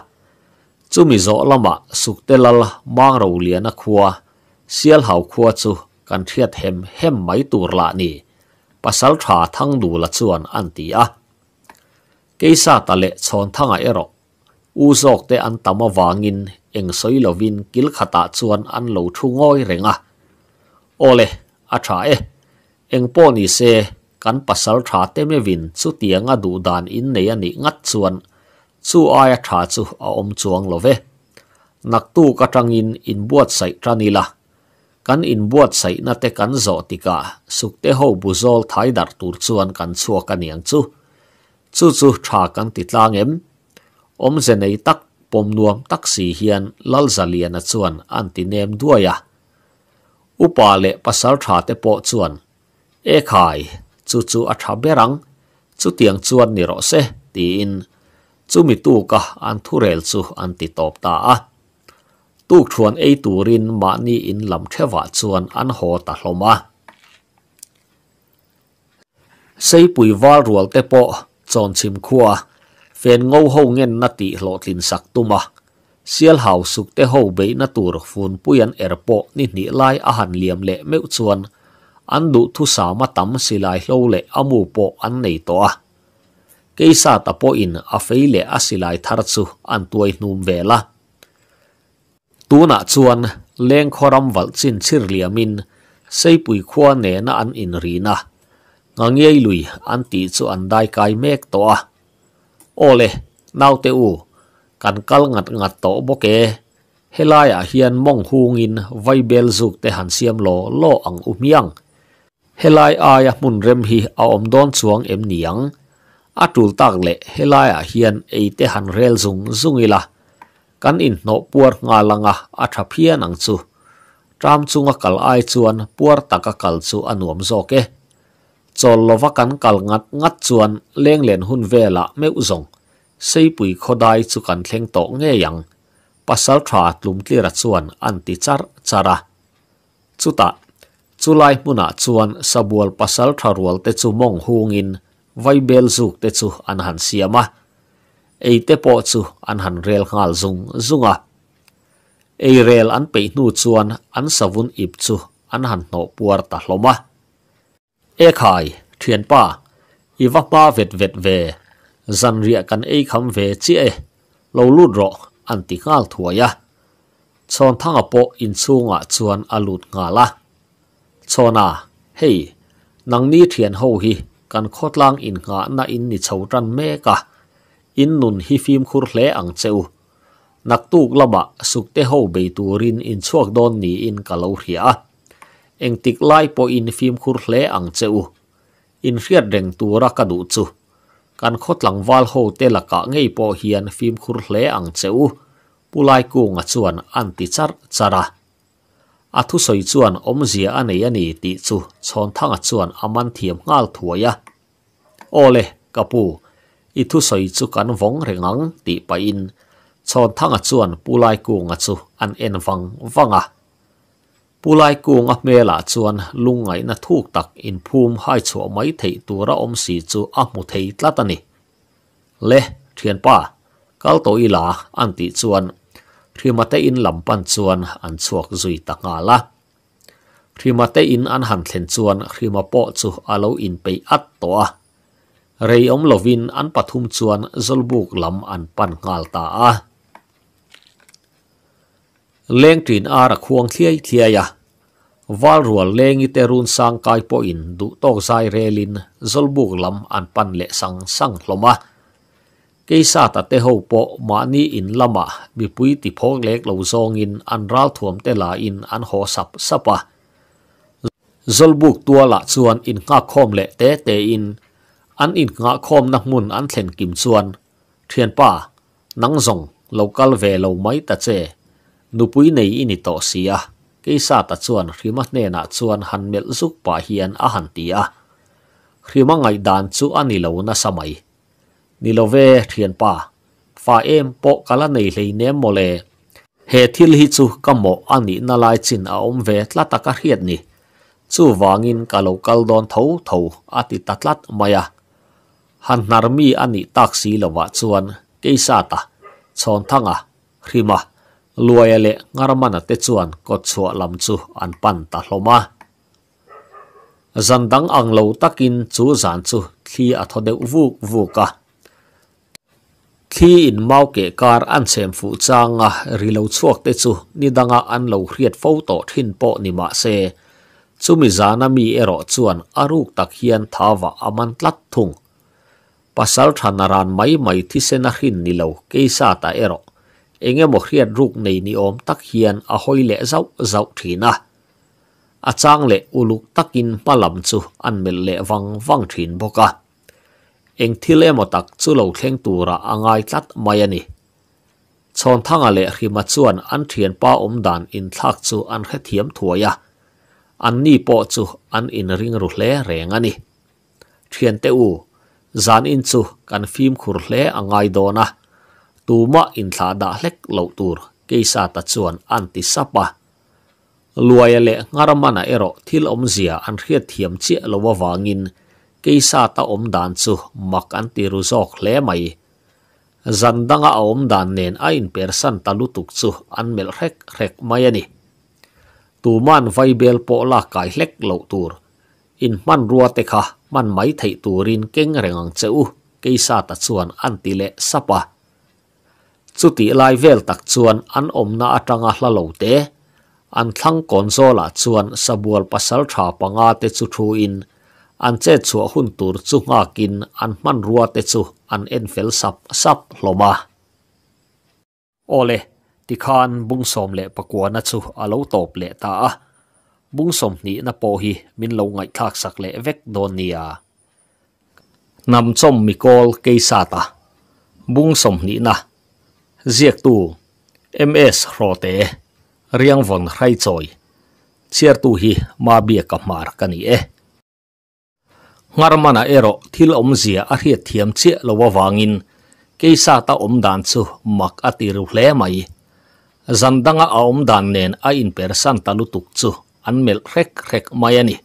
Speaker 1: จูมิโซลมะสุกเตลละมังเราเลียนะคัวเซียลหาวคัวซูกันเทียดเฮมเฮมไม่ตูรละนี่ปัสสาวะทั้งดูละชวนอันตีอะกกซาตะเลชอนทั้งไอรกอูซอกเตอันตามวางินเองสอยลวินกิลขตาชวนอันโหลทุงออยเรงอะโอเล a tha e eng po ni se kan pasal tha te me win chu tiang a du dan in nei ani ngat chuan chu a a om chuang love nak tu ka tang in in kan in buat na te kan zo tika suk te ho bu thai dar tur chuan kan chu ka niang chu chu chu tha kan ti om ze tak pom nuam taksi hian lal zalian a chuan antinem duaya ya upa le pasar tha te po chuan e khai chu chu a tha berang chu tiang chuan ni ro se ti in chu mi tu ka an thu rel chu an ti top ta a tu chuan e tu rin ma ni in lam the wa chuan an ho ta hloma sei pui wal rual te po chon chim khuwa fen ngou ho ngen na ti hlo sak tuma ma sial hau suk te hou be na tur fun puyan erpo ni ni lai a han liam le meu chuan an du thu sa ma tam si lai hlo le amu po an nei to a ke sa ta po in a fei le a si lai thar chu an tuai hnum ve la tu na chuan leng khoram wal chin chir liamin sei pui khua ne na an in ri na ngangei lui an ti chu an dai kai mek to a ole naute u กันกัลงัดงัดโตบกเอเฮลายอาเฮียนมองฮูงินไวเบลสุกเตหันเสียมโลโลอังอุมยังเฮลายอายมุนเรมฮีอาอมดอนสวงเอ็มเนียงอาตุลตักเละเฮลายอาเฮียนเอเตหันเรลซุงซุงอีละกันอินโนปวดงาลังอะอัฐเพียนังซูจามซุงกัลไอจวนปวดตะกะกัลซูอันวมโซเกจอลลวกันกัลงัดงัดจวนเลีงเลีนหุนเวละไม่อุ่งสซปุยขดายสุกันเทงโตเงยังปัสสาวะาลุมที่รัชวนอันติจารจาระจุตะจุไลมุนาชวนสบวลปัสสาวะรวลเตจุมงหงอินไวเบลจุกเตจุอันหันเสียมะเอเตปอจุอันหันเรลงาลซุงซุงอ่ะเอเรลอันไปนูชวนอันสวุนอิบจุอันหันโนปัวตะลมะเอขายเทียนป้าอีวัปป้าเวดเวดเว Zan ria kan eikam we zi e, lau lut rok, an ti ngaal thuwa ya. Chon tanga pok in su nga chuan alut nga la. Chona, hei, nang ni thien hou hi, kan kod lang in nga na in ni chow tran me ka. In nun hi fim khur le ang ze u. Nak tuuk labak suk te hou bei tu rin in chuak don ni in ka lau Eng tik lai pok in fim khur le ang ze In riat reng tu ra ka du zu. kan lang wal ho te laka ngei pawh hian fim khur hle ang cheu pulai kunga chuan an ti char chara a thu soi chuan om zia anei ani ti chu chhon thanga chuan aman thiam ngal thuaya ole kapu i thu soi chu kan vong rengang ti pa in chhon thanga chuan pulai kunga chu an en wang wanga Pulai kung at mela chuan lungay na thuk tak in pum hai chua mai thay tura om si chu amu thay tlatani. Le, thiên pa, kal to ila anti chuan, rimate in lampan chuan an chuak zui tak nga la. Rimate in an han thien chuan rimapo chu alo in pay at toa. Rey om lovin patum chuan zolbuk lam an pan ngal taa. เลงตรีนอารัควงเทียเทียะวาลรัวเลงอิเตรุนสังกาปอินดูตอกไซเรลินซลบุกลำอันปันเละสังสังลมะกีซาตะเตหปมานีอินละมะบิปุยติพกเล็กลาซองอินอันราทวมเตลาอินอันหอสับสปะซลบุกตัวละชวนอินงาคมเละเตเตอินอันอินงาคมนักมุนอันเซนกิมชวนเทียนป่านังซงโลกาลเวลาไม่ตะเจ nupui nei ini to sia keisa ta chuan rima hne na chuan han mel zuk pa hian a han tia rima ngai dan chu ani lo na samai ni ve thian pa fa em po kala nei hlei ne mole he thil hi chu kamo ani na lai chin a om ve tla ta ka hiat ni chu wangin kalo kal don tho tho ati tatlat maya han narmi ani taksi lowa chuan keisa ta chon thanga rima ลวยเล็กงามนันติดชวนกดชัวลำชูอันปันตาลมะสันดังอังเลวตักินจูสันชูที่อัทเดวุกวุกะที่อินเมาเกกาอันเซมฟูจางะริเลวชวกติดชูนิดังอันเลวเครียดฟูโตทินโปนิมาเซชุมิจานามีเอรอชวนอารูกตะเคียนทาวะอแมนตัดทุงภาษาทันารันไม่ไม่ที่เซนหินนิเลวเกิสัตาเอรอ eng emaw hriat ruk nei ni awm tak hian a hawi leh zauh zauh thina a chang leh uluk takin palam văng an mel leh wang wang thin boka eng thil emaw tak chu lo thleng tura angai à tlat mai ani à chon thanga à le hrima chuan an thian ba om dan in thlak chu an kha thiam thuaya an ni po chu an in ring ru hle reng ani thian te u zan in chu căn phim khur hle angai dona tuma in thla da hlek lo tur keisa ta chuan an ti sapa luaya le ngaramana ero thil om zia an hriat thiam chi lowa wangin keisa ta om dan chu mak an ti ru zok hle mai zandanga om dan nen a in persan ta tuk chu an mel rek rek mai ani tuman vai bel po la kai hlek lo tur in man rua te kha man mai thei turin keng rengang cheu keisa ta chuan an ti le sapa สุดติลายเวลตักชวนอันอมน่าจัตงาหละโลเตอันทั้งคอนโซลัาชวนสบวลปัสสลชาปงาเตจุดทูอินอันเจ็ดชัวหุ่นตูรจุงากินอันมันรัวเตจุอันเอ็นเฟลสับสับลมาโอเลที่ขานบุ้งสมเละปะกวนัชุอาโลตบเละตาบุ้งสมนี่นับโอฮีมินลงไงคากสักเละเวกโดเนียนำชมมิโกลเกซาตาบุ้งสมนี่นะเรียกตู MS รอเตเรียงวนไรจอยเชียร์ตูฮีมาเบียกับมาร์กันนี่เองารมานาเอโรที่ลอมเสียอาเรียเทียมเชียลววางินเกซาตาอมดานซูมักอติรุเลไหมจันดังอาอมดานเนนอินเปอร์สันตาลุตุกซูอันเมลเรกเรกมายันิ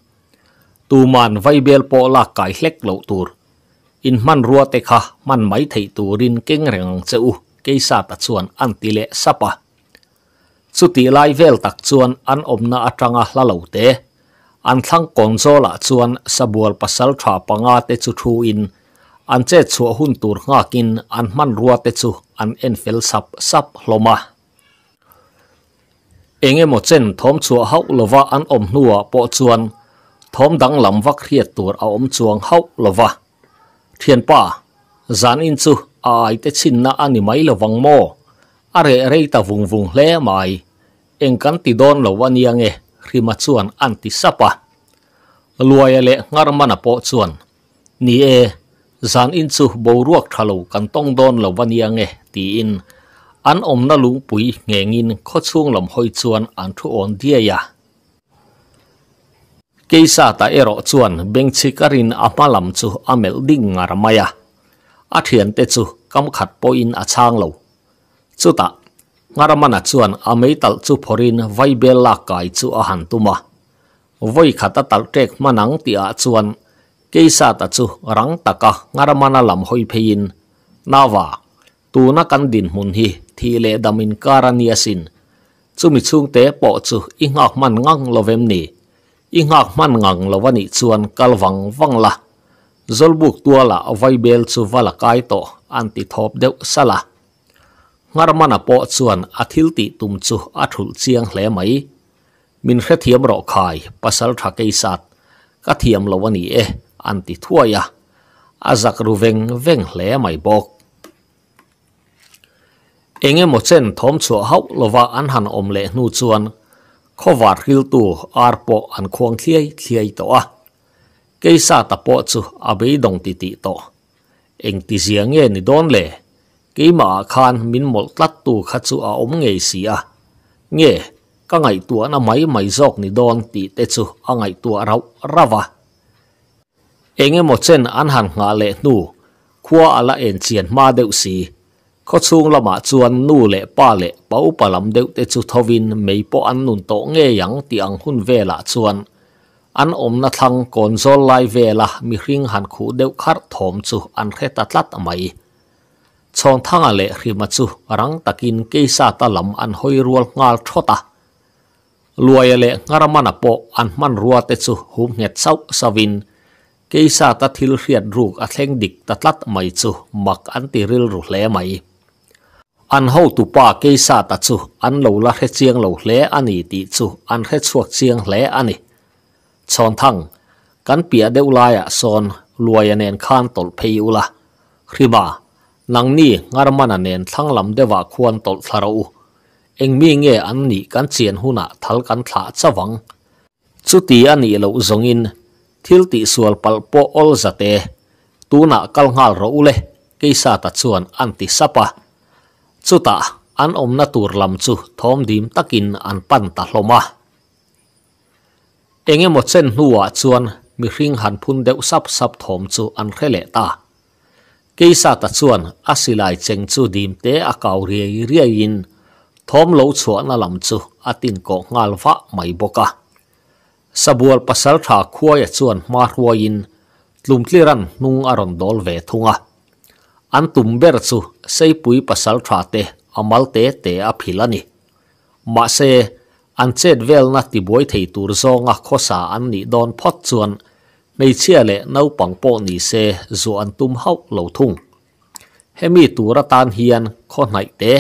Speaker 1: ตูมันไวเบลโปลากายเล็กเลวตูร์อินมันรัวเตคะมันไม่ไทยตูรินเก่งแรงเจ้า keisa ta chuan an lệ sapa chuti lai vel tak chuan an omna atanga lalo te an thlang kong zola chuan sabual pasal tha panga te chu thu in an che chu hun tur nga kin an man rua te chu an en fel sap sap hloma enge mo chen thom chu hau va an om nua po chuan thom dang lam vak riat tur a om chuang hau va, thiên pa zan in chu ai te chin na anh ani mai lo wang mo are re ta vung vung hle mai eng kan ti don là vân yang e ri ma chuan an ti sapa luaya lệ ngar mà nạp chuan ni e zan in chu bo ruak thalo kan tong don lo wan yang e ti in an om na lung pui ngengin kho chung lom hoi chuan an thu on dia ya keisa ta ero chuan bengchikarin apalam chu amel ding ngarmaya a thian te chu kam khat po in a chang lo chu ta ngaramana chuan a meital chu phorin vai bel la kai chu a han tuma voi khata tal tek manang ti a chuan keisa ta chu rang taka ngaramana lam hoi phein nawa na kan din hun hi thi le damin karania sin mi chung te po chu i ngak man ngang lovem ni i ngak man ngang lovani chuan kalwang la zolbuk tua la vai bel chu vala kai to an ti thop deuh sala ngar mana po chuan athil ti tum chu athul chiang hle mai min khe thiam ro khai pasal tha ke sat ka thiam lo ani e an ti thuaya azak ru veng veng hle mai bok enge mo chen thom chu hau lova an han om le nu chuan khovar hil tu arpo an khuang thiai thiai to a à cái keisa tapo chu abei dong ti ti to eng ti zia nge ni don le mà khan min mol tlat tu kha chu a om nghe si a nghe, ka ngai tua na mai mai zok ni don ti te chu a ngai tua rau rawa enge mo chen an han nga le nu khua ala en chian ma deu si kho chung lama chuan nu le pa le pau palam deuh te chu thovin meipo an nun to nghe yang ti ang hun vela chuan อันอมนัทังก่อนโซลไลเวล่ะมีริงหันคูเดวคัดถมจูอันเรตัดลัดไม่ช่องทางอเลหริมาจูรังตะกินกีซาตะลำอันหอยรัวงาลทตารวยเลงารมันปออันมันรัวเตจูหุมเงียดเศร้าสวินกีซาตะทิลเรียดรูกอัเลงดิกตัดลัดไม่จูมักอันติริลรุเล่ไม่อันเฮาตุปากีซาตะจูอันเหลาละเฮจียงเหลาแลอันอีติจูอันเฮจวกเจียงเลอันอีชอนทั้งกันเปียเดือุลายะซอนรวยเนนข้านตลเพยุละครีบานังนี่งารมันเนนทั้งลำเดว่าควรตลทารูเองมีเงี้ยอันนี้กันเจียนหุนะทัลกันถาจะวังสุตีอันนี้เราจงอินทิลติสวลปัลโปอลจัตเตตูนักกัลงาลรูเลกิสัตัส่วนอันติสปะสุตาอันอมนัตุรลำจุทอมดิมตะกินอันปันตะลมะ enge một chen nuwa à chuan mi hring han phun deuh sap sap thom chu an lệ ta xa ta chuan a silai cheng chu dim te a kau riai riai in thom lâu chuan a lam chu atin ko ngal va mai boka sabual pasal tha khuai chuan ma ruain tlum tliran nung aron dol ve thunga an tum ber chu sei pui pasal tha te amal te te a philani ma se an chet vel na ti boi thei tur zonga khosa an ni don phot chuan nei chia lệ nâu pang po ni xe zu an tum hau lo thung hemi tura tan hian kho nai te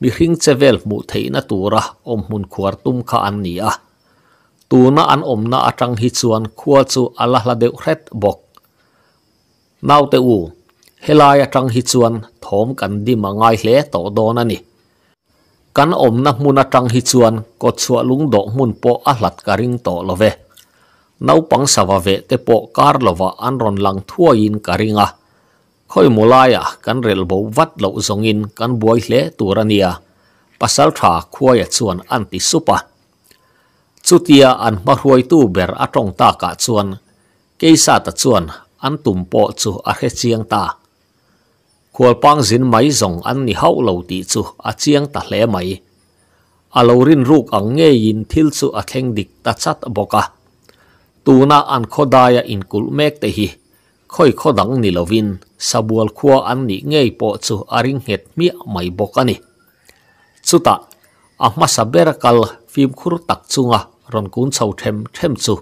Speaker 1: mi hring chevel mụ thầy na tura om hun khuar tum kha an ni a tuna an om na atang hi chuan khua chu ala la deuh hret bok naute u helai atang hi chuan thom kan di mangai hle to don ani kan om na mun atang hi chuan ko chua lung do mun po a hlat ka ring to love naupang sawa ve te po kar lova an ron lang thua in ka ringa à. khoi mulaya kan à, rel bo wat lo zongin kan buai hle turania pasal à. tha khuaya chuan anti supa chutia an mahuai tu ber atong ta ka chuan keisa ta chuan an tum po chu a he chiang ta khua pang zin mai zong an ni hau lo ti chu a chiang ta hle mai a lo rin ruk ang nge yin thil chu a theng dik ta chat boka na an khodaya in kul mek te hi khoi khodang ni lovin sabual khua an ni ngei po chu aring het mi mai boka ni chuta ahma saber kal phim khur tak chunga ron kun chau them them chu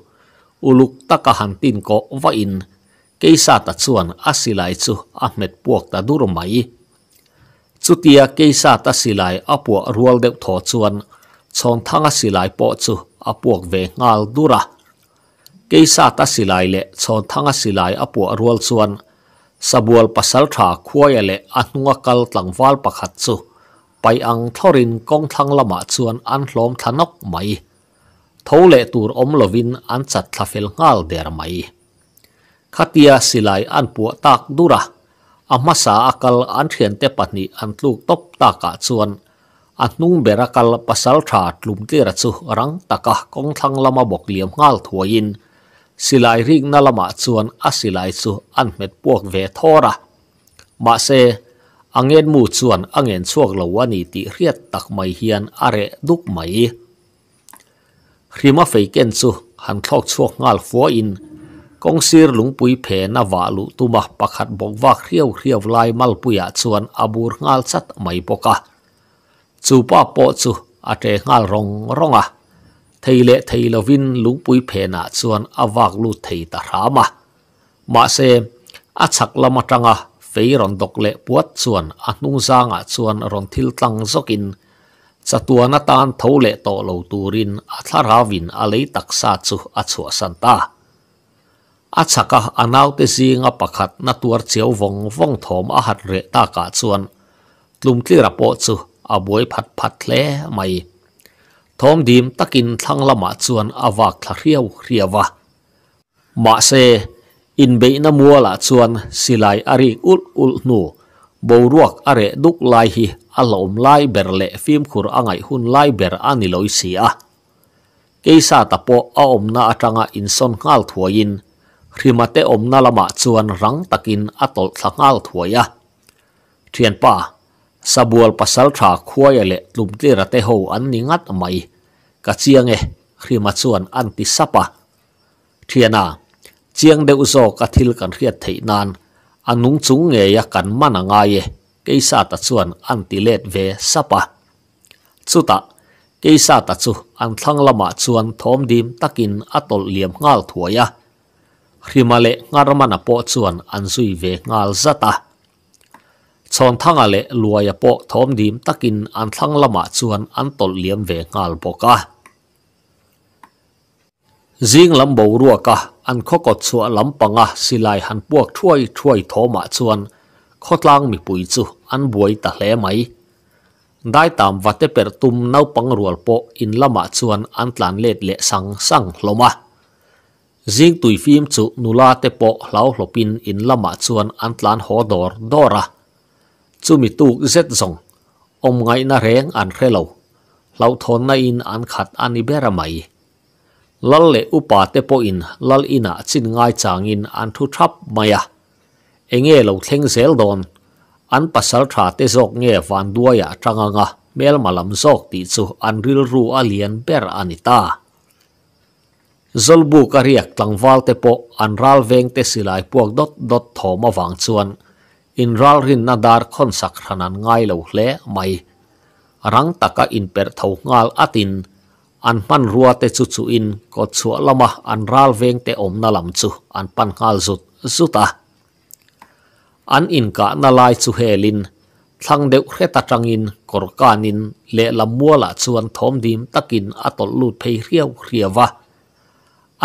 Speaker 1: uluk taka han tin ko va in keisa ta chuan asilai chu ahmed puak ta durmai chutia keisa ta silai apu rual deuh tho chuan chon thanga silai po chu apuak ve ngal dura keisa ta silai le chon thanga silai apu rual chuan sabual pasal tha le anunga kal tlangwal pai ang thorin kong thang lama chuan an hlom thanok mai tur om lovin an ngal der mai ขตียาสิไลอันปัวตากดูระอามาสาอักลอันเทียนเตปันีอันลูกตบตากส่วนอันนุ่งเบรักลปัสลชาดลุมเตระสุรังตะกะกองทังละมาบกเลี่ยมงาลถวยินสิไลริกนัละมา่วนอัสิไลสุอันเม็ดปวกเวทอระมาเซอังเงินมูดส่วนอังเงินชวกลาวันนี้ติเรียดตักไมเฮียนอะเรดุกไม่ริมาไฟเกนสุหันทอกชวกงาลฟัวอิน kong sir lung pui phe na wa lu tuma pakhat bok wa khriau khriau lai mal puya chuan abur ngal chat mai poka chu pa po chu ate ngal rong ronga theile theilovin lung pui phe na chuan awak lu thei ta rama ma se achak lama tanga feiron dok le puat chuan a hnung zanga chuan ron thil tlang zokin chatuana tan thole to lo turin a thlarawin a lei taksa chu a chhuasanta a chaka anau te zinga pakhat na tuar cheu vong vong thom a hat re ta ka chuan tlum tlir a po chu a buai phat phat hle mai thom dim takin thlang lama chuan awak thla hriau hriawa ma se in be na muala chuan silai ari ul ul nu boruak are duk lai hi alom lai ber le phim khur angai hun lai ber ani loi sia keisa tapo a omna atanga in son ngal thuain ริมาเตอมนาลมาชวนรังตะกินอตลสังอัลถวยะเทียนป้าสบัวปัสสลทาควายเละลุ่มตีระเตโฮอันนิงัดไม่กะเชียงเอคริมาชวนอันติสปะเทียนาเชียงเดอุโซกะทิลกันเรียดไถนานอันนุงจุงเงยกันมันงายเกยซาตัชวนอันติเลดเวสปะสุตะเกยซาตัดุอันทั้งละมาชวนทอมดิมตะกินอตลเลียมงาลถวยะ lệ hrimale ngarmana po suy về zui ve ta chọn thang thanga le luaya po thom ăn thang dim takin an thlang lama chuan an tol liam ve ngal boka zing lam bo ruwa ka an khokot chu lam panga silai han puak thuai thuai thoma chuan lang mi pui chu ăn buai ta lẽ mai đại tam vate bẹt tum nấu pang rual po in lama chuan ăn tlan let le sang sang hloma zing tui phim chu nula te po lau hlopin in lama chuan an tlan ho dor dora chumi tu zet zong om ngai na reng an relo lau thon na in an khat ani bera mai lal le upa te po in lal ina chin ngai chang in an thu thap maya enge à. lo thleng zel don an pasal tha te zok nge van duaya tanga nga mel malam zok ti chu an ril ru alian ber anita zolbu ka riak tlangwal te pawh an ral veng te silai puak dot dot thawm avang chuan in ral rin na dar khon sak hranan ngai lo hle mai rang taka in per tho ngal atin an man rua te chu chu in ko chua lama an ral veng te om na lam chu an pan ngal zut zuta an in ka na lai chu helin thlang deuh hre ta tangin korkanin le lamua la chuan thom dim takin atol lut phei riau riawa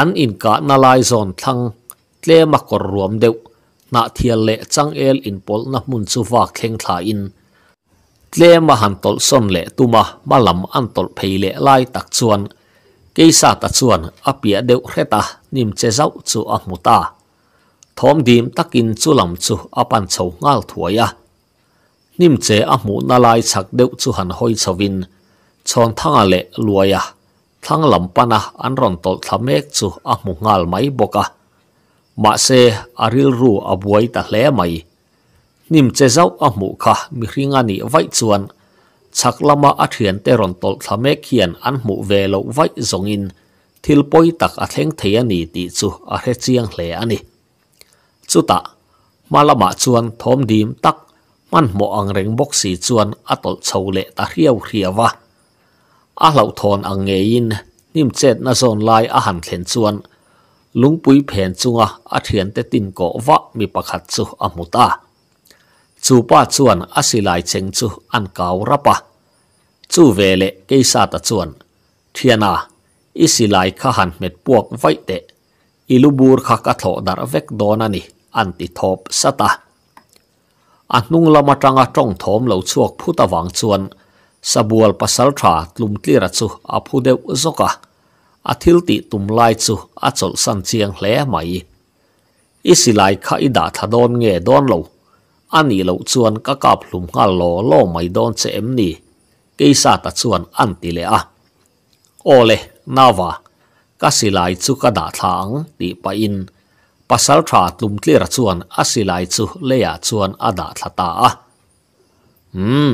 Speaker 1: an in ka na lai zon thang tle ma kor ruam deuh na thia le chang el in pol na mun chu wa kheng thla in tle ma han tol son le tuma malam an tol phei le lai tak chuan sa ta chuan apia deuh hreta nim che zau chu a muta thom dim takin chu lam chu apan chho ngal thuaya nim che a mu na lai chak deuh chu han hoi chawin chon thanga le luaya thlang lampana an ron tol thamek chu a mu ngal mai boka ma se aril ru abuai ta hle mai nim che zau a mu kha mi ringa ni vai chuan chak lama a thian te ron tol thamek hian an mu ve lo vai zongin thil poi tak a thleng thei ani ti chu a he chiang hle ani chuta malama chuan thom dim tak man mo ang reng boxi chuan atol chho le ta riau riawa อาเหล่าทอนอังเงินนิ่มเจ็ดนาโซนลายอาหารเข็นชวนลุงปุ้ยแผ่นจุงอะอาเทียนเตตินกอวะมีประคัดสุอมุตาจูป้าชวนอาศิลายเชงจูอันเก่ารับปะจูเวเลเกษาตชวนเทียนาอิศิลายขหันเม็ดพวกไว้เตอิลูบูร์ขะกะโตดารเวกโดนันีอันติทบสตาอันนุ่งละมาจังอาจ้องถมเหล่าชวกผู้ตะวังชวนสบวลปัสสาวาตุ่มตีรัดสุอาผู้เดวสกะอาทิลติตุ่มไล่สุอาจลสันเจียงเหล่ใหม่อิสิไลข้าอิดาทดอนเงยโดนลูอันนี้เลวชวนกะกับลุมฮัลโลโลไม่โดนเซมนี่กิสัตชวนอันติเลอะโอเลนาวากัสิไลสุกะดาทางตีปะอินพัสสาวะตุ่มตีรัดชวนอาสิไลสุเลียชวนอาดาทตาอะอืม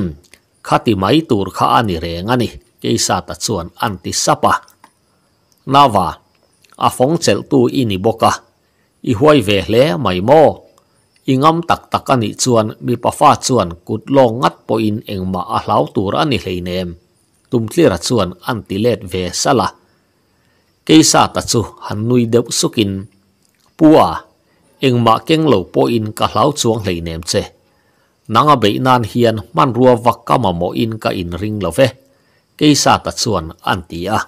Speaker 1: ขติไม่ตูรข้าอันนี้เร่งอันนี้เกี่ยวกับส่วนอันติสปะน้าวะอาฟงเซลตูอินิบกะอีหวยเวเล่ไม่โมอิงอัมตักตักอันอีส่วนมีปะฟาส่วนกุดลงงัดปอยน์เองมาอาเหลาตูรอันนี้เลยเนมตุ้มที่รั์ส่วนอันติเลดเวสละเกี่ยวกับตัดส่วนฮันนุยเดบสุกินปัวเองมาเก่งเหล่าปอยน์กะเหลาส่วนเลยเนมเซ nanga be nan hian man rua vakka ma mo in ka in ring lo ve keisa ta chuan an ti a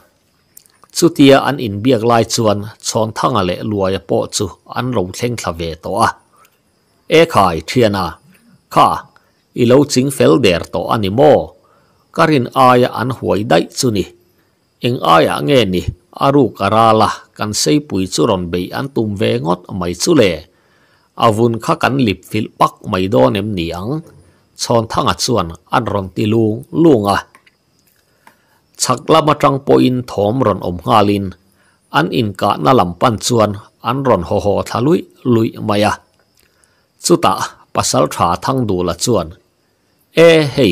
Speaker 1: chutia an in biak lai chuan chon thanga le luaya po chu an ro thleng thla ve to a e khai thiana kha i lo ching fel der to ani mo karin aya an huai dai chu ni eng aya nge ni aru karala kan sei pui chu ron be an tum ve ngot mai chu le อาวุนขากันลิบฟิลปักไม่ดอนเอ็มเนียงชอนทั้งอัดส่วนอันรอนตีลุงลุงอ่ะชักละมาจังปอินถอมรอนอมฮาลินอันอินกะน่ลำปันส่วนอันรอนหอหอทะลุยลุยมาอะสุตาปัสสาวะทั้งดูละส่วนเอเฮ้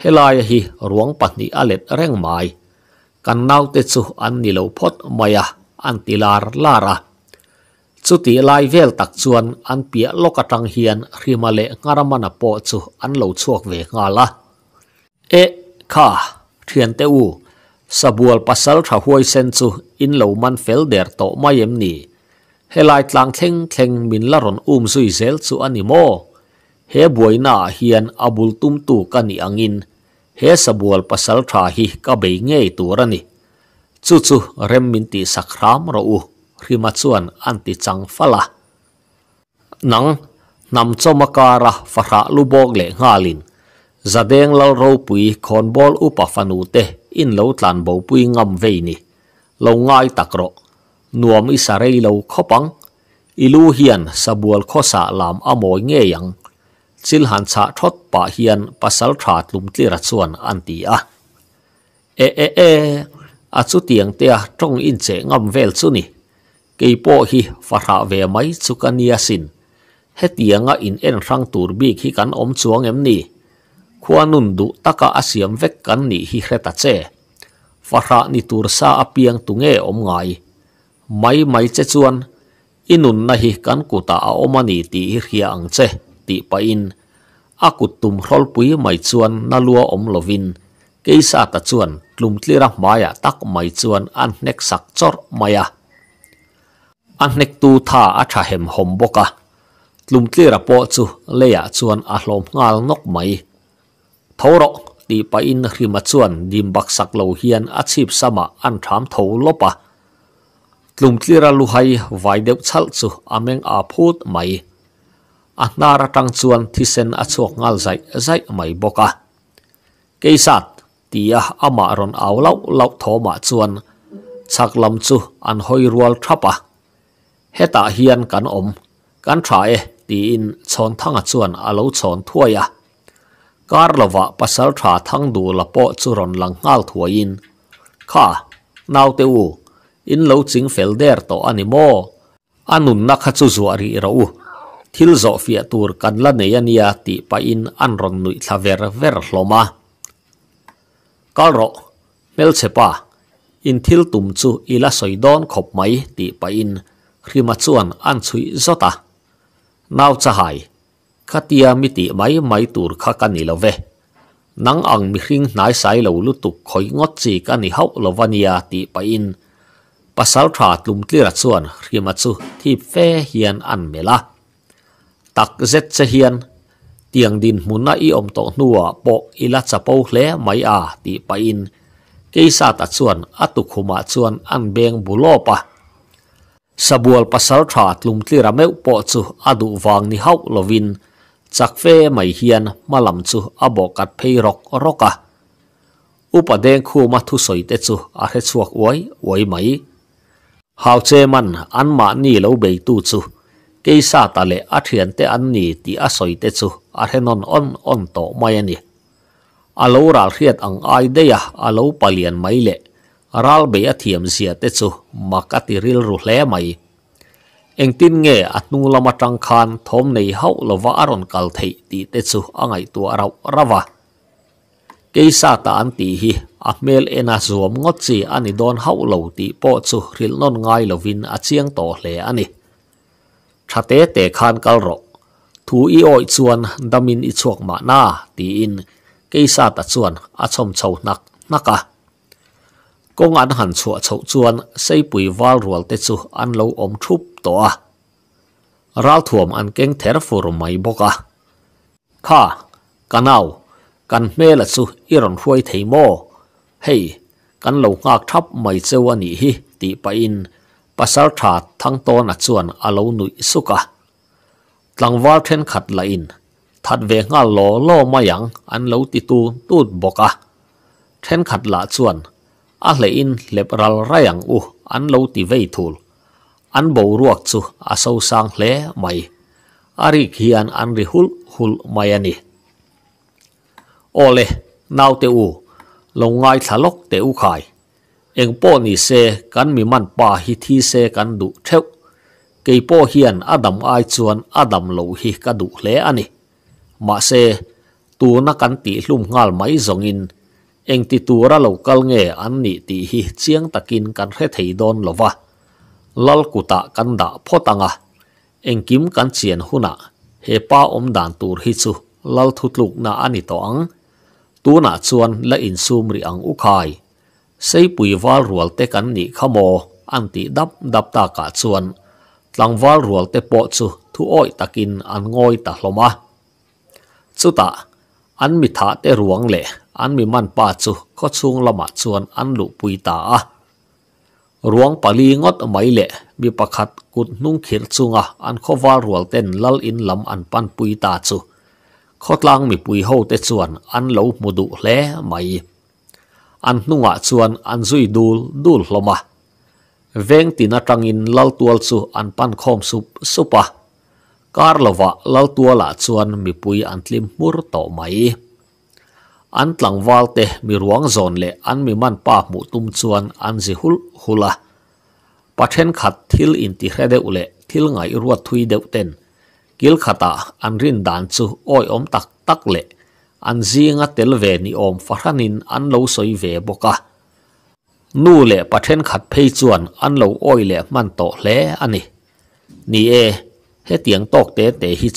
Speaker 1: เฮลายฮิรวงปัตติอเลตเร่งไม้กันน่าวเตจุอันนิโลพดมาอะอันติลาร์ลาระ chu ti lai vel tak chuan an pia loka tang hian rimale ngaramana po chu an lo chuak ve nga la e kha thian te u sabual pasal tha huai sen chu in lo man fel der to mayem ni he lai tlang theng theng min la ron um sui zel chu ani mo he boina hian abul tum tu kani he sabual pasal tha hi ka be nge tu sakram ro u rima chuan an ti chang fala nang nam chomakara fara lubok le ngalin zadeng lal ro pui khon bol upa fanu te in lo tlan bo pui ngam ve ni lo ngai takro nuam isarei lo khopang ilu hian sabual khosa lam amoi nge yang chil han cha thot pa hian pasal tha tlum tlir a chuan an ti a e e e a chu tiang te a tong in che ngam vel chu ni Keipo hi fara ve mai chuka niasin. Hetianga in en rang tur hi kan om chuang em ni. Khuanun du taka asiam vek kan ni hi reta che. fara ni tur sa apiang tunge om ngai. Mai mai che chuan inun na hi kan kuta a omani ti hi ang che ti pa in. Akut tum rol pui mai chuan na lua om lovin. Keisa ta chuan tlum tlira maya tak mai chuan an nek sak chor maya. an nek tu tha a tha hem hom boka tlum tlir a po chu leya chuan a hlom ngal nok mai thoro ti pa in rima chuan dim bak sak lo hian a chip sama an tham tho lopa tlum tlir a luhai vai deuh chal chu ameng a phut mai a nara tang chuan thisen a chuak ngal zai zai mai boka keisat tia ama ron aw lau lau thoma chuan chaklam chu an hoi rual thapa ฮตาเฮียนกันอมกันทรายตีอินชนทั้งส่วนอารมณ์ชนทั่วยะการละวะปัสสาวะทั้งดูละโปจุรนหลังงาทั่วอินข้านาวเตวอินเลูจิงเฟลเดอร์ต่ออันิโมอันุนนักขจุสวรีเราทิลโซฟิเอตูร์กันละเนียนยาติไปอินอันรนนุยทาเวร์เวร์ลมาการรเมลเซปาอินทิลตุมจูอิลาสอยดอนขบไม้ติไปอินริมาชวนอันชุยซตาน่าวจะหายคัตยามิติไม่ไม่ตูรขากันนี่ละเวนังอังมิริงนายสายเหลาลุตุกคอยงดจีกันนี่เฮาลวันยาติไปอินภาษาถาดลุมที่รส่วนคริมาชุที่เฟเฮียนอันเมลาตักเจ็ดเฮียนเตียงดินมุนไออมโตนัวปกอิลัสปูเล่ไม่อาติไปอินเกษสาตัดส่วนอตุคุมาส่วนอันเบงบุโลปะสบวลพัสสาวะลุมที่รำเอวปอดสุอดูวางนิฮาวลวินจากเฟ่ไม่เฮียนมาลำสุอบอกกัดเพย์รกรกะอุปเดงคู่มาทุสอยเตสุอาเฮสวกไว้ไว้ไหมฮาวเจมันอันมาหนีเราไปตูสุกิซาตะเลอาเทียนเตอันนี้ที่อสอยเตสุอาเฮนอนอ่อนอ่อนโตไม่เนี่ยอาลูราเฮียดอังไอเดียอาลูปะเลียนไม่เละ ral be a thiam zia te chu maka ril ru hle mai eng tin nge atnu à lama tang khan thom nei hau lova aron kal thei ti te chu angai tu rau rawa keisa ta an ti hi amel à ena zuam ngot chi ani don hau lo ti po chu ril non ngai lovin a chiang to hle ani thate te khan kal ro thu i oi chuan damin i chuak ma na ti in keisa ta chuan a chom chho nak naka kōng ān hānsu ā chōku juan sei pui vāruwal te zuh ān lau ām chūp tō ā. Rātuam ān kēng thērāfur māi bō ka. Kā, kanāu, kan mē lau zuh ārāng huay thēi mō, héi, kan lau ngā khāp māi zewa nīhi ti pa ān pa sār thāt thāng tōna juan ā lau nu āsuk ka. Tlāng vār thēn khatla ān thāt vē ngā lō lō māi ti tu tūt bō ka. Thēn khatla ju a hle in lepral rayang u an lo ti vei thul an bo ruak chu a so sang le mai ari khian an ri hul hul mai ani ole nau te u longai thalok te u khai eng po ni se kan mi man pa hi thi se kan du theu ke po hian adam ai chuan adam lo hi ka du le ani ma se tu na kan ti hlum ngal mai zongin in eng ti tura lo kal nge an ni ti hi chiang takin kan re thei don lova lal kuta kan da photanga eng à. kim kan chien huna he pa om dan tur hi chu lal thutluk na ani to ang tu na chuan la in sum ri ang u ukhai sei pui wal rual te kan ni khamo an ti dap dap ta ka chuan tlang wal rual te po chu thu oi takin an ngoi ta hloma chuta an mi tha te ruang le an mi man pa chu kho chung lama chuan an lu pui ta a ruang pali ngot mai le mi pakhat kut nung khir chunga an khowal rual ten lal in lam an pan pui ta chu khotlang mi pui ho te chuan an lo mudu hle mai an hnunga chuan an zui dul dul hloma veng tina tangin lal tual chu an pan khom sup supa karlova lal tuala chuan mi pui an tlim mur to mai an tlang wal te mi ruang zon le an mi man pa mu tum chuan an zi hul hula pa then khat thil in ti hre de ule thil ngai ruwa thui de ten kil khata an rin oi om tak tak le an zi nga tel ve ni om faranin an lo soi ve boka nu le pa khat phei chuan an oi le man le ani ni e he tiang tok te te hi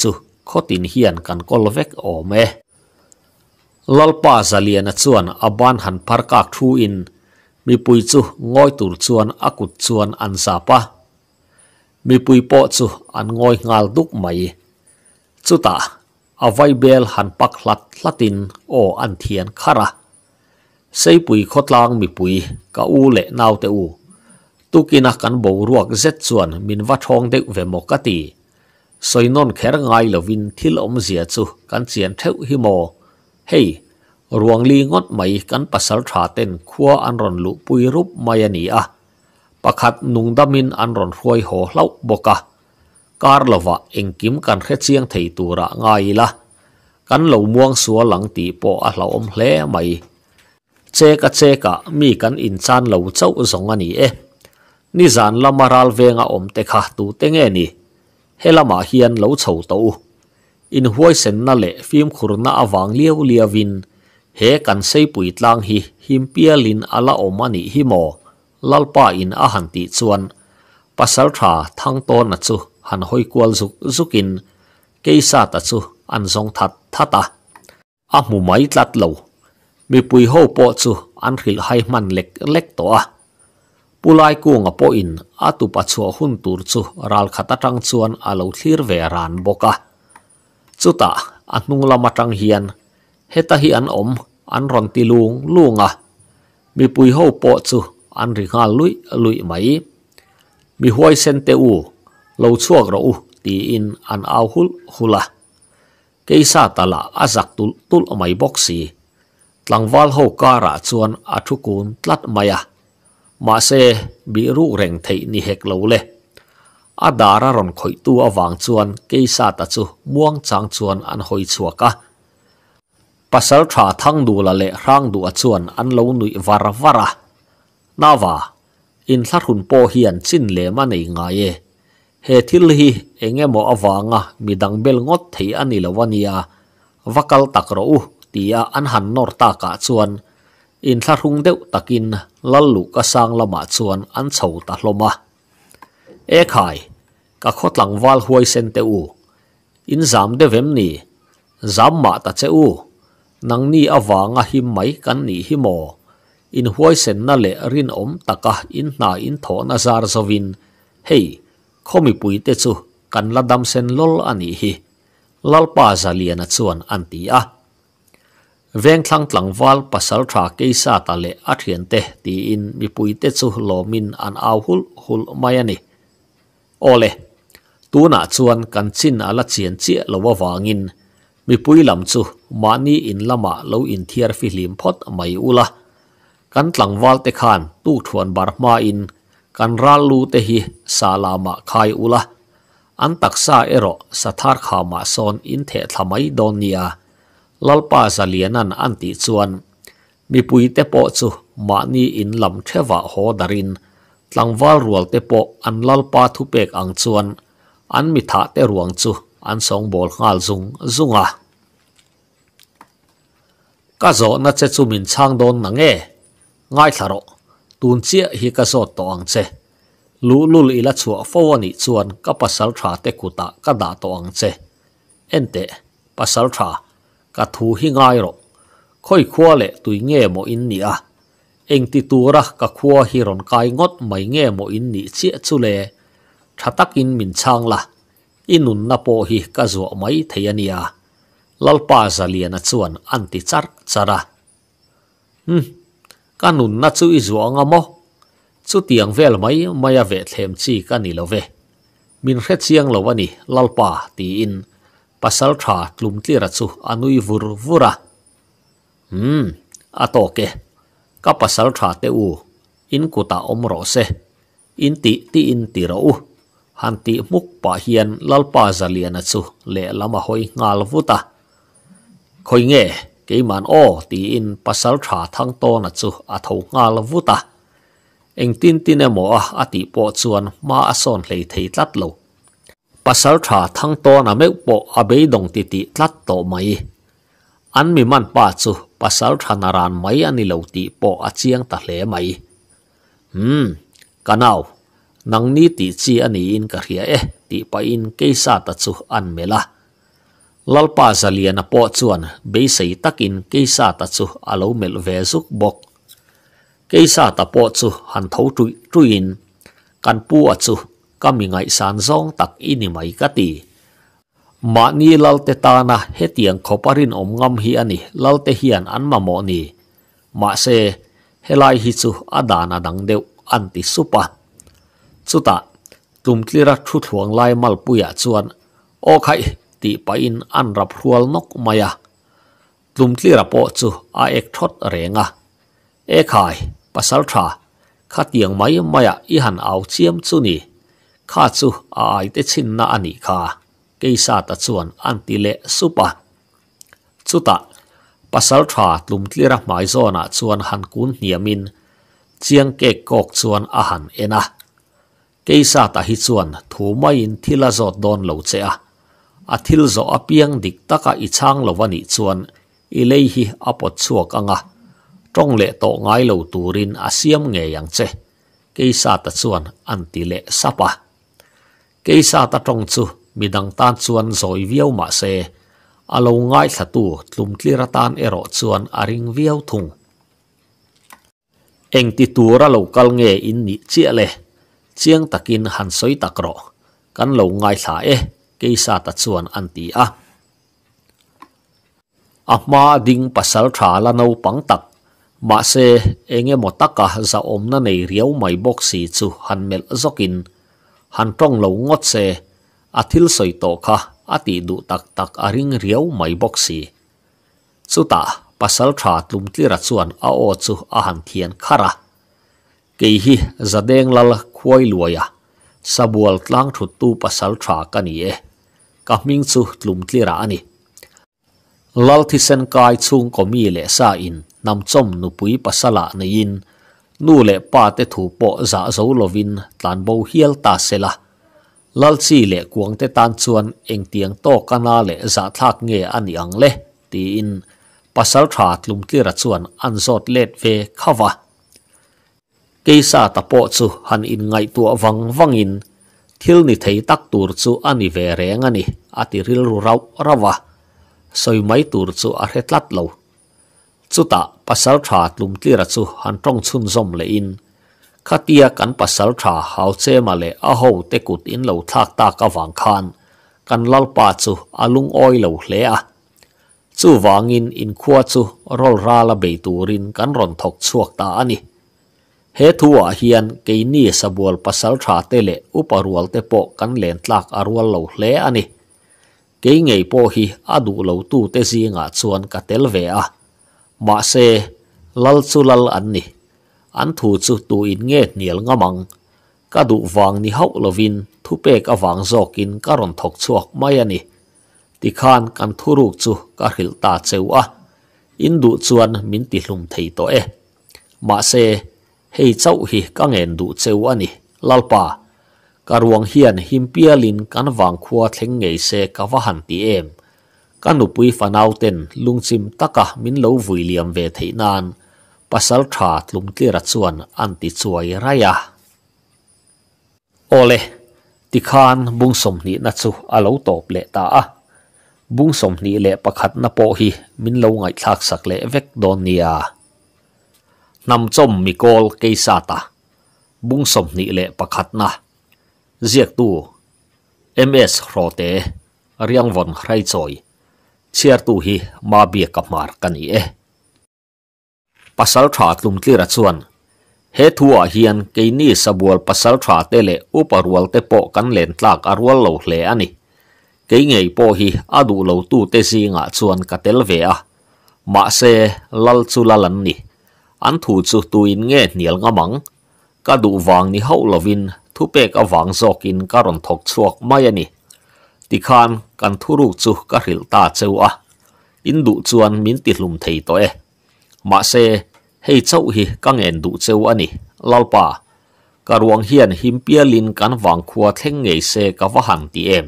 Speaker 1: khotin hian kan kol vek ลลปาซาเลียนชวนอบานหันพารกักทูอินมีปุยจูงอยตุลชวนอกุดชวนอันซาปะมีปุยปอจูอันงอยงาลดุกไม่จุตาอวัยเบลหันปักหลัดลาตินโออันเทียนคาระใซ้ปุยคดลางมีปุยกาอูเล่เนาเตอูตุกินักกันบ่รวกเจ็ดส่วนมินวัดชองเด็กเวมกติสอยนนแขรงไงลวินที่ลมเสียจูกันเสียนเทวหิโมฮ้รวงลีงดไม่กันปัสสาวะเต้นขัวอันรอนลุปุยรูปมายนีอะประคัดนุ่งดามินอันรอนรวยหัวเล้าบกะการลวะเองกิมกันเคเชียงไทยตัวระไงล่ะกันเหล่าม่วงสัวหลังตีโปอาเหล่าอมเล่ไม่เจกเจกะมีกันอินชานเหล่าเจ้าสงอันนี้เอนิสันละมาราลเวงอมเตคัดตูเตงเอนี่เฮลามาเฮียนเหล่าเ้าโต in huai sen na le khur na awang liau liavin he kan sei pui tlang hi him pia pialin ala omani hi mo lalpa in a han ti chuan pasal tha thang to na chu han hoi kwal zuk zukin keisa ta chu an zong that thata a mu mai tlat lo mi pui ho po chu an ril hai man lek lek to a pulai kuang a po in atu pa chu hun tur chu ral khata tang chuan alo thlir ve ran boka chuta anh hnung lama trăng hiền hết ta hiền om anh ron ti lung à mi pui ho po chu anh ri nga lụi lụi mai mi huai sen te u lo chuak ro u in an ao hul hula sa keisa tala azak tul tul bốc mai boxi tlangwal ho kara chuan a thukun mày à mà se bi ru reng thei ni hek lo le a dara ron khoi tu awang chuan keisa ta chu muang chang chuan an hoi chuaka pasal tha thang du la le rang du a chuan an lo nui vara vara nawa in thlar hun po hian chin le ma nei nga ye he thil hi enge mo awanga midang bel ngot thei ani lawania vakal takro u tia an han nor ta ka chuan in thlar hung deuh takin lallu ka sang lama chuan an chho ta hloma e khai cả khót lặng val huay sen te u in zam de vem ni zam ma ta che u nang ni awanga him mai kan ni hi mo in huay sen na le rin om taka in na in tho na zar zovin hey khomi pui te chu kan la dam sen lol ani hi lalpa zaliana chuan anti a veng thlang tlang wal pasal tha ke sa ta le a thian te ti in mi pui te chu lomin an au hul hul mai ani ole ตัวน่าชวนกันชินอาละเชียนเชี่ยลว่าวางิน มีปุยลำชูมานี่อินละมาเลวอินเทียร์ฟิลิมพอดไม่อุละกันหั้งวอลเตคันตู้ทวนบาร์มาอินกันรัลลูเตฮีสาลามาคายอุละอันตักซาเอโรสทาร์คามาซอนอินเทตทำไมโดนียาลลปาซาเลียนันอันติชวน มีปุยเตโปชูมานี่อินลำเทวะโฮดารินหั้งวอลรัวเตโปอันลลปาทุเปกอังชวน an mi tha te ruang chu an song bol ngal zung zunga ka zo na che chu min chang don na nge ngai tharo tun chia hi ka zo to ang che lu lul ila chu fo ni chuan ka pasal tha te kuta ka da to ang che ente pasal tha ka thu hi ngai ro khoi khua le tui nge mo in ni a eng ti ra ka khua hi ron kai ngot mai nge mo in ni chia chu le thatakin min chang la inun na po hi ka zo mai theiania lalpa zalian chuan anti char chara hm kanun na chu i zo anga mo chu tiang vel mai maya ve thlem chi ka ni love min hre chiang lo wani lalpa ti in pasal tha tlum ti ra chu anui vur vura hm atoke ka pasal tha te u in kuta omro se in ti ti in ti ro u han ti muk pa hian lalpa zaliana chu le lama hoi ngal vuta khoi nge keiman o ti in pasal tha thang to na chu thâu tho ngal ta, anh tin tin emo a ati po chuan ma ason hlei thei tlat lo pasal tha thang to na me po abe dong ti ti tlat to mai an mi man pa chu pasal tha naran mai ani lo ti po achiang ta hle mai hmm kanau nang ni ti chi ani in ka hria e ti pa in sa ta chu an mela lalpa zalian po chuan be sei takin sa ta chu alo mel ve zuk bok keisa ta po chu han tho tu tu in kan pu a chu ngai san zong tak ini mai ka ti ma ni lalte ta na hetiang khoparin om ngam hi ani lalte hian an ma mo ni ma se helai hi chu adana dang deu anti supa chuta tum tlira thu thuang lai mal puya chuan o khai ti pa in an rap hrual nok maya tum tlira po chu a ek thot renga e khai pasal tha kha tiang mai maya i han au chiam chu ni kha chu ai te chin na ani kha ke sa ta chuan an ti le supa chuta ena keisa ta hi chuan thuma in thila zot don lo che a a thil zo a piang dik taka i chang lo wani chuan i lei hi apot chuak anga trong le to ngai lo turin a siam nge yang che keisa ta chuan an ti le sapa keisa ta tong chu midang tan chuan zoi viau ma se alo ngai thatu tlum tlira tan ero chuan a ring viau thung eng ti tura lo kal nge in ni chia le chiang takin han soi takro kan lo ngai thla e keisa ta chuan an ti a ahma ding pasal tha la no pang tak ma se enge mo taka za om na nei riau mai box si chu han mel zokin han tong lo ngot se athil soi to kha ati du tak tak a ring riau mai box si ta pasal tha tlum tli ra chuan a o chu a han thian khara kei hi zadeng lal khoi luaya sabual tlang thu tu pasal thra ka ni e ka ming chu tlum tlira ani lal thi sen kai chung ko mi le sa in nam chom nu pui pasala na in nu le pa te thu po za zo lovin tlan bo hiel ta sela lal chi le kuang te tan chuan eng tiang to kana le za thak nge ani ang le ti in pasal thra tlum tlira chuan an zot let ve khawa กีซาตปอจูฮันอินไงตัววังวังอินทิลนิเทยตักตูรจูอันนี้เวเรงันนีิอัติริลรูราวรวะสอยไม่ตูรจูอาเฮตลัดเลวจุตะพัสสาวะลุมที่ระจูฮันตรงชุนซอมเลอินคัดตียกันพัสชาเอาเซมาเลอาหูเตกุดอินเลวทักตากวังคานกันลลปาจูอาลุงออยเลวเลอะจูวังอินอินขวจูรอลราลเบตูรินกันรอนทกชวกตาอันิ he thua hian keini sabual pasal tha te le uparual te po kan len tlak arual lo hle ani ke ngei po hi adu lo tu te zinga chuan ka tel ve a à. ma se lal chu lal an ni an thu chu tu in nge niel ngamang ka du wang ni hau lovin thu pe ka wang zokin karon thok chuak mai ani ti khan kan thuruk chu ka hil ta cheu a in du chuan min ti hlum thei to e ma se hei chau hi kangen du cheu ani lalpa karwang hian himpialin kan wang khuwa theng ngei se kawa han ti em kanu pui fanauten lungchim taka min lo william ve theinan pasal tha tlum tira chuan anti chuai raya ole tikhan bungsom ni na chu alo top le ta a bungsom le pakhat na po min lo ngai thak sak le vek donia ni nằm trong mì col cây sa ta bung sầm nị lệ bạc khát na diệt tu ms rò tế riêng vòn khai choi chia tu hi ma bia cặp mar can ý e. pasal thả tlum tli ra chuan he thua hian cây ni sabual pasal thả tê lệ uparual te po kan len tlak arual lo hle ani cái ngày po hi adu lo tu te zi nga chuan katel ve a mà se lal lal anh ni อันถูจุตูอินเงเหนียลงมังกะดูวังนิเฮาลวินทุเปกะวังซอกินการอนทกชวกไม่นี่ติคานกันทุรุจุกะหิลตาเจ้าอะอินดูจวนมินติลุมเทยตัวเอมาเซให้เจ้าหิกังเงินดูเจ้าอันนี้ลลปาการวงเฮียนหิมเปียลินกันวังขัวเท่งเงยเซกะวะหันตีเอ็ม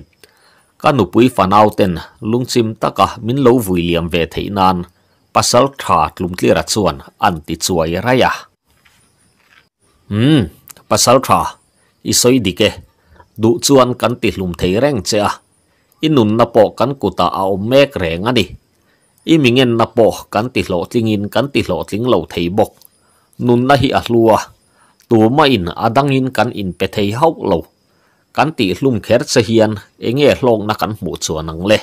Speaker 1: กันหนุปุยฟันเอาเต็นลุงจิมตะกะมินโลวุยเลียมเวเทยนาน pasal tha tlum tlir a chuan an ti chuai raya hm pasal tha i soi dike du chuan kan ti hlum thei reng che inun na po kan kuta a om mek reng ani i mingen na po kan ti hlo tlingin kan ti hlo tling lo thei bok nun na hi a hlua tu ma in adangin kan in pe thei hau lo kan ti hlum kher che hian enge hlong na kan hmu chuan ang le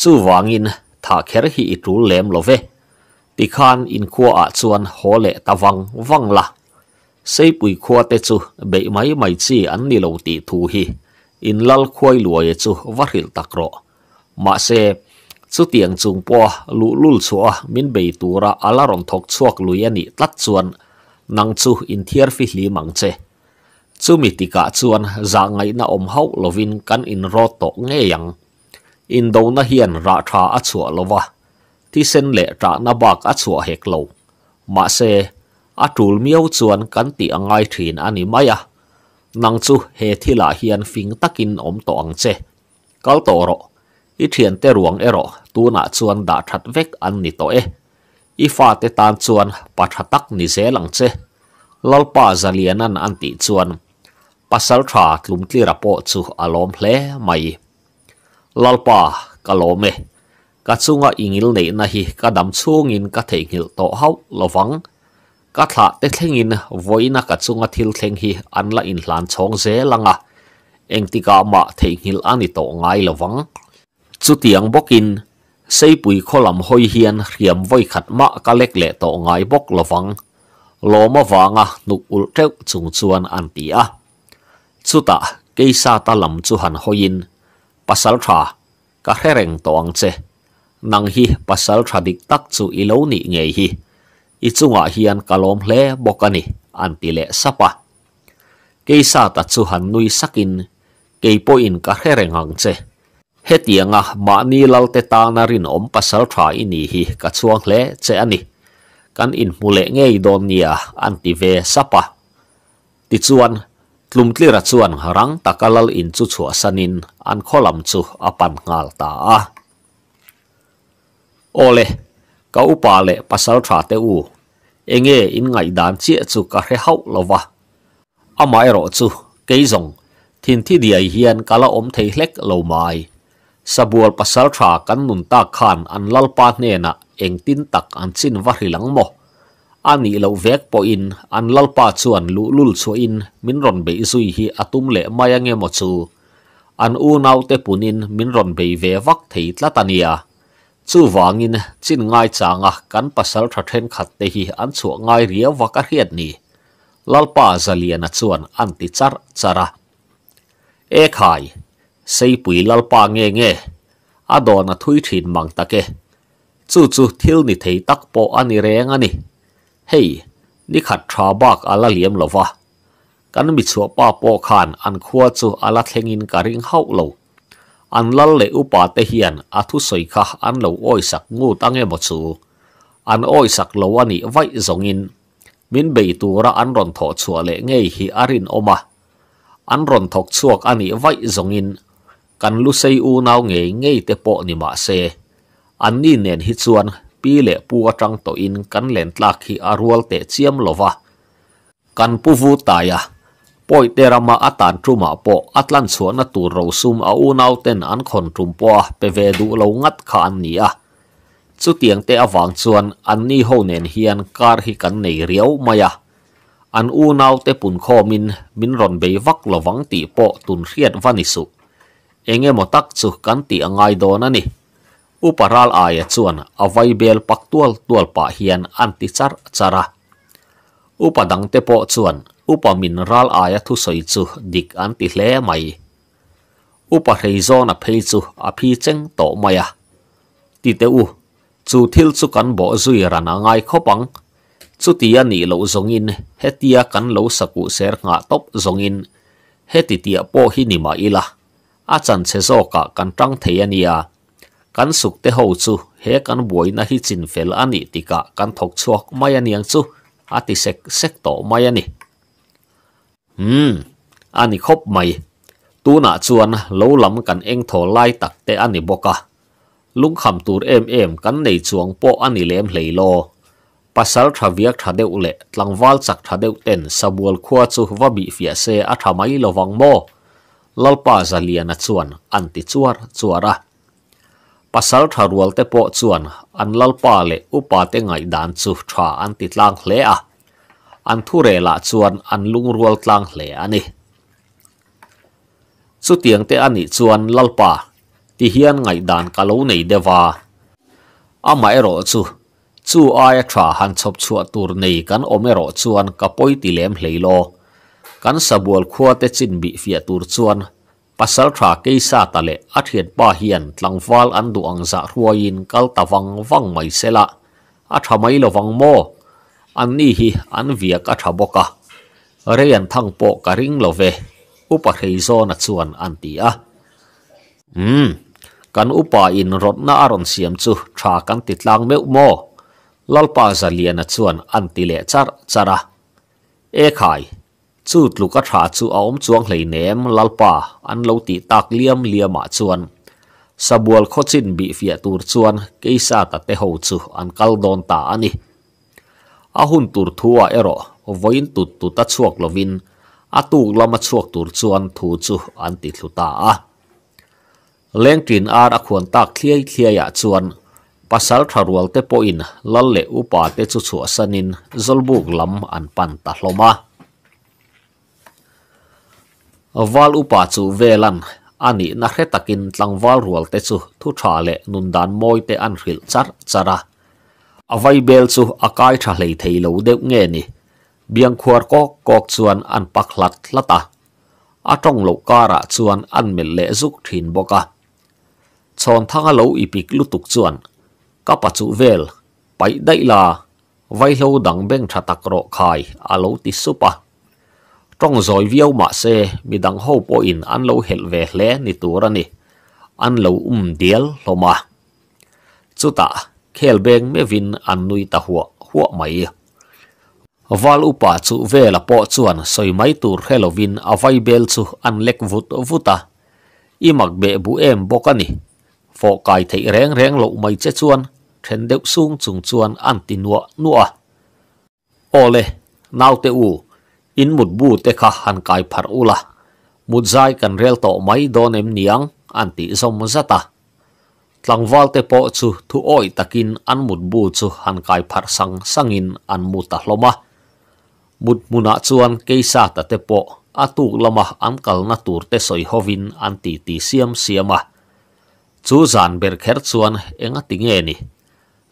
Speaker 1: chu wangin thả khéo hi trú lem lo ve ti khan in khua a chuan ho lệ ta vang vang la sei pui khua te chu be mai mai chi an ni lo ti thu hi in lal khoi luai chu varhil takro ma se chu tiang chung po lu lul chua min be tura ala ron thok chuak lui ani tlat chuan nang chu in thier fi hli mang che chu mi tika chuan za dạ ngai na om hau lovin kan in ro to nge yang in do na hiền ra tha a chua lova ti sen lệ trả na bạc a chua hek lo mà se a trul miêu chuan kan ti angai thin ani maya nang chu he thila hian fing takin om to ang che kal to ro i thian te ruang ero tu na chuan da that vek an ni to e i fa te tan chuan pathatak ni ze lang che lalpa zalianan an ti chuan pasal tha tlum tlira rapo chu alom hle mai lalpa kalome ka chunga ingil nei na hi ka dam chungin ka theihil to hau lovang ka thla te thlengin voina ka chunga thil thleng hi anla in hlan chhong ze langa engtika ma theihil ani to ngai lovang chu tiang bokin seipui kholam hoi hian riam voi khat ma ka lek le to ngai bok lovang loma wanga nuk ul teu chung chuan an ti a chuta keisa ta lam chu han hoin pasal tha ka hereng tong che nang hi pasal tha dik tak chu i ni nge hi i chunga hian kalom hle bokani an ti le sapa sa ta chu han nui sakin keipo in ka hereng ang che hetianga ma ni lalte ta na rin om pasal tha ini hi ka chuang hle che ani kan in mule ngei don nia à, an ti ve sapa à. ti chuan tlumtli ra chuan harang takalal in chu chu asanin an kholam chu apan ngal ta a ole ka upa le pasal tha te u enge in ngai dan che chu ka he hau lova ama ero chu keizong thin thi dia hian kala om thei hlek lo mai sabual pasal tha kan nun ta khan an lalpa hne na tin tak an chin va hilang mo ani lo vek po in an lalpa chuan lu lul chu in min ron be zui hi atum le maya nge mo chu an u nau te punin min ron be ve vak thei tla tania chu wangin chin ngai changa kan pasal tha then khat te hi an chu ngai ria waka hiat ni lalpa zaliana chuan an ti char chara e khai sei pui lalpa nge nge adona thui thin mang take chu chu thil ni thei tak po ani reng ani เฮ้ยนี่ขัดทราบักอไรเลียมหรอวะกันมิดสัวป้าปอขานอันควจูอลาเทงินการิงเฮาโลอันลัลเลอุปาเตเฮียนอาทุสอยคาะอันเลวอ้อยสักงูตั้งเงบจูอันอ้อยสักเลวันนี้ไว้สงินมินเบยตัวระอันรอนทอดสัวเลงเียฮอารินอมาอันรอนอกสัวอันนี้ไว้สงินกันลุเซอูนาวเงยเงยเตโปนิมาเซอันนี้เนียนฮิจวน pi leh pu atang to in kan len tlak hi arual te chiam lova kan pu vu taya poi te rama atan truma po atlan chuan a tur ro sum a u nau ten an khon tum po pe ve du lo ngat kha an nia chu tiang te awang chuan an ni ho nen hian kar hi kan nei riau maya an u nau te pun kho min min ron be vak lovang ti po tun riat vanisu engemaw tak chu kan ti angai dawn ani uparal aya chuan a vai paktual tualpa hian an ti char chara upadang te pawh chuan upa mineral aya thu soi chu dik an ti hle mai upa rei zon a phei chu a phi cheng to maya ti te u chu thil chu kan bo zui ran angai khopang chu tia ni lo zongin hetia kan lo saku ser nga top zongin heti tia po hi ni ma ila achan che zo ka kan tang thei kan suk te ho chu he kan boina hi chin fel ani tika kan thok chuak mai ani ang chu ati sek sek to mai ani hmm ani khop mai tu na chuan lo lam kan eng tho lai tak te ani boka à. lung kham tur em em kan nei chuang po ani lem hlei lo pasal tha viak tha deuh le tlangwal chak tha deuh ten sabual khua chu wa bi fia se a tha mai lovang mo lalpa zaliana chuan anti chuar chuara à. ปัสสาวะรัวเตปอจวนอันลลปาเลอุปาเตงไงดันซุชาอันติดลังเลียอันทุเรละจวนอันลุงรัวตลางเลอะนี่สุดเตียงเตอันนี้จวนลลปาที่เฮียนไงดันกะลูในเดวาอามาเอโรจูจูอาเอชาหันชอบชัวตูรในกันอเมโรจวนกะปอยติเลมเลยโลกันสบวลขวเตจินบีฟิอาตูรจวน pasal tha keisa tale athian pa hian tlangwal an du angza ruain kal tawang wang mai sela a thamai lowang mo an ni hi an viak a thaboka reian thang po ka ring love upa zo zona chuan an ti a um kan upa in na aron siam chu tha kan ti tlang meu mo lalpa zaliana chuan an ti le char chara e khai zut lu ka thachu aom chuang lei nem lalpa an lo ti takliam liamachuan sabual khochin bi fia tur chuan ke sa ta te ho chu an kal don ta ani ahun tur thuwa ero voin tut tu ta chuak lovin atuk lamachuak tur chuan thu chu an ti thuta a lengtin ar a khon tak khlei khleia chuan pasal tharual te po in lal le upa te chu cho sanin zolbuk lam an pan ta hroma wal upa chu velan ani na hre takin tlangwal rual te chu thu tha le nun dan moi te an hril char chara avai bel chu akai tha lei thei lo deuh nge ni biang khuar ko kok chuan an pakhlat lata atong lo kara chuan an mel le zuk thin boka chon thanga lo ipik lutuk chuan kapa chu vel pai dai la vai lo dang beng tha takro khai alo ti supa trong rồi viêu mà xe mi đang hô po in ăn lâu hẹt về lẽ ni tu ra ni ăn lâu um điel lo mà chú ta khel beng mẹ vin ăn nuôi ta hua hua mày val upa chu về là po chuan soi mai tur helovin avai à bel chu an lek ta vuta imak à. be bu em bokani fo kai thấy reng reng lo mai chết chuan then deuh sung chung chuan an tinwa nuwa ole nau te u in mut bu te kha han kai phar ula mut zai kan rel to mai don em niang anti ti zom zata tlangwal te po chu thu oi takin an mut bu chu han kai phar sang sangin an mu ta hloma mut muna chuan keisa ta te po atu lama an kal na tur te soi hovin anti ti ti siam siama chu zan ber kher chuan enga tinge ni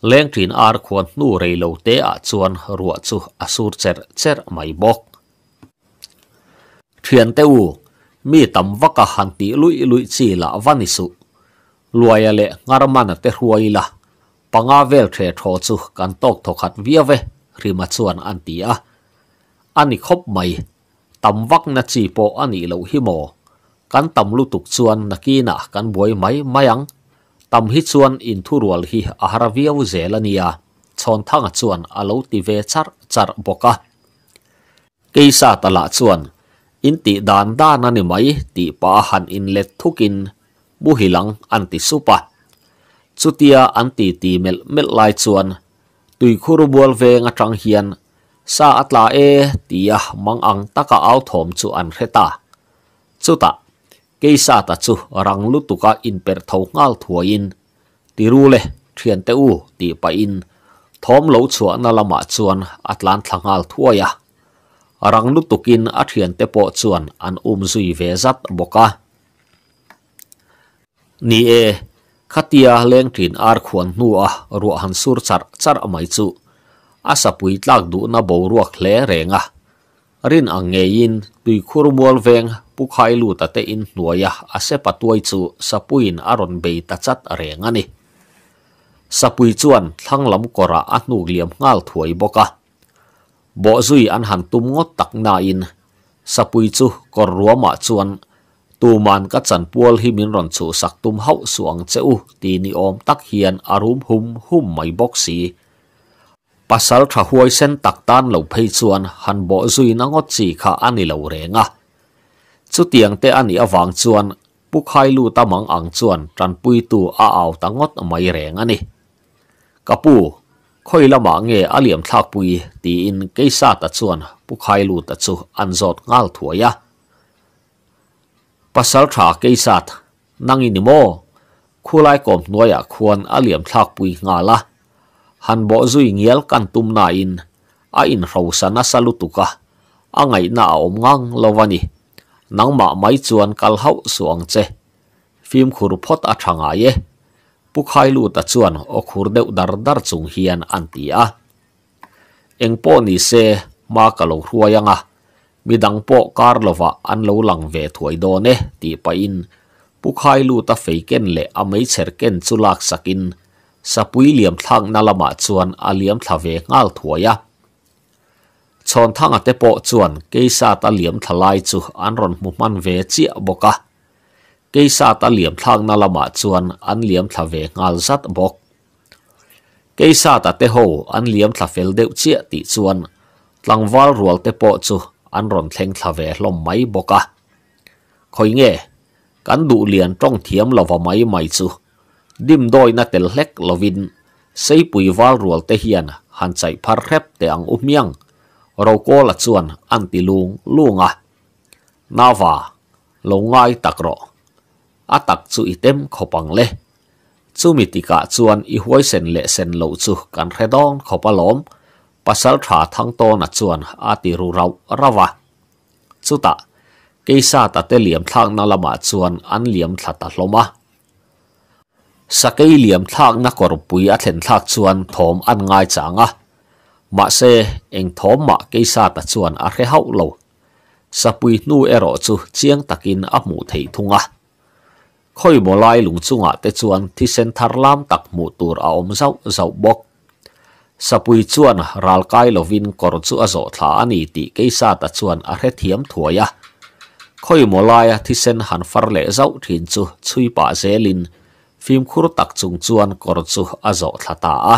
Speaker 1: leng trin ar khuan nu reilo te a chuan ruwa chu asur cher cher mai bok เทียนเตวมีตำวักหันติลุยลุยจีละวันิสุลวยเละงารมันเตัวอีละปังอาเวลเทรทอสุกันตกทกัดเวียเวริมาชวนอันตีอะอันนี้คบไม่ตำวักนาจีโปอันนี้เลวหิโมกันตำลุตุกชวนนักีนะกันบวยไหมไม่ยังตำฮิชวนอินทุรวลฮิอาฮารเวียวเจลเนียชนทั้งชวนอาลูติเวชาร์จาร์บกะกีซาตละชวน in ti dan da na ni mai ti pa han in let thukin bu hilang an ti supa chutia an ti ti mel mel lai chuan tui khuru bol ve nga tang hian sa atla e tia mang ang taka au thom chu an reta chuta keisa ta chu rang lu tuka in per tho ngal thuain ti ru le thian te u ti pa in thom lo chuan na lama chuan atlan thlangal thuaya rangnu tukin athian te po chuan an um zui ve zat boka ni e khatia leng thin ar khuan nu a ruah han sur char char mai chu asa pui tlak du na bo ruak le renga rin angeyin tui khur mual veng pu khai lu ta te sapuin aron be ta renga ni sapui chuan thanglam kora a liam ngal thuai boka bộ duy an hàn tum ngót tắc na in sapui chu kor ruama chuan tu man cắt chan puol hi min ron chu sak tum hau suang cheu ti ni om tak hiền arum à hum hum mai bok si pasal tha huai sen tak tan lâu phei chuan han bộ duy na ngot chi kha ani lo renga chu tiang te ani awang chuan pukhai lu tamang ang chuan tran pui tu a aw ta ngot mai reng ani kapu khoi lama nge aliam thak pui ti in keisa ta chuan pukhai lu ta chu an zot ngal thuaya pasal tha keisa nangi ni mo khulai kom noya khuan aliam thak pui nga la han bo zui ngial kan tum na in a in ro sana salutuka angai na om ngang lovani nangma mai chuan kal hau suang che phim khuru phot a thanga ye ปุ๊กไฮลูตัะชวนอคูร์เดอดาร์ดาร์ซุงเฮียนอันตี้อะเอ็งพ่อหนิเซมาเกลโลหัวยังอะมีดังปอการ์ลว่าอันเลวหลังเวทัวยโดเนตีไปอินปุ๊กไฮลูตัะเฟยเกนเลอไม่เชิญเกนสุลักสักินสับปุยเลี่ยมทางนัลมาชวนอาเลี่ยมทวเวงาลัวยะชนทางอัตโปชวนเกยซาตาเลี่ยมทลายจูอันรอนมุมันเวจิอบกะ keisat ta liếm thang na lama chuan an liam thla ve ngal zat bok keisat ta te ho an liếm thà fel deuh chia ti chuan tlangwal rual te po chu an ron thleng thla ve hlom mai boka khoi nghe kan du lian tong thiam lova mai mai chu dim doi na tel hlek lovin sei pui wal rual te hian han chai phar rep te ang umiang um ro ko la chuan an ti lung lunga nawa lo ngai takro a tak chu i tem khopang le chumi tika chuan i huai sen le sen lo chu kan redong khopa lom pasal tha thang to na chuan a ti ru rau rawa chuta sa ta te liam thak na lama chuan an liam thla ta hloma sakei liam thak na kor pui a thlen thak chuan thom an ngai changa ma se eng thom ma keisa ta chuan a re hau lo sapui nu ero chu chiang takin a mu thei thunga khoi mo lai lu chunga te chuan thi sen thar lam tak mu tur a om zau zau bok sapui chuan ral kai lovin kor chu a zo thla ani ti keisa ta chuan a hre thua ya, khoi mo lai thi sen han far le zau thin chu chui pa zelin phim khur tak chung chuan kor chu a zo thla ta a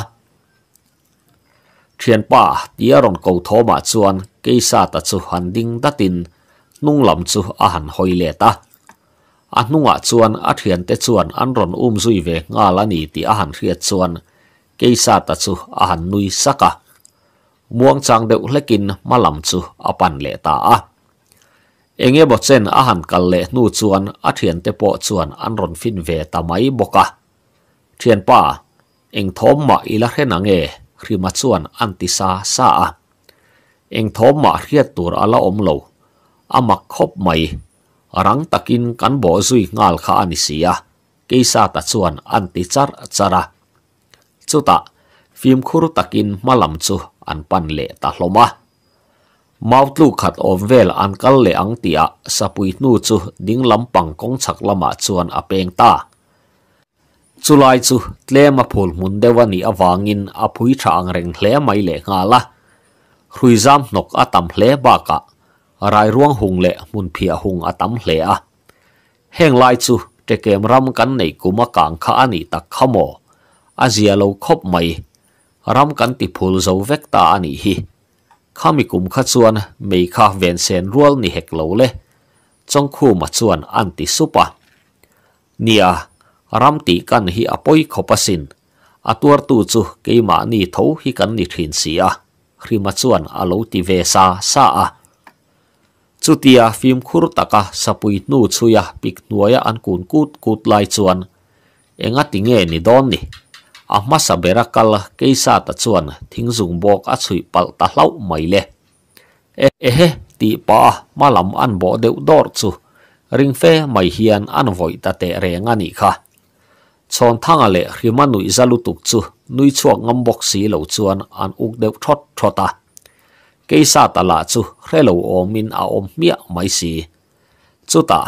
Speaker 1: thiên pa tia ron cầu thô mà chuan keisa ta chu han ding datin nung lam chu a han hoi le ta a hnungah chuan a thiante chuan an ron um zui ve ngal ani ti a han hriat chuan sa ta chu a han nui saka muang chang deuh hlekin malam chu a pan le ta a enge bo chen a han kal le nu chuan a thiante po chuan an ron fin ve ta mai boka thian pa eng thom ma ila hrena nge hrima chuan an ti sa sa a eng thom ma hriat tur ala om lo amak khop mai rang takin kan bo zui ngal kha ani sia keisa ta chuan anti char chara chuta phim khuru takin malam chu an pan le ta hloma mautlu khat of vel an kal le ang tia nu chu ding lampang kong lama chuan apeng ta chulai chu tlema phul mun dewani reng hle mai le ngala khruizam nok atam hle ba รายร่วงหุงเละมุนเพียหุงอตัมเหละแห่งลายจูจะเกมรำกันในกุมกางขาอันนี้ตักขโมอาเซียเราคบไม่รำกันติพูลเซเวกตาอันนี้ฮีข้ามีกุมขัดส่วนมีข้าเวนเซนรัวนี่เฮกเลวเลยจงคู่มาส่วนอันติสุปะเนี่ยรำตีกันฮีอปอยขบสินอาตัวตูจูเกมานีทูฮีกันนี่ินเสียริมาส่วนอาลูติเวซาซา chutia film khur taka sapui nu chuya pik nuaya an kun kut kut lai chuan enga tinge ni don ni a masa bera kal keisa ta chuan thingzung bok a chui pal ta hlau mai le Eh eh, ti pa malam an bo deu dor chu ring fe mai hian an voi ta te renga ni kha chon thanga le hrimanui tuk chu nui chuak ngam bok si lo chuan an uk deu thot thota Keisa tala chu relo omin a à om mia mai si. Chuta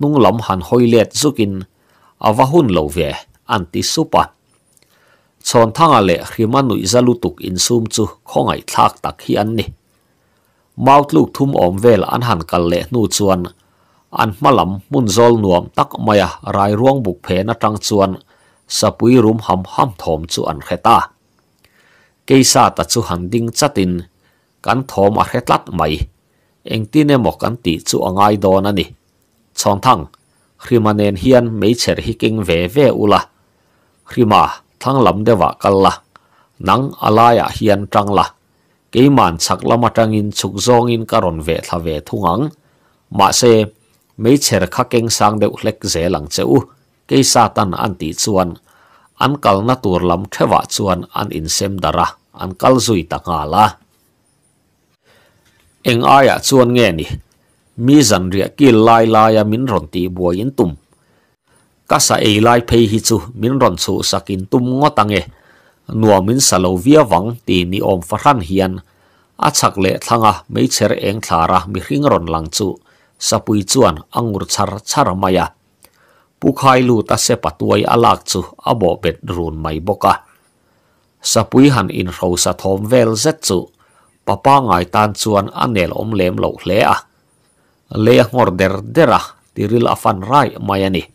Speaker 1: nung lom han hoilet zukin avahun lo ve lệ khi mà thanga ra hrimanui tục in sum chu khongai thak tak hi an ni. Maut luk thum om vel an han kal le nu chuan an malam mun zol nuam tak maya à, rai ruang buk phe na tang chuan sapui rum ham ham thom chu an kheta. Keisa ta chu handing chatin hết lát mày, anh kan thom a hetlat mai à eng tine mo kan ti chu angai don ani chon thang hrimanen hian meicher hi king ve ve ula hrima thang lam dewa kalla nang alaya hian trangla keiman chak lama tangin chuk zongin karon ve thla ve mà xe se meicher khắc kinh sang deuh hlek ze lang cheu ke satan an ti chuan an kal na tur lam thewa chuan an in sem dara an kal zui ta nga la eng aya chuan nge ni mi zan ria ki lai lai a min ron ti bua in tum ka sa ei lai phei hi chu min ron chu sakin tum ngo tange nuam in salo via wang ti ni om faran hian a chak le thlanga mei cher eng thlara mi hring ron lang chu sapui chuan angur char char maya pukhai lu ta se patuai alak chu abo pet run mai boka sapui han in ro sa thom vel zet chu ปะปางไอตันส่วนอันเนลอมเลมโลเลอะเลียงอร์เดอร์เดระที่ริลอฟันไรไมายนี่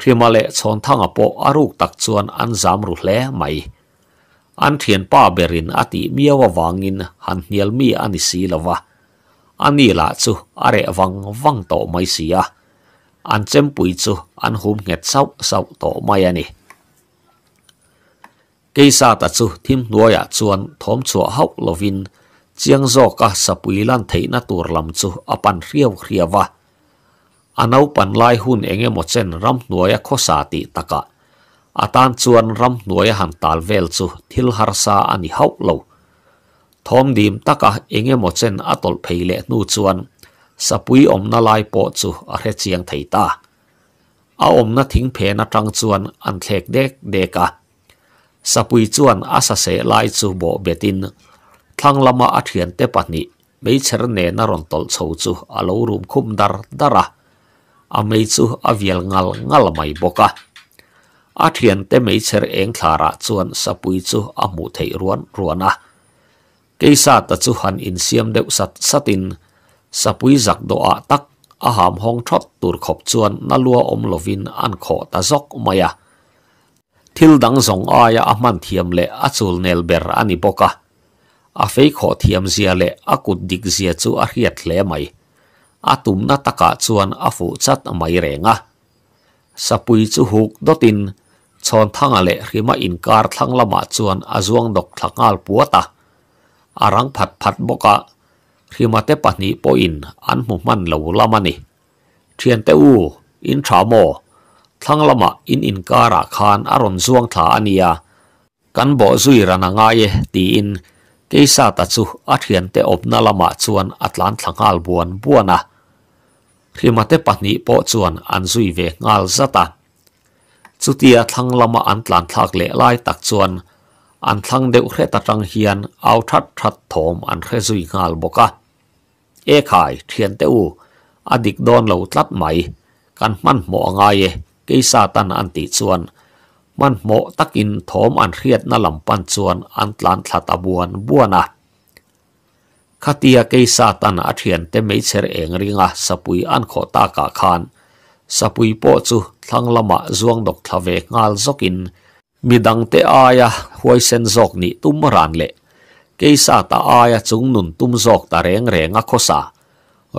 Speaker 1: ริมาเลสชนทางอปอารุกตักส่วนอันจำรุเลไม่อันเทียนป้าเบรินอติมีว่าวางินหันเฮลมีอันสีลวะอันนี้ล่ะจูอะไรวังวังโตไม่เสียอันเจมปุยจูอันหุมเง็ดเศร้าเศร้าโตไม่ยนี่ cây sa ta chu thim nuôi à chuan thom chua hốc vin chiang zo ka sapui lan thấy na tur lam chu apan riau va anau pan lai hun enge mo chen ram nuôi kho sa ti taka atan chuan ram nuôi han tal vel chu thil har sa ani hau lo thom dim taka enge mo chen atol pheile nu chuan sapui om na lai po chu a re chiang thei ta a om na thing phe na tang chuan an thlek dek deka sapui chuan asa se lai chu bo betin thlang lama a thian te pahnih mei cher ne na ron tol chho chu alo rum khum dar dara a mei chu a vial ngal ngal mai boka a thian te mei cher eng thlara chuan sapui chu a mu thei ruan ruana keisa ta chu han in siam deuh sat satin sapui zak do a tak a ham hong thot tur khop chuan na lua om lovin an kho ta zok maya ทิลดังสงอายาอัมันเทียมเละอจูลเนลเบอร์อันิบกะอาเฟยขอเทียมเสียเละอกุดดิกเสียจูอริยทเลไม่อาตุมนาตะกะชวนอาฟูชัดไม่เรงะสปุยจูฮุกดตินชอนทังเละริมาอินกาทังละมาชวนอาจวงดกทังอัลปัวตาอารังผัดผัดบกะหิมาเตปันิปอินอันมุมันเลวละมันิเทียนเตอูอินชาโมทั้งละมาอินอินการาคานอารมณ์ซวงถาอันยากันบอกซุยรานงายตีอินเกซาตัดสุอัดเหียนเตอบนาละมาชวนอัตลันทัังอาลบวนบัวนะทีมาเตปันิโปชวนอันซุยเวงาลซาตาสุตี่ทั้งละมาอันตลันทักเละไลตักชวนอันทั้งเดวเครตัังเฮียนเอาทัดทัดถมอันเครซุยงาลบกะเอขายเทียนเตอูอดิกดนเหลาตัดใหม่ กันมั่นหมองาย cái sa tan an ti chuan man mo in thom an riat na lam pan chuan an tlan thlat abuan buana khatia cái sa tan a thian te mei cher eng ringa sapui an kho ta ka khan sapui po chu thlang lama zuang dok in, ngal zokin midang ai à huai sen zok ni tum ran lệ, cái sa ta ai à chung nun tum zok ta reng reng sa, khosa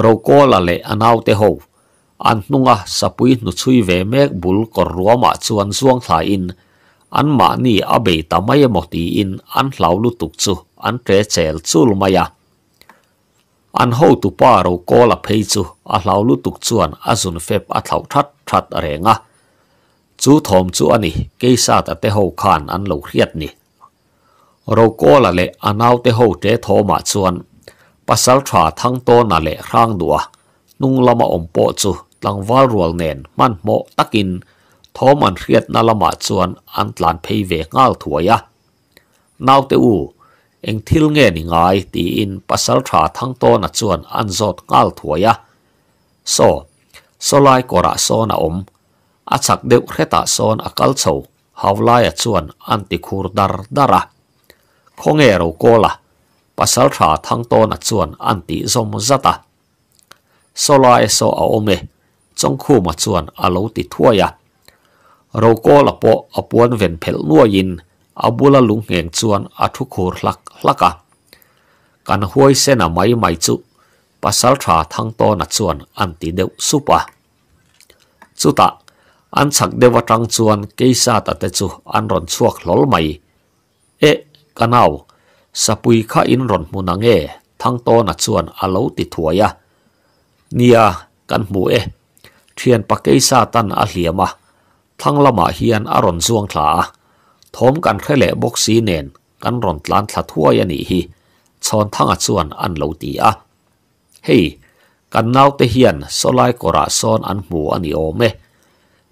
Speaker 1: ro ko lệ le anaw te ho อันนุ่งอะสับปุยนุชุยเวมกบุลกรัวมาชวนชวนทายอินอันมาหนี่อเบิตาม่หมดทีอินอันเหล่าลุตุกซูอันเกรเชลซูลมายาอันโฮตุปารุโกลาเพยซูอันเหล่าลุตุกซวนอันสุนเฟปอันเหล่าทัดทัดเร่งอะจูทอมจูอันนี้เกยซาตเต้าขานอันหล่าเครียดนี่รู้กละเลอันเอาเต้าเจ้ทอมาชวนปัสสาวะทั้งโตนั่นแหละร่างดัวนุ่งละมาอมโปจู tlang wal rual nen man mo takin thom an hriat na lama chuan an tlan phei ve ngal thuaya nau te u eng thil nge ni ngai ti in pasal tha to na chuan an zot ngal thuaya so solai kora son a om a chak deuh hreta son a kal chho hawlai a chuan an ti khur dar dara khonge ro kola pasal to na chuan an zom zata solai so a ome จงคู่มาชวนอาโลติทั่วยะเราก็ละปออปวนเวนเพลนัวยินอาบุลลุงเงงชวนอาทุกขูลักลักะกันห้วยเสนาไม้ไม้จุปัสสาวะทั้งโตนัดชวนอันติเดวสุปะจุตะอันสักเดวตังชวนกิซาตะเตจุอันรอนชวกหลลไม่เอ๊ะกันเอาสปุยข้าอินรอนมุนังเอทั้งโตนัดชวนอาโลติทั่วยะเนียกันหมูเอเทียนปักเกซาตันอาเหียมาทั้งละมาเฮียนอรอนซวงถลาทมกันแค่แหละบกซีเนนกันรอนตลานถละทั่วยานีฮีชอนทั้งอัดส่วนอันเหลาตีอะเฮ้กันนาวเตเฮียนสลายกระซอนอันหมูอันนี้โอเม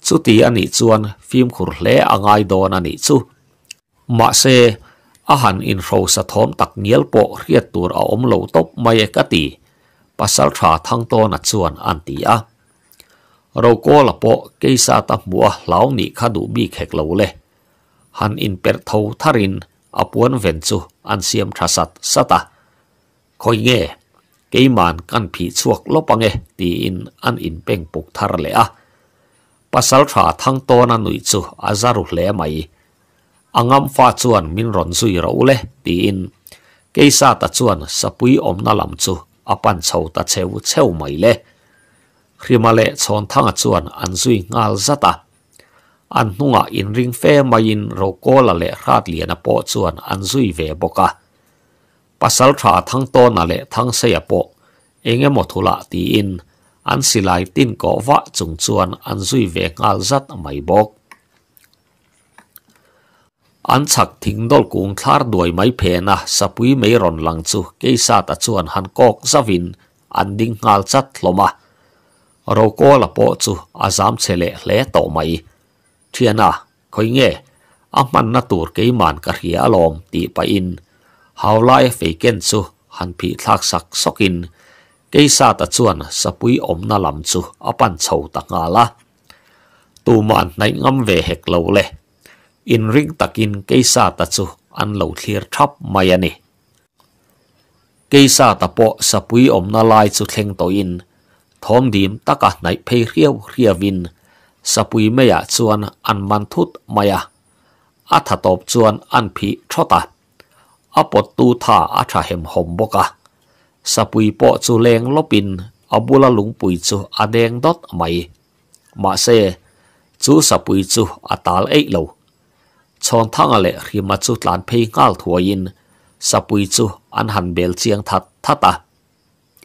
Speaker 1: สุดตีอันนี้จวนฟิล์มขุรเละอังไอโดนอันนี้จมาเซอาหารอินโฟสะท้อมตักเนียลโปเรียดตัวเอาอมเหลาตบไม่กะตีปัสสาวะทั้งตัวนัดส่วนอันตีอะเราก็ละปอเกษาตับบัวเหล่านี้ข้าดูบีแขกเหลาเลยฮันอินเปิดเท้าทารินอปวนเวนซูอันเสียมทรัสัตสตาคอยเงเกี่ยมันกันผีชวกลบปังเงตีอินอันอินเป่งปุกทารเลยอะปัสสาวะทั้งโตนันหนุ่ยซูอาจารุเลไม่อังอัมฟ้าชวนมินรอนซุยเราเลยตีอินเกษาตัดชวนสปุยอมนาลำซูอปันเชาตัดเชวเชวไม่เลย rimale chon thanga chuan an zui ngal zata an hnunga in ring fe mai in ro kola le hrat lian a po chuan an zui ve boka pasal tha thang to na le thang se a po enge mo thula ti in an silai tin ko wa chung chuan an zui ve ngal zat mai bok an chak thing dol kung thar duai mai phe na sapui mei ron lang chu keisa ta chuan han kok zavin an ding ngal chat thloma ro à à, ko la po chu azam chele hle to mai thiana à nghe. nge aman na tur ke màn ka ri alom ti pa in lai haulai feken chu han phi thak sak sokin ke sa ta chuan sapui om na lam chu apan chho ta nga la tu man nai ngâm về hek lâu le in ring takin ke sa ta chu an lo thlir thap mai ani ke sa ta po sapui om na lai chu thleng to in ทอมดีมตักะไหนเพรียวเรียวินสปุยเมียชวนอันมันทุตมายาอัฐตบชวนอันผีชอตาอปตูท่าอัชเหมหอมบกะสปุยปอจูเลงลบินอบุลลุงปุยจูอเดงดอดไหมมาเซจูสปุยจูอตาลเอโลชอนทั้งอะไรริมาจุดลานเพยงาลถวยินสปุยจูอันหันเบลเจียงทัดทัตตา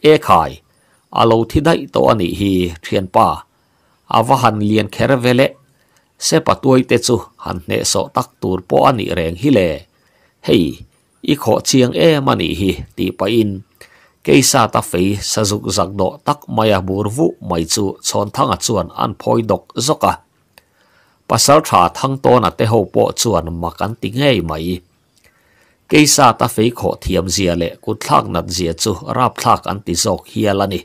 Speaker 1: เอขายอาโลที่ได้ตัวนี้ฮีเทียนป่าอาวะหันเลียนแคร์เวเลเสปตัวอเตจูหันเนโซตักตูร์ปอนี่แรงฮิเล่เฮอีขอเชียงเอมันนี่ฮีตีไปอินเกยซาตาฟีสะจุกจักโดตักมายาบูรวุไม่จูชนทั้งจวนอันพอยดกจกะภาษาวาทั้งโตนัตเตหูปอจวนมากันติงเง่ไหมกยซาตาฟีขอเทียมเสียเลกุททักนัดเสียจูรับทักอันติอกเฮียละนี่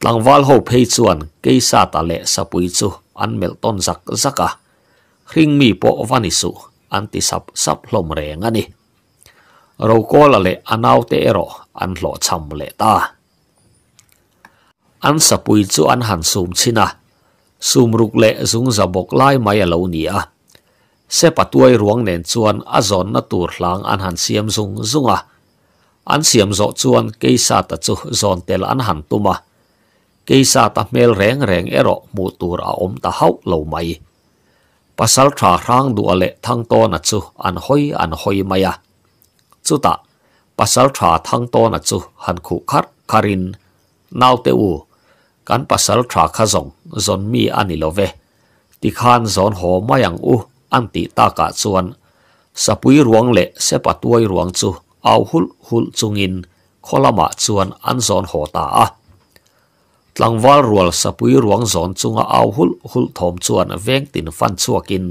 Speaker 1: tlangwal ho phei chuan keisa ta le sapui chu an mel ton zak zaka hring mi po vani su anti sap sap hlom reng ani ro kola le anau te ero an hlo cham le ta an sapui chu an han sum china sum ruk le zung zabok lai mai alo ni a se patuai ruang nen chuan a zon na tur hlang an han siam zung zunga an siam zo chuan keisa ta chu zon tel an han tuma Kisah tahmel reng reng ero mutur a om tahau lau mai. Pasal tra rang du ale thang to na chu an hoi an hoi maya. Chuta pasal tra thang to na chu han khu khát karin nau te u kan pasal tra kha zong zon mi anilove. Ti khan zon ho mayang u an ti ta ka chuan sapui ruang le sepa tuai ruang chu au hul hul chungin kholama chuan an zon ho ta a. À. ลังวาลรวลสปุยรวงสอนจุงอาหุลหุลทอมชวนแวงตินฟันชั่วกิน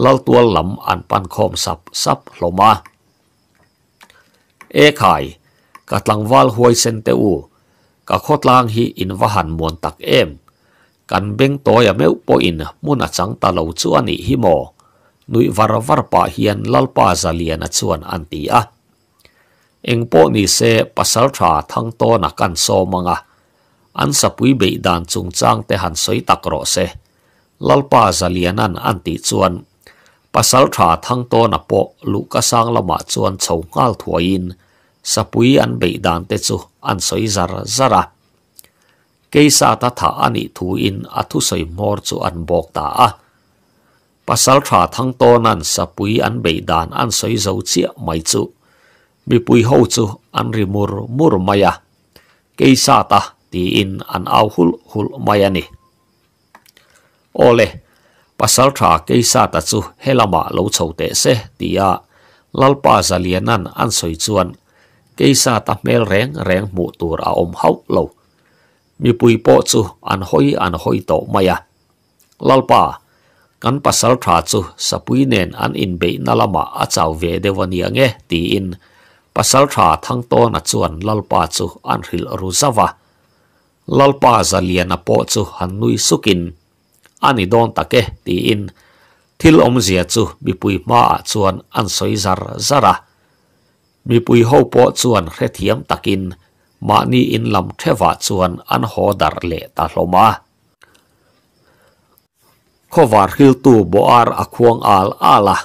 Speaker 1: เล่าตัวหลําอันปันคอมสับสับหลมาเอขายกัดลังวาลหวยเซนเตอูกะโคตลางฮีอินวหันมวนตักเอมกันเบงตอยแมวปอินมุนจังตะลาชวนิฮิโมนุยวารวารปาเฮียนลัลปาซาเลียนชวนอันตอะเองปนิเซปัสลทราทังโตนักันโซมังอะ an sapui be dan chung chang te han soi tak ro se lalpa zalianan an ti chuan pasal tha thang to na po lu ka sang lama chuan chho ngal thuain sapui an be dan te chu an soi zar zara keisa ta tha ani thu in athu soi mor chu an bok ta a pasal tha thang to nan sapui an be dan an soi zo chia mai chu mi pui ho chu an rimur mur maya keisa ta tiin an au hul hul mayani ole pasal tha ke sa ta chu helama lo chote se tia lalpa zalianan an soi chuan ke sa ta mel reng reng mu tur a om hau lo mi pui po chu an hoi an hoi to maya lalpa kan pasal tha chu sapui nen an in be na lama a chaw ve dewani ange ti in pasal tha thang to na chuan lalpa chu an ril ru zawa lalpa na po chu han sukin ani don take ti in thil om zia chu mipui ma chuan an soi zar zara mipui ho po chuan hre thiam takin ma ni in lam thewa chuan an ho dar le ta hloma khovar hil tu bo ar akhuang al ala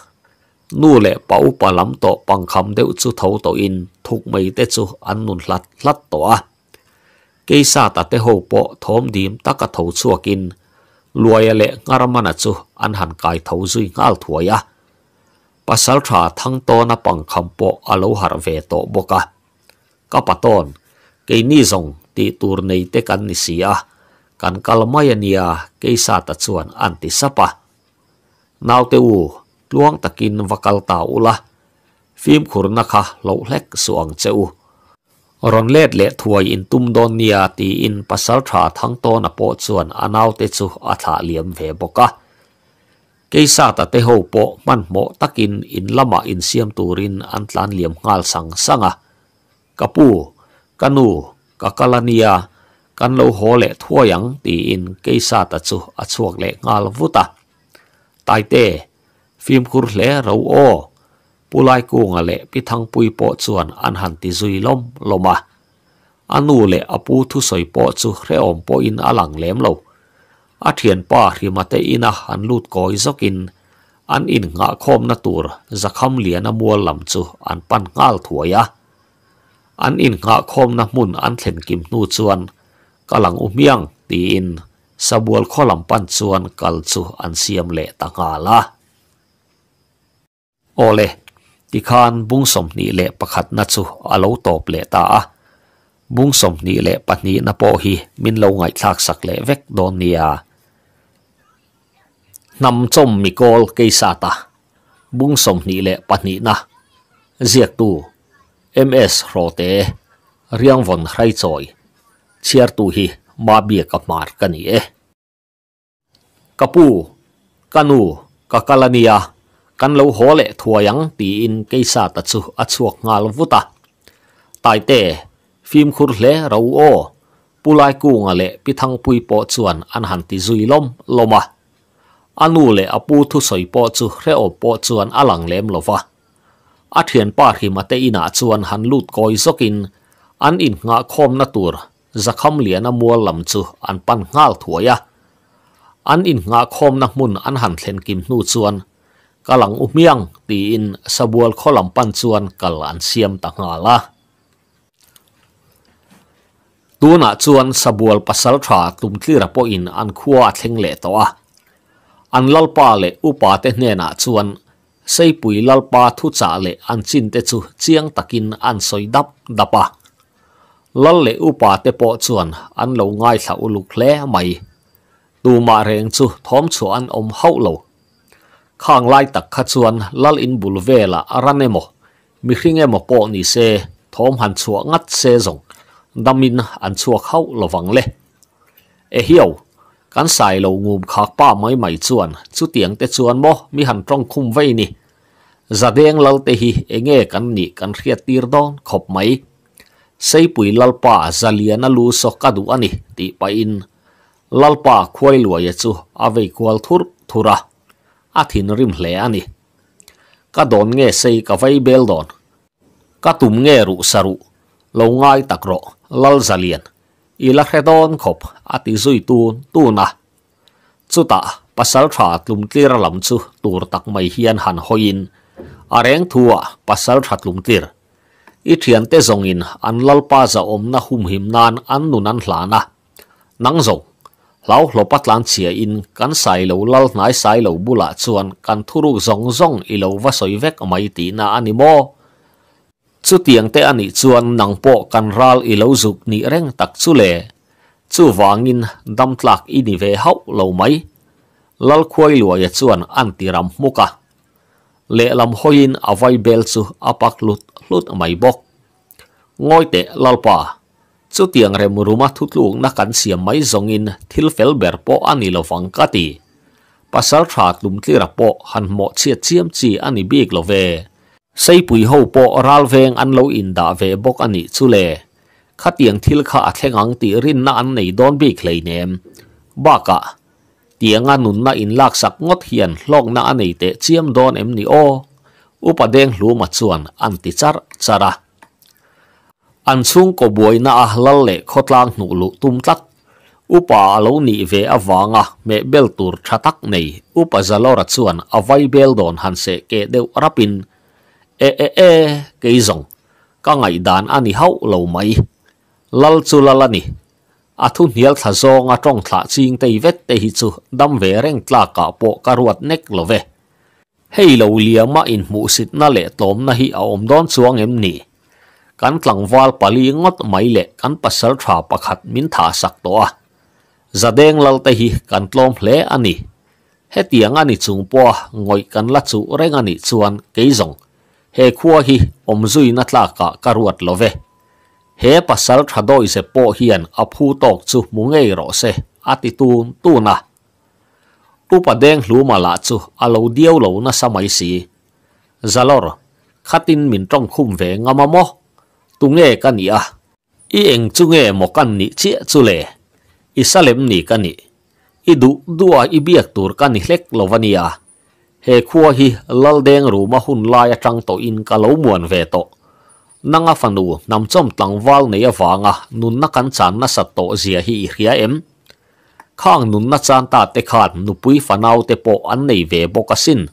Speaker 1: nu le pau palam to pangkham deu chu thau to in thuk mei te chu an nun hlat hlat to a กีซาตัดเทโฮปโทอมดีมตักทูชัวกินลวยเละงารมันจูอันหันกายทูซุยงาลถวยะปัสสลทาทั้งตโตนับปังคำปปอาลูฮาร์เวโตบกะกับปตอนกีนิซงตีตูรในเตกันนิสียกันคาลมายเนียกีซาตัดส่วนอันติสปะนาวเตวูลวงตะกินวกัลตาอุละฟิมขุรนะคะเลวเล็กสวงเจ้ารองเลดเละทวยอินตุมโดนเนียตีอินปัสสาวะทั้งตัวนโปส่วนอนาวเตจุอัฐาเลียมเวบกะกิสาตะเตโฮโปมันโมตักินอินละมาอินเซียมตูรินอันตันเลียมงาลสังสังะกะปูกันูกะกาลเนียกันโลโฮเละทวยังตีอินกิสาตะจุอัชวกเละงาลวุตาไตเตฟิมคุรเละเราโอ pulai ku nga le pithang pui po chuan an han ti zui lom loma anu le apu thu soi po chu hre om po in alang lem lo a thian pa hri mate ina han lut koi zokin an in nga khom na tur zakham lian a mual lam chu an pan ngal thuaya an in nga khom na mun an thlen kim nu chuan kalang umiang ti in sabual kholam pan chuan kal chu an siam le tangala la ole ต่ขานบุ้งสมนีเละประคัดนัดสุอาโลตบเละตาบุ้งสมนีเละปันีนโอฮีมินเลงไงทักสักเละเวกโดนเนียนำจมมิโกลเกซาตาบุ้งสมนีเละปันีนะเรียกตูเเอ็มอสโรเตเรียงวนไรจอยเชียร์ตูฮีมาเบียกับมาร์กันนี่เอ๊ะกปูกันูกักลเนียกันเลาหัวเละทัวยังตีอินเกยซาตัดสุอัดวกงาลวุตาตายเตฟิล์มคุรเละเราโอปุไลกูงาเละพิทังปุยปอชวนอันหันติจุยลมลมะอันูเละอปูทุสอยปอจูเรอปอชวนอลังเลมลวะอดเหียนป่าหิมาเตอินาชวนหันลุดกอยสกินอันอินงาคมนตูรจะคำเลียนมัวลำจูอันปันงาลถัวยะอันอินงาคมนักมุนอันหันเซนกิมนูชวนกำลังอุมียงตีนสบวลข้อลำปันชวนกัลลันเซียมต่างหละตัวนาชวนสบวลพัสสาวาตุ้มที่ระพอินอันขวาเหงเลตัวอันลลปาเลอุปาเตเนนาชวนใส่ปุ๋ยลลปาทุจ่าเลอันจินเตจูเจียงตะกินอันซอยดับดับะลลเลอุปาเตปอชวนอันเหลวง่ายสาวลุกเล่ไม่ตูมาเรงจูทอมชวนอมเฮาเหลข้างไล่ตักขจวนลลอินบุลเวละอารันเอโมมิคริงเอโมโปนิเซทอมหันชัวงัดเซจงดามินอันชัวเข้าระวังเล่เอเฮียวกันใส่เหลางุมขากป้าไม้ใหม่จวนชุดเตียงเตจวนบ่มีหันตรงคุมไว้นี่จะเดียงเลาเตฮีเอเงกันนี่กันเรียตีรดอนขบไหมใส่ปุ๋ยลลป้าจะเลียนลูสกัดูอันนี้ตีไปอินลลป้าควายลวยจูอาไว้ควายทุรทุระ a thin rim hle ani ka don nge sei ka vai bel don ka tum nge ru saru lo ngai takro lal zalian ila khredon khop ati zui na, tuna ta, pasal à. tha tlum tlir lam chu tur tak mai hian han hoin areng thua pasal tha tlum tlir i thian te zongin an lal pa za om na hum him nan an nunan an hla nang zong lau hlopat lan chia in kan sai lo lal nai sai lo bula chuan kan thuru zong zong i lo va soi vek mai ti na ani mo chu tiang te ani chuan nang po kan ral i lo zuk ni reng tak chu le chu wangin dam tlak i ni ve hau lo mai lal khoi lua ya chuan an ti ram muka le lam hoin avai à bel chu apak à lut lut mai bok ngoi te lalpa สุดทียังเรามรูมาทุกลูกนักการเสียไม่ทรงอินทิลเฟลเบอร์ปออันนี้ลรฟังกันดีภาษาชาติลุมที่รับปอหันหมอเชียเชียมจีอันนี้บีกลรเวใส่ปุยหูปอรัลเวงอันเรอินด่าเวบกอันนี้ชุเลขัดียงทิลข้าแข่งอังตีรินนั้นในดอนบีกเลยเนมบ้ากะเตียงอันนุนน่าอินลักสักงดเฮียนลอกน่าอันนี้เตะเชียมดอนเอ็มนี่โออุปเดงลูมาชวนอันติจาร์จาระ an sung ko boy na ah à ahlal le lang nu lu tum tak upa alo à ni ve awanga à me bel tur thatak nei upa zalora chuan avai bel don han se ke deu rapin e e e ke zong ka ngai dan ani hau lo mai lal chu lalani athu nial tha zonga tong thla ching tei vet te hi chu dam ve reng tla ka po ka ruat nek love hei lo ma in mu sit na le tom na hi a om don chuang em ni kan tlangwal pali ngot mai le kan pasal tha pakhat min tha sak to a zadeng lal te hi kan tlom hle ani hetiang ani chung po ngoi kan la chu reng ani chuan keizong he khua hi omzui na tla ka karuat love he pasal thadoi se po hian aphu tok chu mungei ro se atitun tuna upadeng ma la chu alo diau lo na samai si zalor khatin min tong khum ve ngamamo tung nghe cái nị à i eng chung nghe một căn nị chia chu lệ i salem nị cái nị i du dua i biếc tur cái nị lek lovania à? he khua hi lal deng ru ma hun lai atang to in ka lo muan ve to nanga fanu nam chom tlang wal nei awanga à? nun na kan chan na sat to zia hi hria em khang nun na chan ta te khat nupui fanau te po an nei ve bokasin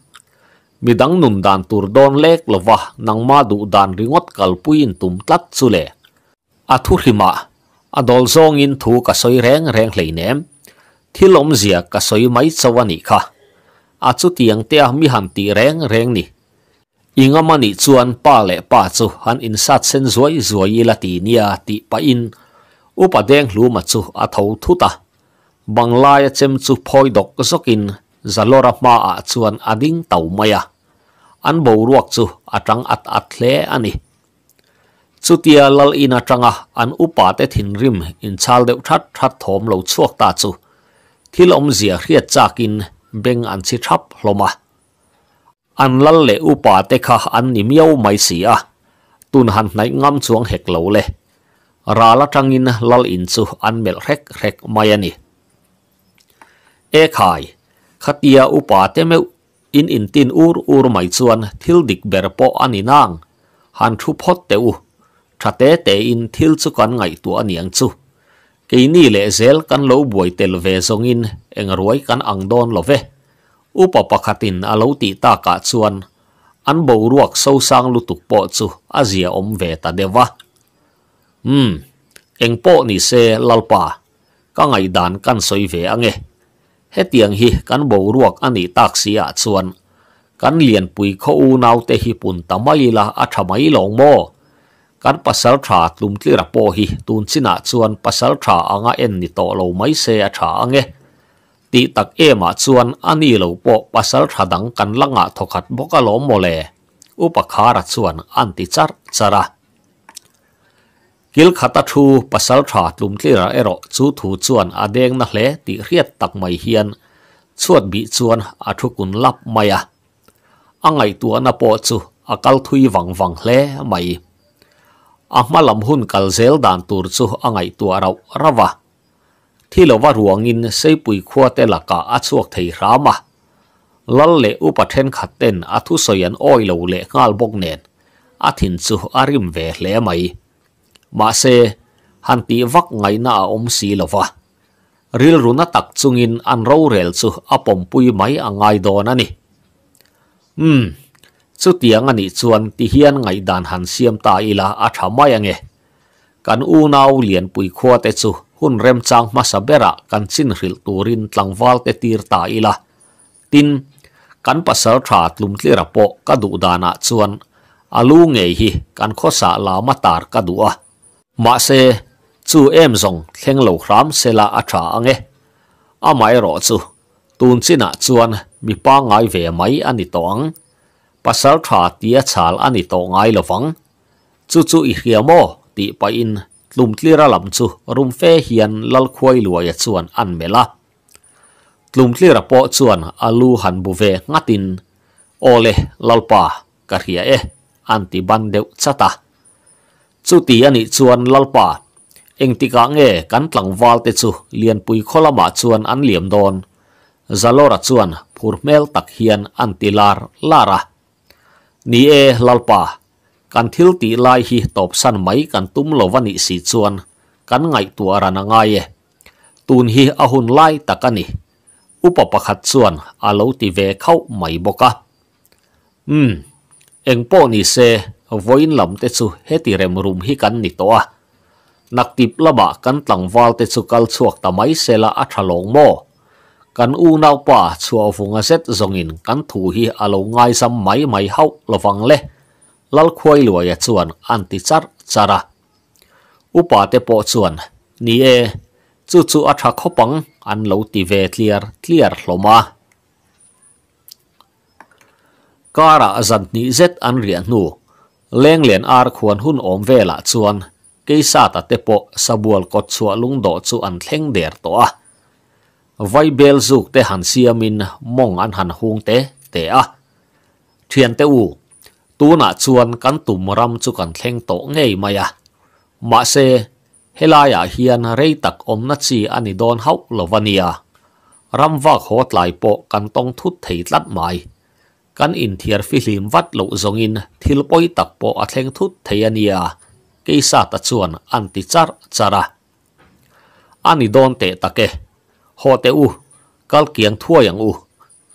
Speaker 1: midang nun dan tur don lek lova nangma du dan ringot kalpuin tum tat sule le a thu hrima a dol zong in thu ka soi reng reng hlei nem thilom zia ka soi mai chawani kha a chu tiang te mi han ti reng reng ni ingama ni chuan pa le pa chu han in sat sen zoi zoi la ti nia ti pa in upadeng hluma chu a tho thuta banglaya chem chu phoi dok sokin zalora ma a ah chuan ading ding maya ah. an bo ruak chu atang at at hle ani chutia lal in atanga ah, an upa te thin rim in chal deuh that that thom lo chuak ta chu thil om zia hriat chakin beng an chi thap hloma an lal le upa te kha an ni miau mai si a tun han nai ngam chuang hek lo le ra la tangin lal in chu an mel rek rek mai ani e khai khatia upa temeu in in tin ur ur mai chuan thil dik ber po ani nang han thu phot te u thate te in thil chu kan ngai tu aniang chu ke ni le zel kan lo buai tel ve zong in eng ruai kan ang don lo ve upa pakhatin alo ti ta ka chuan an bo ruak so sang lutuk po chu azia om ve ta dewa hm eng po ni se lalpa ka ngai dan kan soi ve ange he tiang hi kan bo ruak ani tak sia chuan kan lian pui kho u nau te hi pun tamaila a thamai long mo kan pasal tha tlum tlira po hi tun china chuan pasal tha anga en ni to lo mai se a tha ange ti tak ema chuan ani lo po pasal tha dang kan langa thokhat boka lo mo le upakhara chuan anti char chara กิลขัตชูปัสสชาตุมที่ระเอรอสูถูชวนอาเดงนั่ะเละติเรียดตักไม่เฮียนชวดบีชวนอาทุกุนลับไม่อะอังไงตัวนับปอชูอากลทุยวังวังเลไม่อมาลำหุนกัลเซลดันตูรสูอังไงตัวเราระวะที่เราว่ารวงินเซปุยขัวเตลักะอาชวกททรามะลลเลอุปเทนขัดเต้นอาทุสยันอ้อยเราเลงาลบกเนนอาถินสูอาริมเวเลไม่มาเซฮันตีวักไงน่าอมสีลวะริลรุนตักจุงินอันรูเรลสุอปมปุยไม่อังไงดอนันนี่อืมสุดยังอันนี้ชวนที่เฮียนไงดานหันเสียมตาอีละอาชามายังเงกันอูนาวเลียนปุยขวดเตจูหุ่นเริ่มจังมาสเบระกันสินริลตูรินตังวาลเตตีร์ตาอีละตินกันปัสสาวะลุมที่ระโปกระดูดานะชวนอาลูเงยฮีกันข้อสาลามาตาร์กระดูอ่ะ mà xe chú em dùng khen lầu khám sẽ là à trả anh ấy à mày rõ chú tuần xin à chuan mi ba ngay về mấy anh đi toán bà sáu trả tía trả anh đi toán ngay là vắng chú chú ý hiểu mò tị bay in lùm tli ra làm chú rùm phê hiền lal khuây lùa ya anh ăn mê la lùm tli ra po chuan alu hàn bù về ngắt in ole lalpa cả hiya e anti ban deu chata chu ti ani chuan lalpa engtika nge kan tlangwal te chu lian pui kholama chuan an liam don zalora chuan phurmel tak hian an tilar lara ni e lalpa kan thil ti lai hi top san mai kan tum lovani si chuan kan ngai tu arana ngai e tun hi ahun lai takani upa pakhat chuan alo ti ve khau mai boka um engpo ni se voin lam te chu heti rem rum hi kan ni to a nak tip lama kan tlangwal te chu kal chuak ta mai sela a thalong mo kan u nau pa chua vunga set zongin kan thu hi alo ngai sam mai mai hau lawang le lal khoi luaya chuan anti char chara upa te po chuan ni e chu chu a tha khopang an lo ti ve clear clear hloma kara zan ni zet an rian nu เล้งเหรียญอาร์ควรหุ่นอมเวละชวนกิซาตเตโปสบวลกดชัวลุงโดชวนเท่งเดียร์ตัวไวเบลซุกเตหันเซียมินมองอันหันหงเตเตอะเทียนเตอูตัวน่ะชวนกันตุ่มรำจุกันเท่งโตเงยมายะมาเซเฮลายาเฮียนเรตักอมนัดซีอันนี้นเฮาลวานียรำว่าโคตรไหลโปกันต้องทุดถีลัดไมา kan in thiar fi hlim vat lo zongin thil poi tak po a thleng thut thei ania keisa ta chuan an ti char chara ani don te take ho te u kal kiang yang u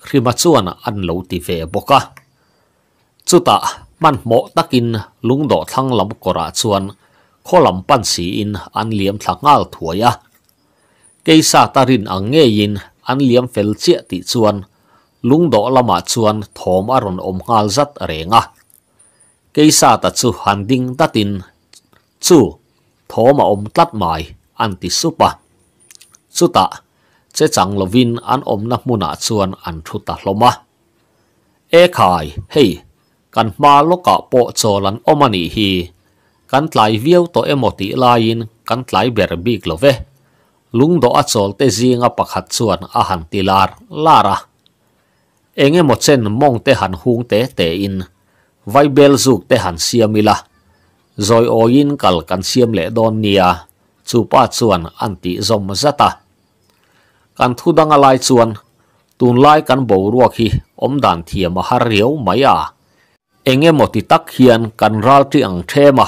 Speaker 1: rima chuan an lo ti ve boka chuta man mo takin lungdo thlang lam kora chuan kholam pan si in an liam thangal thuaya keisa tarin ang nge in an liam fel chia ti chuan lungdawh lamah chuan thawm a rawn awm ngal zat a reng a keisa ta chu han ding tatin chu thawm a awm tlat mai an ti supa chuta che chang lovin an awmna hmuna ah chuan an thu ta hlawma e khai hei kan hma loka ah pawh chawl an awm anih hi kan tlai viau to emaw tih laiin kan tlai ber bik lo ve lungdawh a chawl te zinga pakhat chuan a han ti lar lara eng emaw chen mong te han hung te te in vai bel zuk te han siamila zoi in kal kan siam le don nia chu pa chuan an ti zom zata kan thu dang alai chuan tun lai kan bo ruak hi om dan thiam ha riau maya eng emaw ti tak hian kan ral ti ang thema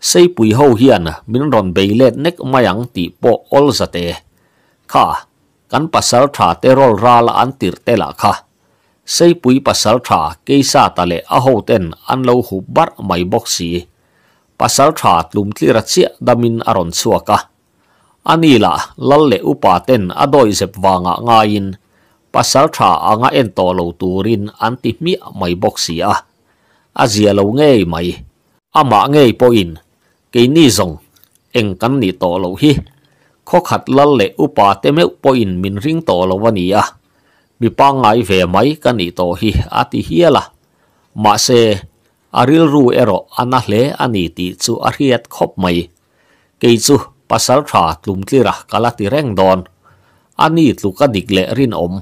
Speaker 1: sei pui ho hian min ron beilet nek mayang ti po ol zate kha kan pasal tha te rol ral an tir te la kha say bùi pasal thả cây sa ta lệ a hậu tên ăn lâu hụp bắt mấy bốc xì pasal thả lùm tli ra chia damin aron xua cả anila lalle upa tên adoi đôi dẹp vàng a ngay in pasal thả a ngã en to lâu tu rin mi mấy bốc xì a a zia lâu nghe mày a mã nghe cái ni zong, eng kan ni to lâu hi khó khát lalle upa tên meu po in min ring to lâu vani à มีปังไงเวไหมกันอีโตฮีอาทิเฮียละมาเซอาริลรูเอโรอันนั่นเลอันนี้ติดสูอาเฮียขคบไหมกิจูปัสสาวะตุ่มทีระกาลติเร่งดอนอันนี้ลูกกดิกเลรินอม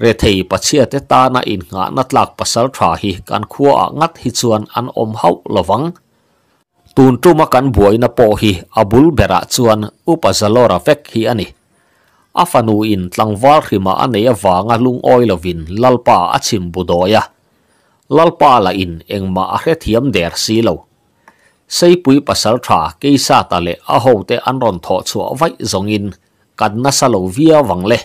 Speaker 1: เรทยปัจเจเตตานาอินงานัดลักปัสสาวะฮีกันขัวงัดฮิจวนอันอมเฮาละวังตูนตุมากันบวยนโปฮีอบุลเบระจวนอุปสลอราเฟกฮีอันนี้ afanu in tlangwar khima anei awanga lung oi lovin lalpa achim budoya lalpa la in engma a hre thiam der si lo sei pui pasal tha keisa ta le a ho te an ron tho chu vai zong in kan na sa lo via wang le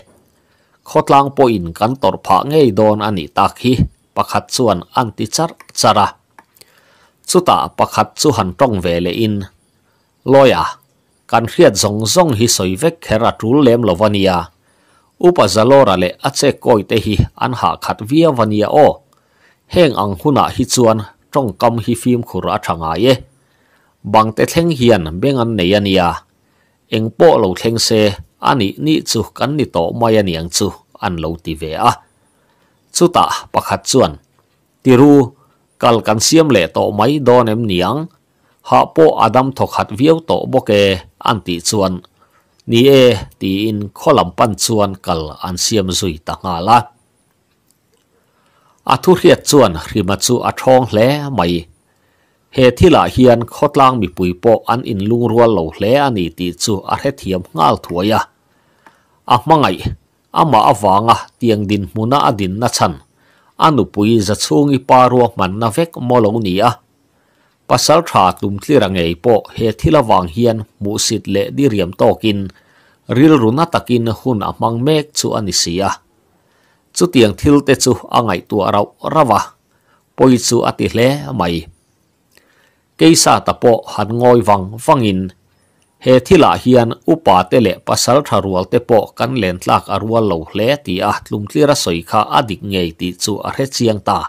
Speaker 1: khotlang po in kan tor pha ngei don ani tak hi pakhat chuan an ti char chara chuta pakhat chu han tong ve le in loya à, กันเครียดจงจงฮิสอยเวกเฮราทูลเลมลวานีาอุปจาลโรเลอเจกอยเตหิอันหาขัดวิววานียโอเฮงอังหุนาฮิจวนจงกำฮิฟิมคุระชางอายบางเตเทงเฮียนเบงอันเนียนีาเอ็งโปโลเทงเซอันนี้นี่จูกันนี่โตไม่ยันียงจูอันโลตีเวอะจูตาปะขัดจวนติรูกัลกันเซียมเลโตไม่โดนเอ็มเนียง ha po adam tho khat vio to bo ke an ti chuan ni e ti in kholam pan chuan kal an siam zui ta nga la a thu ri chuan ri ma chu a thong hle mai he thila mi pui po an in lung rua lo hle ani ti chu a re thiam ngal thuaya a mangai ama awanga tiang din muna adin na chan anu pui za chungi paruak man na vek molo ni a ปัสสาวะตุ่มที่ระเงยโปเหตุที่ระวังเฮียนมุสิตเละดิเรียมโตกินริลรุนตะกินหุนอมังเมกสุอนิสิยาสุเตียงทิลเตจูอ่างไอตัวเราระวะปอยสุอติเลไม่เกยซาตะโปหันงอยวังฟังอินเหตุที่ละเฮียนอุปาเตเลปัสสาวะรัวเตโปกันเลนลักอรัวเลวเละตีอาตุ่มที่ระสอยคาอดิกเงยติจูอเรจียงตา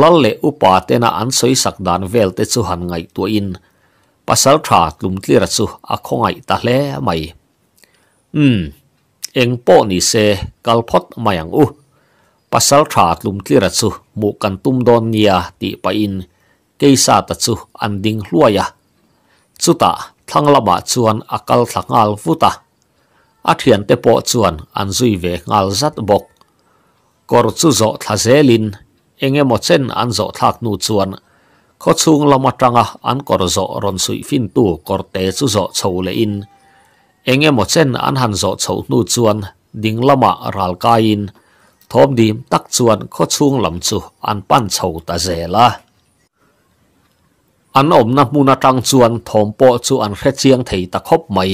Speaker 1: lalle upa te na an soi sak dan vel te chu han ngai tu in pasal tha tlum tlira chu a khongai ta hle mai um eng po ni se kalphot mayang u pasal tha tlum tlira chu mu kan tum don nia ti pa in keisa ta chu an ding hluaya chuta ba chuan akal thangal vuta a thian te po chuan an zui ve ngal zat bok kor chu zo thazelin enge mo chen an zo thak nu chuan kho chung lama tanga an kor zo ron sui fin tu kor te chu zo chho le in enge mo chen an han zo chho nu chuan ding lama ral ka in thom dim tak chuan kho chung lam chu an pan chho ta zela an om na mu na tang chuan thom po chu an hre chiang thei ta khop mai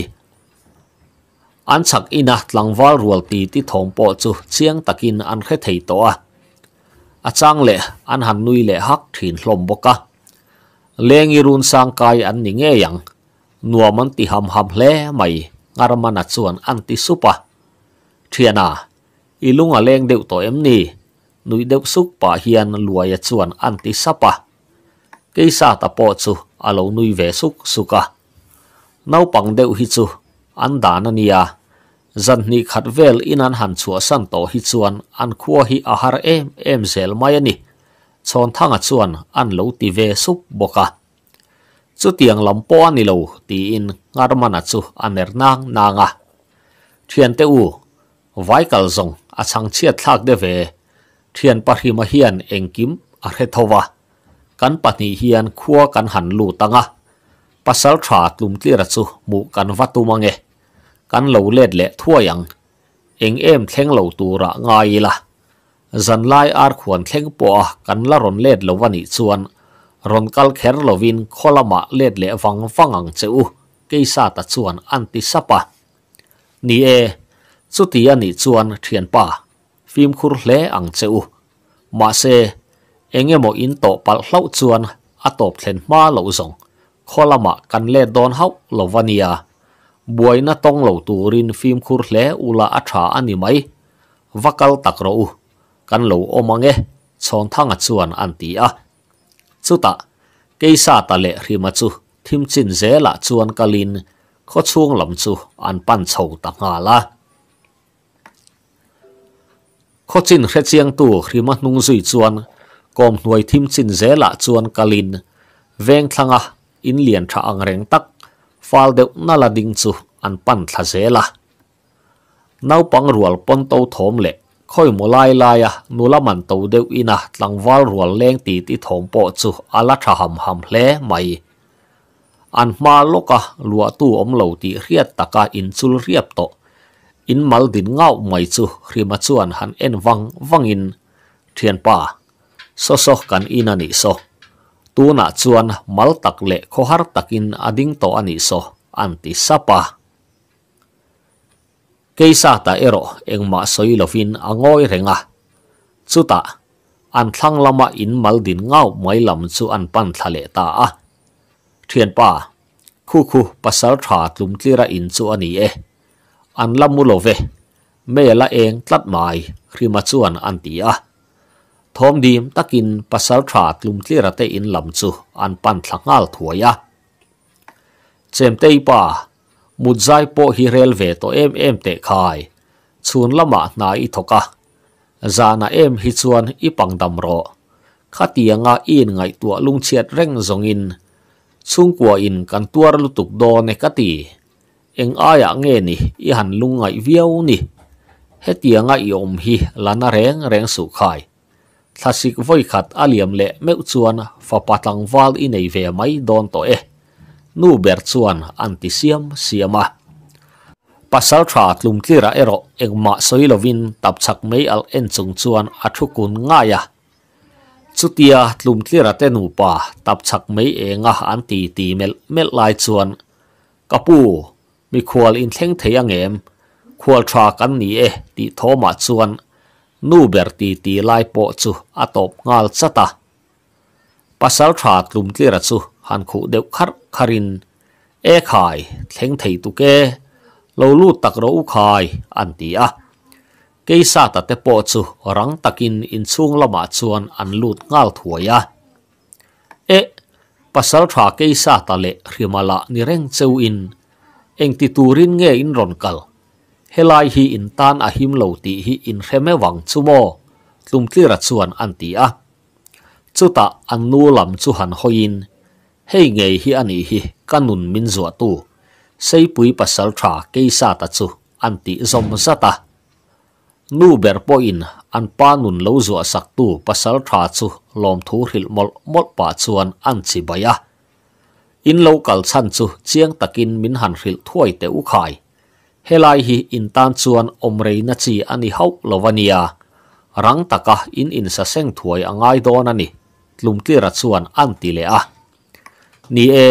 Speaker 1: an chak ina tlangwal rual ti ti thom po chu chiang takin an hre thei to a achang le an han nui le hak thin hlom boka lengi run sang kai an ni nge yang nuam an ti ham ham hle mai ngarman a chuan an ti supa thiana ilunga leng deuh to em ni nui deuh suk pa hian luai a chuan an ti sapa keisa ta po chu alo nui ve suk suka naupang deuh hi chu an dan ania zan ni khát vel in an han chua san to hi chuan an khua hi a har em em zel mai ani chon thanga chuan an lo ti ve sup boka chu tiang lam po ani lo ti in ngar mana chu aner nang nanga thian te u vai kal zong a chang chiat thak de ve thian pa hi ma hian engkim a re thowa kan patni hian khua kan han lu tanga pasal tha tlum tlir chu mu kan vatu mange กันเหลาเล็ดเละทั่วยังเองเอ็มเทงเหลาตูระไงล่ะจันไลอาร์ขวนเทงปัวกันละรอนเล็ดเหลาวันอีส่วนรอนกัลเขรเหลาวินโอละมะเล็ดเละฟังฟังังเจ้ากิซาตัดส่วนอันติสปะนี่เอสุดที่นิี้ส่วนเทียนป่าฟิล์มคุรเล่อังเจ้ามาเซเองเงโมอินโตปัลเล่าส่วนอตบเทนมาเหลาสงโอละมะกันเล็ดโดนเฮาเหลาวันเนีย buaina tong lo turin film khur hle ula a tha ani mai vakal tak ro u kan lo omange chon thanga chuan an ti a chuta keisa ta le rima chu thim chin zela chuan kalin có chuang lam chu an pan chho ta ngà la kho chin hre chiang tu rima nung zui chuan kom nuai thim chin zela chuan kalin veng thlanga in liền tha anh reng tak fal deuh na la ding chu an pan thla zela naupang rual pon to thom le khoi mu lai lai a nula man to deuh ina tlangwal rual leng ti ti thom po chu ala tha ham ham hle mai an ma loka lua tu om lo ti riat taka in chul riap to in mal din ngau mai chu hrima chuan han en wang wangin thian pa so so kan inani so tuna chuan mal tak leh khohar takin ading to ani so anti sapa keisa ta ero engma soilovin angoi renga chuta an thlang lama in mal din ngau mai lam chu an pan thale ta a thian pa khu khu pasal tha tlum tlira in chu ani e an lamulove mela eng tlat mai rima chuan an ti a thom dim takin pasal tha tlum tlira te in lam chu an pan thlangal thuaya chem tei pa mudzai po hi railway to em em te khai chun lama na i thoka zana em hi chuan i pangdam ro khatianga in ngai tua lung chiat reng zongin chungkua in kan tuar lutuk do ne kati eng aya nge ni i han lungai viau ni hetianga i om hi lana reng reng su khai ทัศิกวัยขัดอาลีมเละเมื่อชวนฟปัตังวัลอินในเวไม่ดอนโตเอนูเบิร์ตชวนอันติเซียมเิียมาภัษาชาติลุมทีระเอโรเอ็งมาสวิลวินตับชักไม่เอลเอ็นจงชวนอัตุกุนง่ายะสุดที่ลุมทีระเตนูปาตับชักไม่เองะอันตีตีเมลเมลไลายชวนกับปูมีควอลอินเทงเทียงเอ็มควอลทรากันนี้เอติโทมาชวนนูเบิร์ตีตีไล่ปอจูอตบงาลซตาภาษาชาติลุมเทียร์จูหันคูเดวคาร์คารินเอคายเทงไทยตุเกโลลูตักโรอุคายอันตีอาเกย์าตาเตปอจูรังตักินอินซุงละมาชวนอันลูดงาลถวยะเอภาษาชาติเกย์าตาเลเรียมาละนิเร่งเซวินเอ็งติดตูรินเงยอินรอนกัล helai hi in tan a him lo ti hi in reme wang chumo tum tlir a chuan an ti a chuta an nu lam chu han hoin hei ngei hi ani hi kanun min zuwa tu sei pui pasal tha keisa ta chu an ti zom zata nu ber po in an pa nun lo zuwa sak tu pasal tha chu lom thu hil mol mol pa chuan an chi baya in local kal chan chu chiang takin min han hil thuai te u khai helai hi intan chuan omrei na chi ani ho lovania rang taka in in sa seng thuai angai don ani tlum tira chuan an ti le a ni e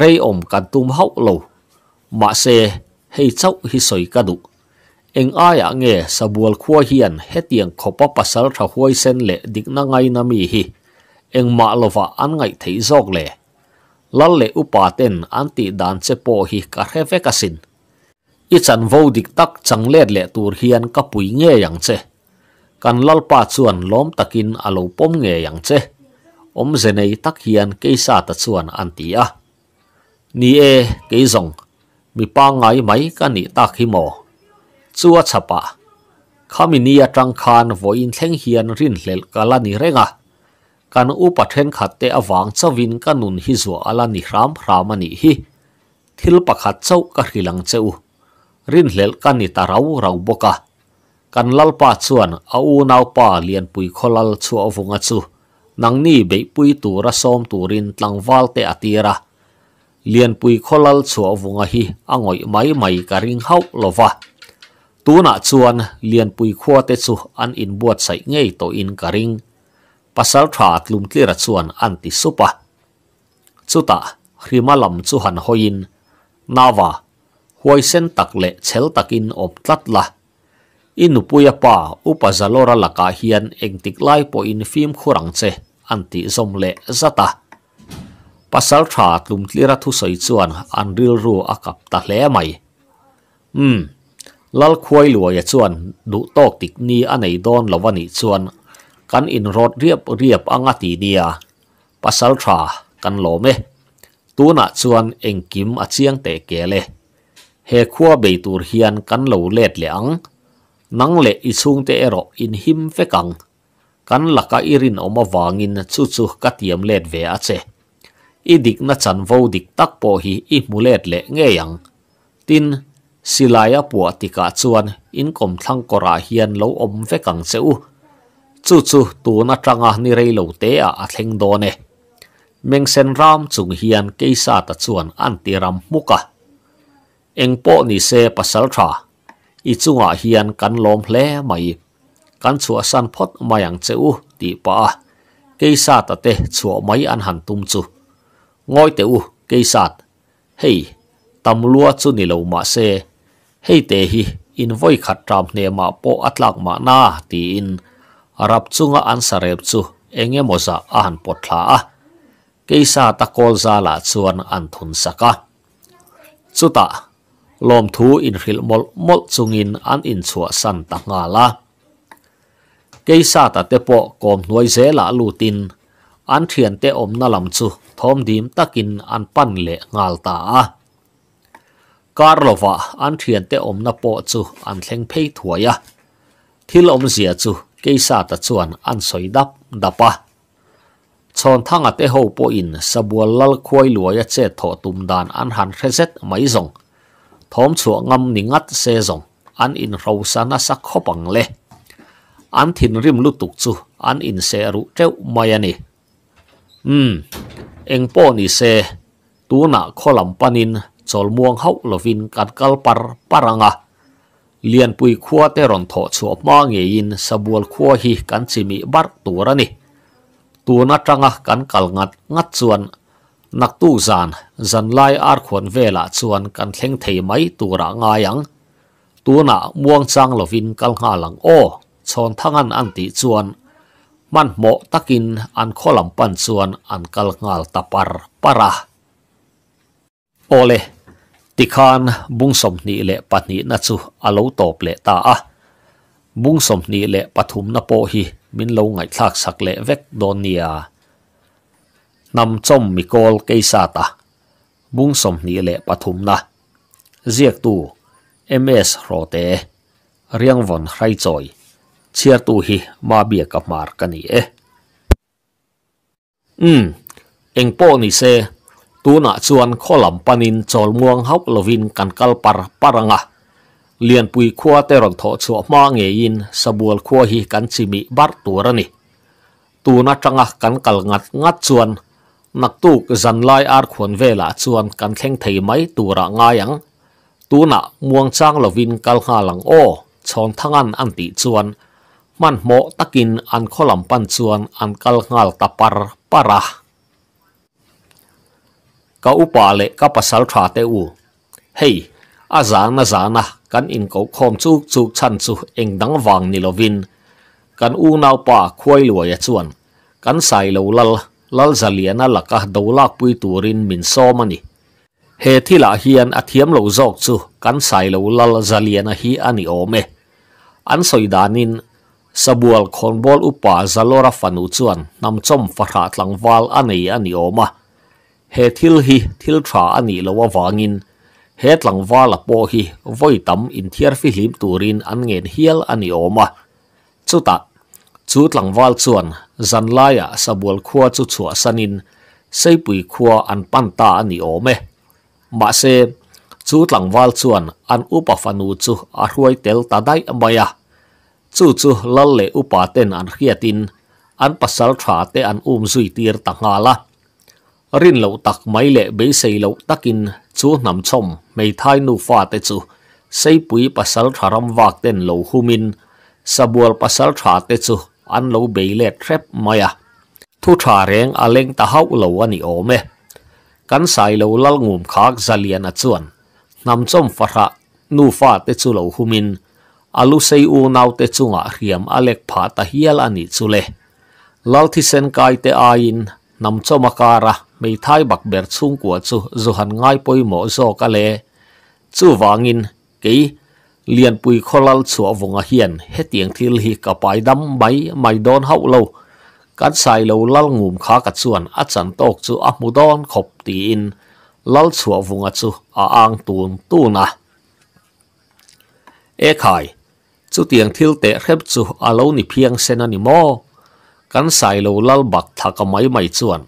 Speaker 1: rei om kan tum ho lo ma se hei chau hi soi ka du eng aya nge sabual khua hian hetiang khopa pasal tha huai sen le dikna ngai na mi hi eng ma lova an ngai thei zok le lalle upaten anti dan che po hi ka hrefe kasin อีจันวดิกตักจังเล็ดเละตูเฮียนกับปุยเงยอย่างเชกันลลปาส่วนล้มตะกินอาลปมเงยอย่างเชอมเจเนยตักเฮียนกิซาตะส่วนอันตีอะนี่เอกิจงมีปางไงไหมกันนี่ตักหิมอชัวชะปะข้ามินียจังคานวอินเทงเฮียนรินเลกาลานิเรงะกันอุปเทนขัดเตอวางเจวินกันนุนฮิจัวอลานิรามรามันนี่ฮิทิลปะขัดเจ้ากะหิลังเจ้า rin hlel kan ni rau rau boka kan lal pa chuan a u nau pa lian pui kholal chu avunga chu nang ni be pui tu ra som tu rin tlang wal te atira lian pui kholal chu avunga hi angoi mai mai ka ring hau lova tuna chuan lian pui khua te chu an in buat sai ngei to in ka ring pasal tha tlum tlira chuan an ti supa chuta hrimalam chu han hoin nawa หัวเส้นตักเล็ะเชลตักินอบตัดละ อินุปุยปาอุปจัลโลระลักาเฮียนเองติกไลโปอินฟิมขุรังเจอันติซมเละซาตาปัสสาวะลุมที่รัตุสอยสวน อันริลรูอักับตาเล่ไม่ อืมลลควยลัวยส่วนดุตอกติกนีอันไหนดอนลวันอีสวนกันอินรอดเรียบเรียบอังตีเดียปัสสาวะกันโลเมเตัวหนักสวนเองกิมอาเชียงเตะเกเล่เฮคัวเบตูร์เฮียนกันเหลวเล็ดเลียงนังเละอิซุงเตอรออินหิมเฟกังกันลักอิรินออกมาวางินชุดชุกัดเยี่ยมเล็ดเวอเซอีดิกนัชันวูดิกตักโอฮีอิมูเล็ดเล็ะเงียงทินสิลายาปัวติกาชวนอินกมทังกราเฮียนเหลวอมเฟกังเซอชุดชุตัวนัชรางนิเรย์เหลวเตอะเฮงโดเนเมงเซนรามจุงเฮียนเกยซาตชวนอันติรัมมุกะ eng po ni se pasal tha i chunga hian kan lom hle mai kan chua san phot mayang cheu ti pa keisa ta te chua mai an han tum chu ngoi te u keisat hei tam lua chu ni lo ma se hei te hi in voi khat ram ne ma po atlak ma na ti in arab chunga an sarep chu enge moza an potla a keisa ta kol za la chuan an thun saka chuta ลมทูอินริลมลมลจุงินอันอินชัวสันตักงาละเกซาตเตปกอมหน่วยเซลาลูตินอันเทียนเตอมนลัมจุทอมดีมตะกินอันปั้นเละงาลตาคารลวาอันเทียนเตอมนโปจุอันเซงเพยถวยะที่ลมเสียจุเกซาตชวนอันสอยดับดับปะชนทั้งอัตเตโฮปอินสบวลลลควยลวยเจตโตตุมดานอันหันเรเซตไม่ส่ง thom chua ngam ni ngat se zong an in ro sana sa khopang le an thin rim lu tuk chu an in se ru teu mai ani à um eng po ni se tu na kholam panin chol muang hau lovin kat kal par paranga à lian pui khua te ron tho chu ma nge in sabual khua hi kan chimi bar turani tu na tanga kan à, kal ngat ngat chuan นักตู้จานจันไลอาร์ขวนเวลาชวนกันเข่งเทไม้ตัวระงายังตัวหน้าม่วงจางลวินกัลหาหลังโอชนทั้งอันอันติชวนมันเหมาะตะกินอันขลัมปันชวนอันกัลหาลตะปาร์ปาระโอเลติคานบุงสมนีเละปันีนัจูอาลูตบเละตาอะบุงสมนีเละปฐุมนโปฮีมินลงไงทักสักเละเวกโดเนีย nam chom mi kol sa ta bung som ni le pathum na ziak tu ms rote riang von hrai choi chia tu hi ma bia ka mar ka ni e um eng po ni se tu na chuan kholam panin chol muang hok lovin kan kal par paranga lian pui khua te ron tho chu ma nge in sabual khua hi kan chimi bar tu rani tu na tanga kan kal ngat ngat chuan นักตูกจันไลอาร์ขวนเวลาชวนกันแข่งไทยไหมตัวระง่ายังตัวน่ะมวงจ้างละวินกัลหาหลังโอชอนทั้งอันอันติชวนมันโมตะกินอันขลัมปันชวนอันกัลหาลตะปาร์ปาระก็อุปาเลก็ปัสสาวะเตอูเฮ้ยอาจารย์นะจานะกันอินก็คอมจุกจุกชันจุเองดังวังนิลวินกันอูนาวป่าควยลวยชวนกันใส่เหลวลล lal zaliana laka dolak pui turin min somani he thila hian athiam à lo jok chu kan sai lo lal zaliana hi ani à ome an soidanin sabual khonbol upa zalora fanu chuan nam chom phara tlangwal anei à ani oma he thil hi thil tha ani lo awangin he tlangwala po hi voitam in thiar fi hlim turin an ngen hial ani oma chuta chu tlang wal lai zan ah, laia sabol khua chu in xây bùi khua an panta ani ome ma se chú tlang wal chuan an upa fanu chu a ruai tel tadai amaya chu chu lalle upa ten an hiatin an pasal tha te an um zui tir ta ngala rin lo tak mai le be lâu lo in chú nam chom mei thai nu fa te chu seipui pasal tharam wak ten lo humin sabual pasal tha te chu an lo bê lệ trep maya thu trà rèn a leng ta hau lo ani o e. kan sai lo lal ngum khak zalian a chuan nam chom phara nu fa te chu lo humin alu sei u nau te chunga riam alek pha ta hial ani chu le lal thi sen kai te a in nam choma kara mei thai bak ber chung của chu zu han ngai poi mo zo ka le chu wangin ke เลียนปุยคอลัลสัววงเฮียนเฮตียงทิลฮิกับไปดำใบไม่โดนเฮาเลวกัดใส่เลวลัลงูมขากัดส่วนอัจันตกจูอัมุดอนขบตีอินลัลสัววงจูอาอังตูนตูนะเอไายจูเตียงทิลเตะเข็บจูอาเลวนิเพียงเซนันิโมกันใส่เลวลัลบักทักไม้ไม่ส่วน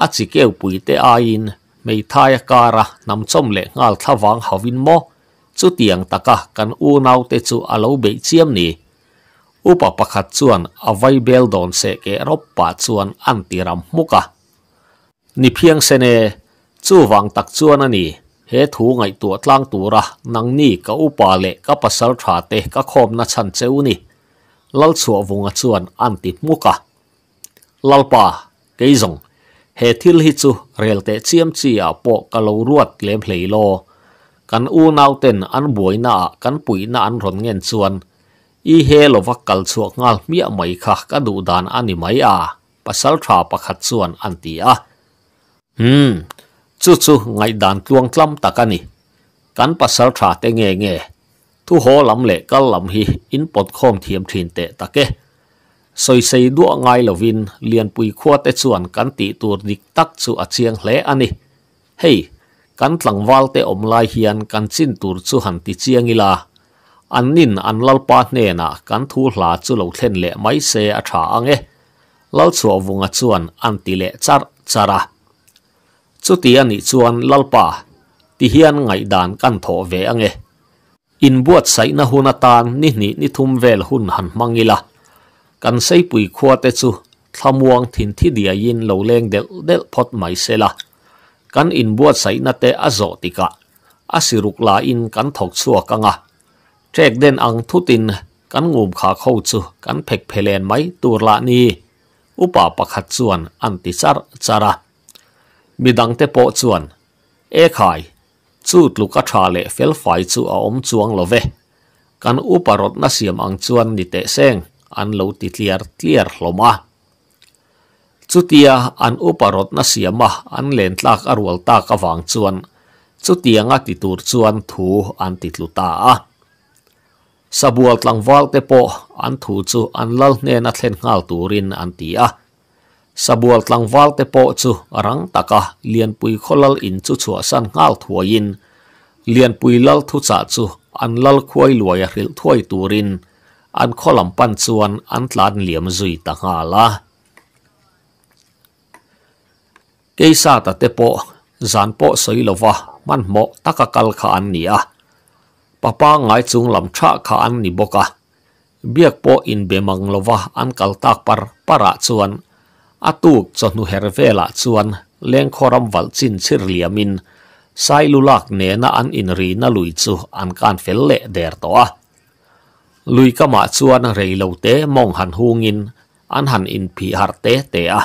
Speaker 1: อาจิเกวปุยเตอาอินไม่ทายการะนำส้มเละงาลทวังหาวินโม chu tiang taka kan u nau te chu alo be chiam ni upa pakhat chuan avai bel don se ke ropa chuan an tiram muka ni phiang se ne chu wang tak chuan ani he thu ngai tu tlang tura nang ni ka upa le ka pasal tha te ka khom na chan cheu ni lal chu vunga chuan an ti muka lalpa keizong he thil hi chu relte chiam chi a à po ka lo ruat lem hlei lo kan u nau ten an buai na kan pui na an ron ngen chuan i he lova kal chuak ngal mi mai kha ka du dan ani mai a pasal tha pakhat chuan an ti a hmm chu chu ngai dan tluang tlam takani kan pasal tha te nge nge thu ho lam le kal lam hi in pot khom thiam thin te take soi sei du ngai lovin lian pui khuat te chuan kan ti tur dik tak chu a chiang hle ani hei kan tlangwal te omlai hian kan chin tur chu han ti chiangila an nin an lalpa hne na kan thu hla chu lo thlen le mai se a tha ange lal chuo vunga chuan an ti le char chara chuti ani chuan lalpa ti hian ngai dan kan tho ve ange in buat sai na huna tan ni ni ni thum vel hun han mangila kan sei pui khuate chu thlamuang thin thi dia yin lo leng del del phot mai sela กันอินบวดใส่นาเตอโซติกะอาศรุกลาอินกันถกชัวกังอ่ะแจกเดนอังทุตินกันงูขาเข้าจูกันเพกเพลนไหมตัวละนี้ อุปาปขัดส่วนอันติซาร์จาระมีดังเตโปส่วน เอขายจูดลูกชาเลเฟลไฟจูอาอมจวงลวเวกันอุปรถนาเสียมอังสวนนิเตเซงอันลูติเลียร์เลียร์ลมาุตียอันอุปรถนาเสียมะอันเลนตากอรวลตากฟังชวนสุตียงติตูชวนถูอันติดลุตาสบวลตังวอลเตโปออันถูจูอันลลเนนัทเลนฮาลตูรินอันตียสบวลตังวอลเตโอจูรังตากะเลียนปุยขลลอินจูชัวสันฮาลทัวยินเลียนปุยลลทุจาจูอันลลควยลวยริลทวยตูรินอันคลมปันชวนอันลานเลียมจุยตังฮาลา Keisa ta te po zan po soilova man mo takakal kha an nia. Papa ngai chung lam tha kha an ni boka. Biak po in bemang lova an kal tak par para chuan. Atuk chonu hervela chuan leng khoram wal chin chir liamin. Sai lulak ne na an in ri na lui chu an kan fel le der to a. Lui kama chuan rei lo te mong han hungin an han in phi har te te a.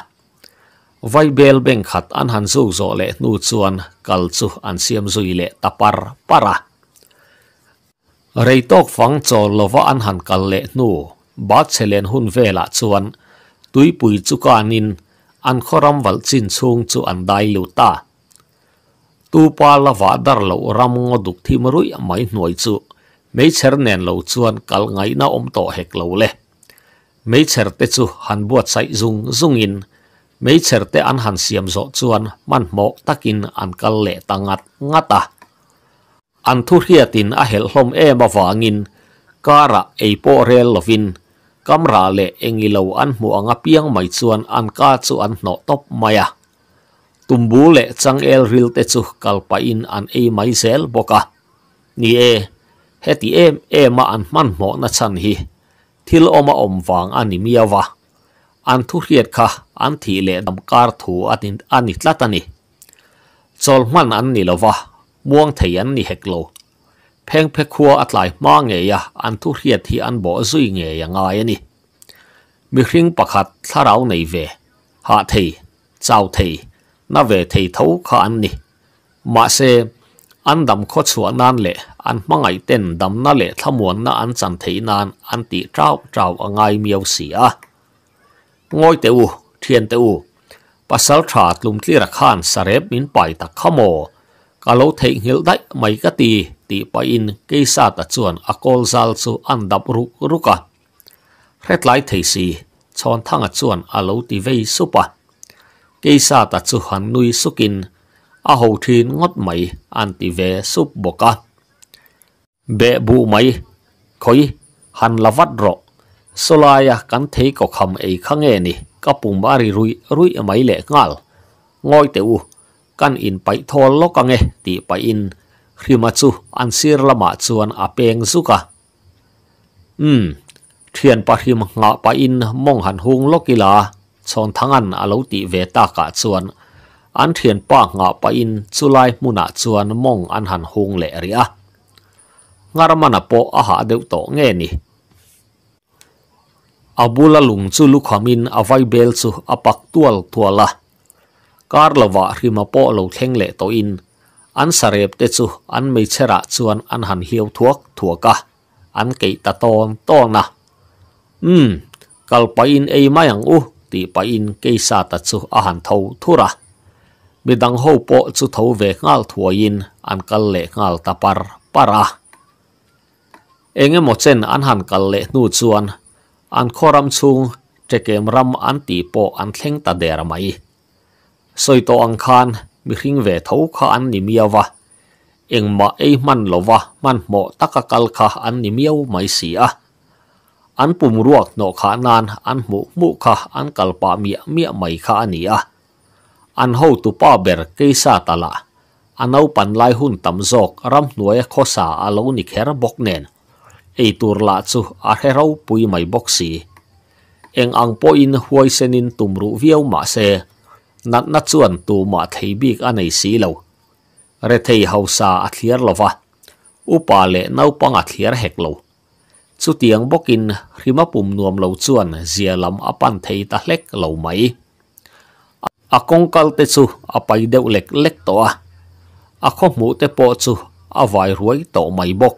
Speaker 1: vai bel beng khat an han zo zo le nu chuan kal chu an siam zui le tapar para rei tok fang chawl lova an han kal le nu ba chelen hun vela chuan tuipui nin an khoram wal chin chung chu an dai lu ta tu pa lava dar lo ram ngo duk thim rui mai hnuai chu mấy chèr nền lâu chuan kal ngai na om to hek lâu le mấy chèr te chu han buat sai zung zung in mấy chèr te an han siam zo chuan man mo takin an kal le tangat ngata an à. thu tin a hel hlom e e à. e em awangin kara eipo rel lovin kamra le engilo an mua anga piang mai chuan an ka chu an no top maya tumbu le chang el ril te chu kalpa in an ei mai zel boka ni e heti em ema an man mo na chan hi thil oma om wang ani miawa an thu hiệt kha an thị lệ đầm car thủ an an nít lát anh chol man an ni lova muang thầy an ni hek lo peng phe khua at lại ma nge ya an thu hiệt thì an bỏ zui nge ya ngai ani mi hring pakhat tharau nei về, hạ thầy chào thầy na về thầy thấu kha ăn nì mà xe ăn đầm khó chùa nan lệ ăn mang ngày tên đầm na lệ tham muốn na ăn chẳng thấy nan ăn tỷ trao trao ở ngay miêu xỉ à ngôi tê u thiền tê u pasal tha tlum tli ra khan sarep min pai ta khamo ka lo thei ngil dai mai ka ti ti pa in ke sa ta chuan akol zal chu an dap ru ruka hret lai thei si chon thanga chuan a lo ti vei supa ke sa ta chu han nui sukin a ho thin ngot mai an ti ve sup boka be bu mai khoi han lavat ro สลายกันเทก็คำเอข้างเอนี่กปุ่มบารีรุยรุยไม่เลลงอลงอยเตวกันอินไปทอลกังเอตีไปอินคริมาซูอันเสียละมาชวนอาเปงซุกะอืมเทียนปาริมงาไปอินมองหันหงลกีลาชนทั้งอันอาลูติเวตากาชวน อันเทียนปางาไปอินสุไลมุนาชวนมองอันหันหงเลเรียงารมานะโปอาหาเดือดโตเงี้ยนี่ abula lung chu lukhamin avai bel chu apak tual thuala karlawa rima po lo le to in an sarep te chu an mei chera chuan an han hiau thuak thuaka an kei ta ton ton na um hmm, kalpain ei mayang u ti pain keisa ta chu a han tho thura midang ho po chu tho ve ngal in an kal le ngal tapar para enge mo chen an han kal le nu chuan an khoram chung trekem ram an ti po an thleng ta der mai to ang khan mi hring ve tho kha an ni miawa engma ei man lova man mo taka kal kha an ni miau mai si a an pum ruak no kha nan an mu mu kha an kalpa mi mi mai kha ani a an ho tu pa ber ke sa tala anau pan lai hun tam jok ram nuai khosa alo ni kher bok nen ei tur la chu a herau pui mai boxi eng ang po in huai senin tumru viau ma se nat na chuan tu ma thei bik anei si lo re thei hausa a thlir lova upa le nau pang a thlir hek lo chu tiang bokin rima pum nuam lo chuan zia lam apan thei ta hlek lo mai a kong kal te chu a pai deuh lek lek to a a kho te po chu a vai ruai to mai bok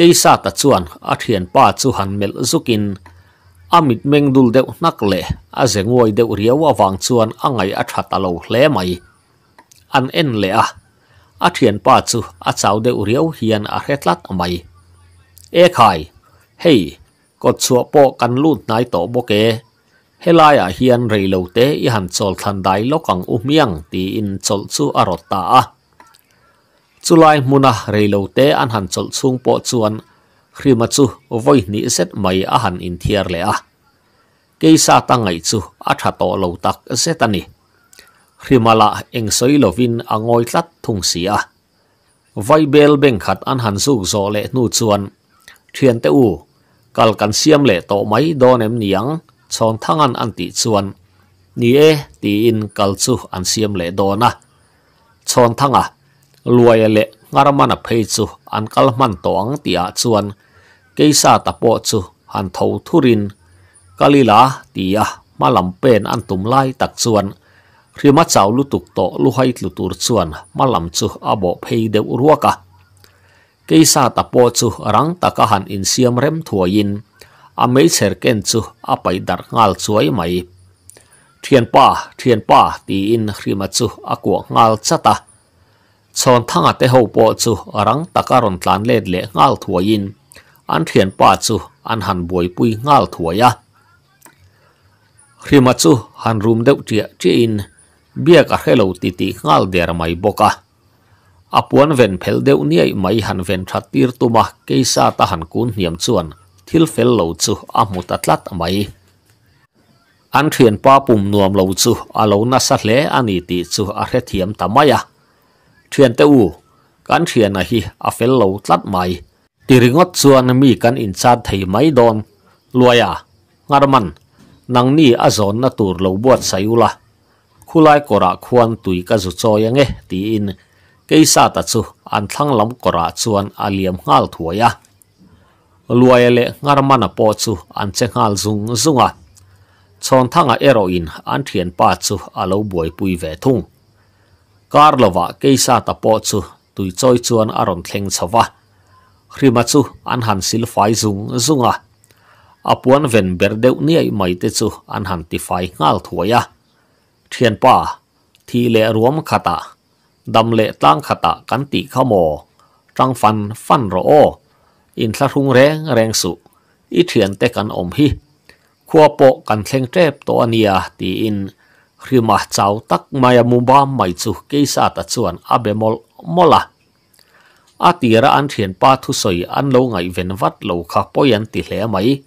Speaker 1: กีสัตว์ชวนอัฐียนป้าชวนเมลซุกินอามิดเมงดูเดวนักเล่อาเซงวยเดวเรียวว่าวังชวนอ่างไงอัฐตาโลเล่ไม่อันเอ็นเล่อัฐียนป้าชวอาจ้าเดวเรียวเฮียนอาเฮตลัดอเมย์เอ๋ไขเฮ่กดชัวปอกันลุ่นายโตโบเกเฮลายาเฮียนเรียลวเตยันสจลทันได้ลกังอุ้มยังตีอินโจลสูอารตตาอ chulai muna reilo te an han chol chung po chuan khrima chu voi ni set mai a han in thiar le a keisa ta ngai chu a tha to lo tak zetani hrimala eng soi lovin angoi tlat thung si sia vai bel beng khat an han zuk zo le nu chuan thian te u kal kan siam le to mai don em niang chon thangan an ti chuan ni e ti in kal chu an siam le dona chon thanga รวยเละงารมันอภัยจูอันกัลมันตวงตียจวนเกซาตะโปจูหันทาทุรินกาลิลาตียมาลำเป็นอันตุมไล่ตักจวนรีมัจาวลุตุกโตลุไฮลุตุรจวนมาลำจูอาบเพยเดวรัวกะเกซาตะโปจูรังตะกหันอินเซียมเร็มถัวยินอเมเชอร์เกนจูอไปดักงาลสวยไหมเทียนป้าเทียนป้าตีอินรีมาจูอกัวงาลชะตา chon thanga te ho po chu arang takaron tlan le le ngal thuain an thian pa chu an han boi pui ngal thuaya hrima chu han room deuh tia tiin bia ka hello ti ti ngal der mai boka apuan ven phel deuh niai mai han ven that tir tuma keisa ta han kun hiam chuan thil fel lo chu a mut atlat mai an thian pa pum nuam lo chu a lo na sa hle ani ti chu a hre thiam tamaya thuyền tê à à, à u kan thuyền à hi a fel lo tlat mai tiringot chuan mi kan insan thei mai don luaya ngarman nangni azon na tur lo buat sayula khulai kora tùy ca ka zu choyange ti in cây keisa ta chu an thlang lam kora chuan aliam ngal lệ luaya le ngarmana po chu an che ngal zung zunga chon thanga eroin an thian pa chu lâu buai pui về thung Karlova keisa tapo chu tui choi chuan aron thleng chawa hrima chu an han sil fai zung zunga apuan ven ber deuh ni ai mai te chu an han ti fai ngal thuaya thian pa thi le ruam khata dam le tlang khata kan ti khamo trang fan fan ro o in thla rung reng reng su i thian te kan om hi khuapo kan thleng tep to ania ti in khi mà cháu tắc maya mumba mai chu ke sa ta chuan abe mol mola a tira an thiền pa thu soi an lo ngai ven vat lo kha poyan ti hle mai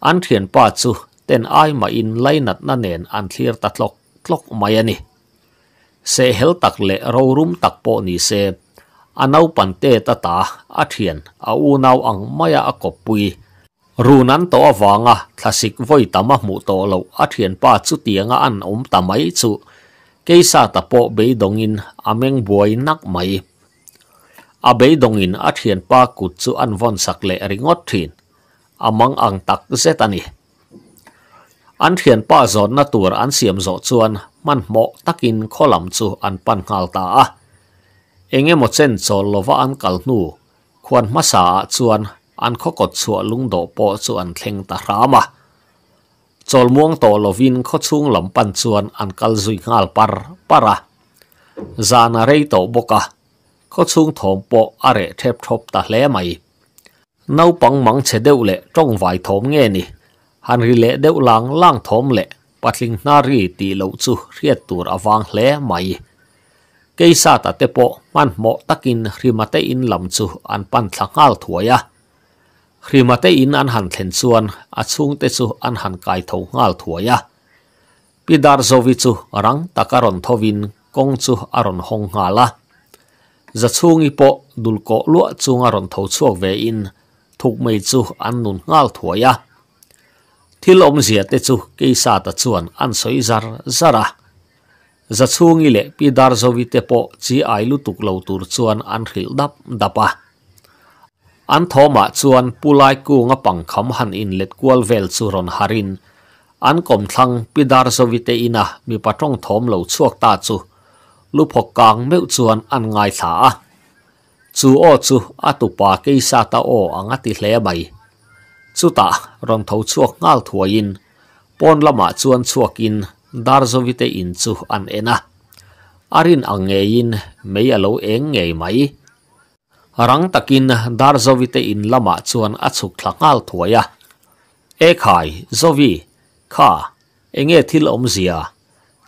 Speaker 1: an thiền pa chu ten ai mà in lai nat na nen an thlir ta tlok tlok mai ani se hel tak le ro rum tak po ni se anau pan te ta ta a thiền a u ăn ang maya a kopui runan to awanga thlasik voi tama mu to lo a thian pa chu tianga an om tamai chu keisa tapo be dongin ameng buai nak mai a be dongin a thian pa kut chu an von sak le ringot thin amang ang tak zetani an thian pa zon na tur an siam zo chuan man mo takin kholam chu an pan ngal ta a enge mo chen chol lova an kal nu khuan masa chuan an kho kot chua lung do po chu an thleng ta rama chol muang to lovin kho chung lam pan chuan an kal zui ngal par para zana rei to boka kho chung thom po are thep thop ta hle mai nau pang mang che deuh le tong vai thom nge ni han ri le deuh lang lang thom le patling na ri ti lo chu riat tur awang hle mai keisa ta te po man mo takin rimate in lam chu an pan thlangal thuaya hrimate in an han thlen chuan a chung te chu an han kai tho ngal thuaya pidar zovi chu rang takaron thovin kong chu aron hong ngala za chungi po dul ko lua chunga ron tho chuak ve in thuk mei chu an nun ngal thuaya thil om zia te chu keisa ta chuan an soi zar zara za chungi le pidar zovi te po chi ai lu tuk lo tur chuan an hril dap dapa an tho ma chuan pulai ku nga pang kham han in let kwal vel chu ron harin an kom thlang pidar so vite ina mi patong thom lo chuak ta chu lu phok kang meu chuan an ngai tha o chu atupa ke sa o anga ti hle bai chu ta ron tho chuak ngal thuain pon lama chuan chuakin dar zo vite in chu an ena arin angeyin mei alo eng ngei mai rang takin dar zovi te in lama chuan a chuk tlangal thuaya e khai zovi kha enge thil om zia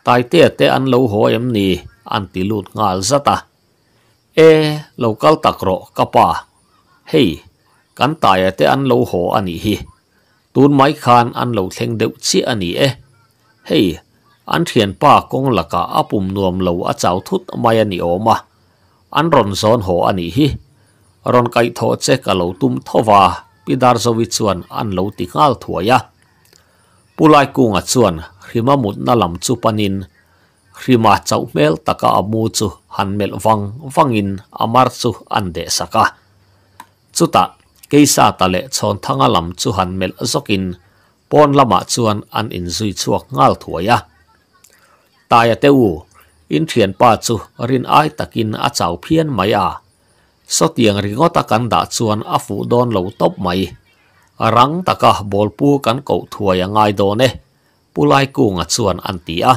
Speaker 1: tai te te an lo ho em ni an ti lut ngal zata e local takro kapa hei kan tai te an lo ho ani hi tun mai khan an lo thleng deuh chi ani e hei an thian pa kong laka apum nuam lo a chau thut mai ani oma an ron zon ho ani hi ron kai tho che ka lo tum thowa pidar zowi chuan an lo ti ngal thuaya pulai kunga chuan hrima mut na lam chu panin hrima chau mel taka amu chu han mel wang wangin amar chu an de saka chuta keisa tale chon thanga lam chu han mel zokin pon lama chuan an in zui chuak ngal thuaya taya teu in thian pa chu rin ai takin a chau phian maya. a saw tiang ringaw tak kan dah chuan a fuh don lo top mai rang taka bawlpu kan ko thua a ngai dawn e pulai kunga chuan an ti a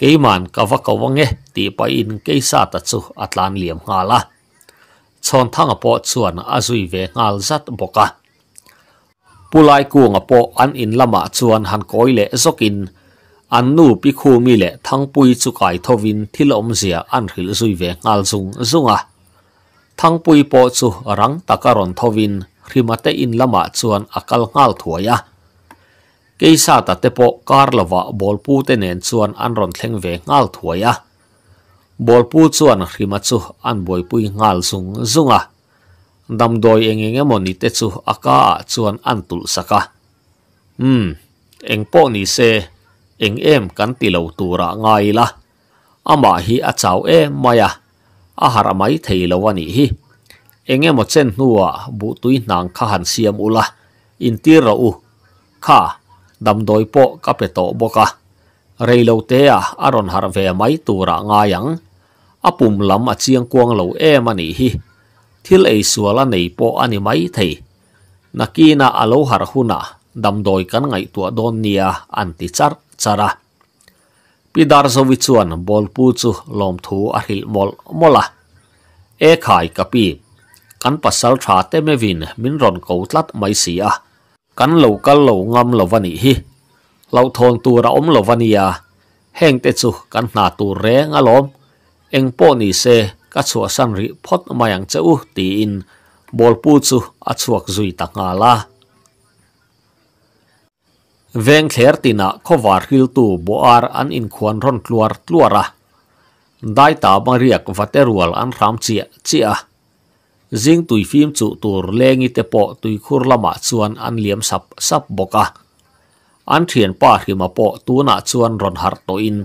Speaker 1: keiman kawa kawange ti pa in keisa ta chu atlan liam la, chon thang thanga po chuan azui ve ngal zat boka pulai kunga po an in lama chuan han le zokin an nu pi khu mi le thang thangpui chu kai thovin thilom zia an ril zui ve ngal zung zunga thang pui po chu rang takaron thovin hrimate in lama chuan akal ngal thuaya keisa ta te po karlova bolpu te nen chuan an ron thleng ve ngal thuaya bolpu chuan hrima chu an boipui ngal zung zunga damdoi engeng emoni te chu aka chuan an tul saka hm eng po ni se eng em kan ti lo tura ngai la ama hi a chau maya ahar amai theilo ani hi enge mo chen nuwa bu tui nang kha han siam ula in tir u kha dam doi po ka pe to boka reilo te a aron har ve mai tura nga yang apum lam a chiang kuang lo em ani hi thil ei suala nei po ani mai thei nakina alo har huna dam doi kan ngai tua don nia anti char chara pidar zowi chuan bol pu chu lawm thu a hil mol mola e khai kapi kan pasal tha te mevin min ron ko tlat mai si a kan lo kal lo ngam lo vani hi lo thon tu ra om lo vania heng te chu kan na tu re lom. eng po ni se ka chua san ri phot mayang cheu ti in bol pu chu a chuak zui ta nga la veng thler tina khowar hil tu boar an in khuan ron tluar tluara dai ta bang riak vaterual an ram chia chia zing tui phim chu tur lengi te po tui khur lama chuan an liam sap sap boka an thian pa hi ma po tu na chuan ron har to in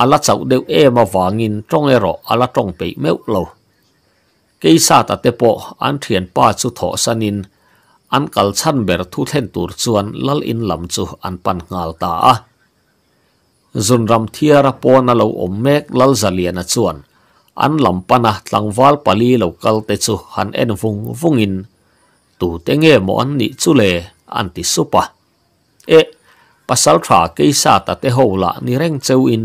Speaker 1: ala chau deu e ma wangin tong ero ala tong pe meu lo keisa ta te po an thian pa chu tho sanin an kal chan ber thu then tur chuan lal in lam chu an pan ngal ta a zun ram thiara pona lo om mek lal zaliana chuan an lam pana tlangwal pali lo kal te chu han en vung vungin tu te nge mo an ni chu le an ti supa e pasal tha ke sa ta te ho la ni reng chau in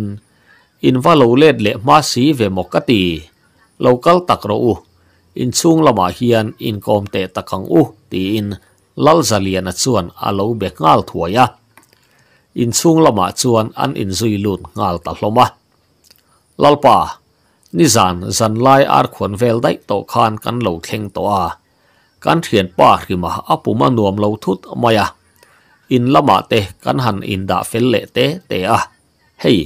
Speaker 1: in valo lo let le ma si ve mokati local takro u in chung lama hian in kom te takang u ti in lal zalian a chuan alo lo be ngal thuaya in chung lama chuan an in zui lut ngal ta hloma lalpa ni zan zan lai ar khon vel dai to khan kan lo thleng to a kan thian pa rima apuma nuam lo thut maya in lama te kan han in da fel le te te a hei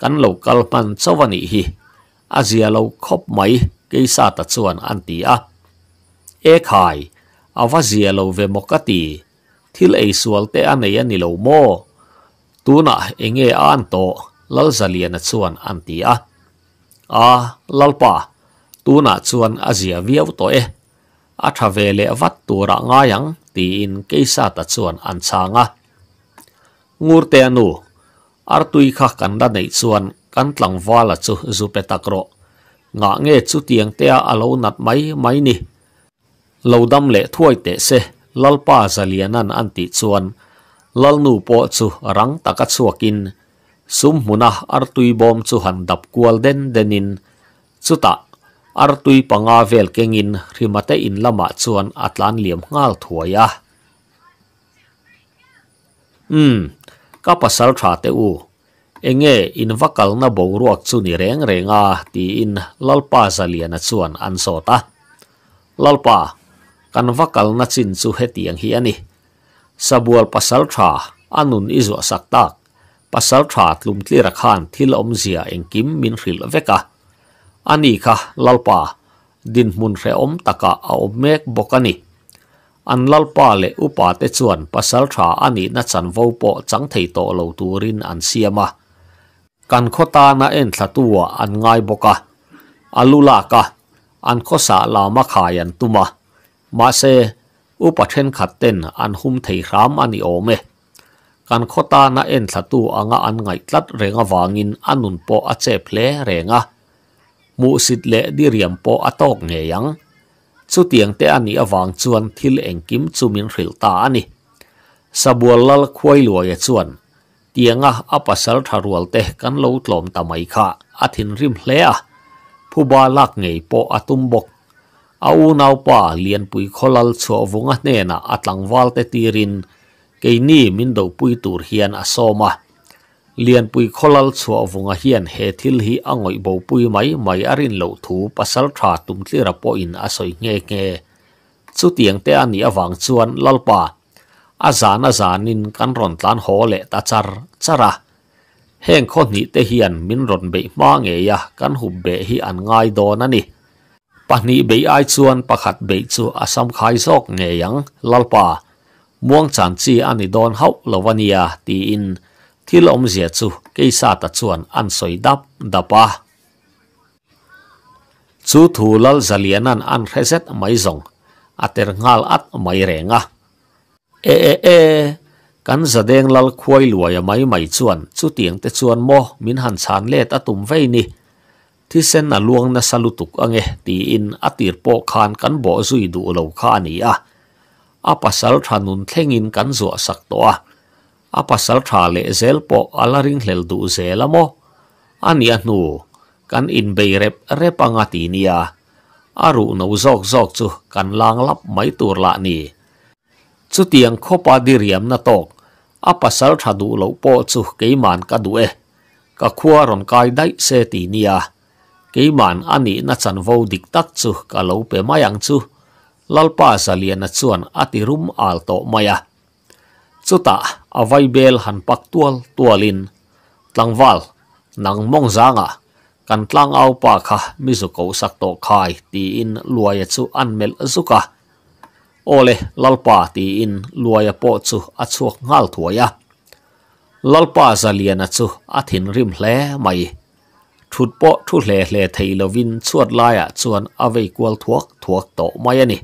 Speaker 1: kan lo kalpan chawani hi azia lo khop mai keisa ta chuan an ti a e khai awa zia lo ve mokati thil ei sual te anei ani lo mo tu tuna enge an to lal zalian chuan an ti à, a a lalpa tuna chuan azia viau to e a thavele wat tura ngayang ti in keisa ta chuan an changa ngur te anu artui kha kan da nei chuan kan tlang wala chu zu nga nge chu tiang te a alo nat mai mai ni lo dam le thuai te se lalpa zalianan anti chuan lalnu po chu rang taka chuakin sum muna artui bom chu han dap kwal den denin chuta artui panga kengin rimate in lama chuan atlan liam ngal thuaya hmm ka pasal tha te u enge in vakal na boruak chu ni reng renga ti in lalpa zaliana chuan an sota lalpa kan vakal na chin chu hetiang hi ani sabual pasal tha anun izu sak tak pasal tha tlum tli rakhan thil om zia kim min ril veka ani kha lalpa din mun re om taka a om mek bokani an lalpa le upa te chuan pasal tha ani na chan po chang thei to lo turin an siama กันโคตานาเอ็นสตัวอันง่ายบกะอัลุลากะอันโคสาลามาขายันตุมามาเซอุปเชนขัดเต้นอันหุมเทรามอันอิโอเมกันโคตานาเอ็นสตัวอังอันไงตัดเรงวางินอันนุนโปอเจเพลเรงะมูสิดเลดิเรียมโปอตอกเงยังสุเตียงเตอันนี้วางชวนทิลเองกิมจูมินริลตาอันนี้สบัวลลควยลวยชวนียงอ่ะอาปัสสลทารวลเตกันลูกหลอมตาไม่ขะอาทินริมเลียผู้บาลักเงยปออตุมบกเอาน่าวป่าเลียนปุยขลลชัววงอ่ะเนน่ยนะอังวัลเตตีรินกี่นี่มินดูปุยตูร์เฮียนอาโซมะเลียนปุยขลลชัววงอ่ะเฮียนเฮทิลฮีอังองบูปุยไม่ไม่อารินลูกถูภาษาลทาตุมทียรปออินอาสอยเงยเงยสุดเตียงเตอันี้อวังชวนลลป่าอาจารย์อาจารย์นินกันร่อนตานหอเละตาจารจระเฮงคนนี้เตหียันมินร่อนเบมาเงียะกันหุบเบฮีอันง่ายดอนนี่ปนีเบยไอชวนปะขัดเบยจูอาสมขายซอกเงียงลลปาม่วงจันจีอันนี้ดอนเฮาลวานียตีอินที่ลมเสียจูกยซาตัาชวนอันสวยดับดับปะจูทูลลจเลียนันอันเรเซตไม่ส่งอัตเรงาลัดไม่เร่งอ่ะเอเอเอกันแสดงลลควยลวยไม่ไม่ชวนสุดเตียงแต่ชวนโมมินหันชานเลตอตุมไว้นี่ ที่เส้น่ลวงนสลุตุกองเงตีอินอติรโปคานกันบ่ซุยดูเหล่าขานี่อ่ะอาปัสสลทานุนเทงินกันจัวสักตัวอาปัสสลทาเลเซลโปอลาริงเหลดูเซลมอันนี้หนูกันอินเบยรบเรปังอตินียอารูนาซอกซอกจูกันลางลับไม่ตัวละนี่ chu tiang khopa di riam na tok a pasal thadu lo po chu keiman ka du e ka khua ron kai dai se ti nia keiman ani na chan vo dik tak chu ka lo pe mayang chu lalpa salian na chuan atirum alto maya chuta avai bel han pak tual tualin tlangwal nang mong zanga kan tlang au pa kha mi zu ko sak to khai ti in luaya chu an mel zuka ole lalpa ti in luoja potsu atsu ngalthuaya lalpa zalian atsu athin rim hle mai thut po thu hle hle theilovin chuat laia chuan avei kwal thuak thuak to mai ani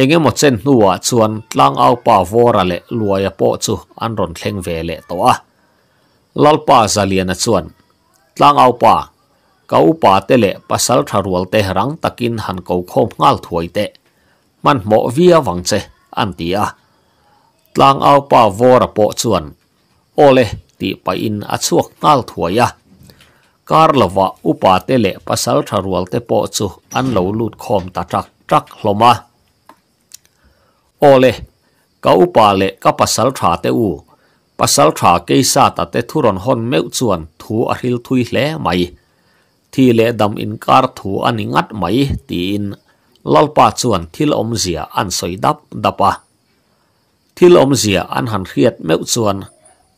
Speaker 1: enge mo chen nuwa chuan tlang au pa vora le luoya po chu an ron thleng ve le to a lalpa zalian chuan tlang au pa kau pa te le pasal tharual te rang takin han ko khom ngal thuai te มันหมอเวียวังเจอันตีอะลางเอาป่าวอระโปชวนโอเลตีไปอินอัชวกนัลถัวยะกาลวะอุปาเตเลปัสสลทารวลเตโปชุอันเหลาลูดคอมตาจักจักลมาโอเลกาอุปาเลกาปัสสลทาเตอูปัสสลทาเกซาตาเตทุรนหอนเมื่อชวนถูอริลทุยเล่ไหมที่เลดำอินการถูอันงัดไหมตีอินลลปาชวนทิลอมเสียอันสอยดับดับะทิลอมเสียอันหันเครียดเมื่อชวน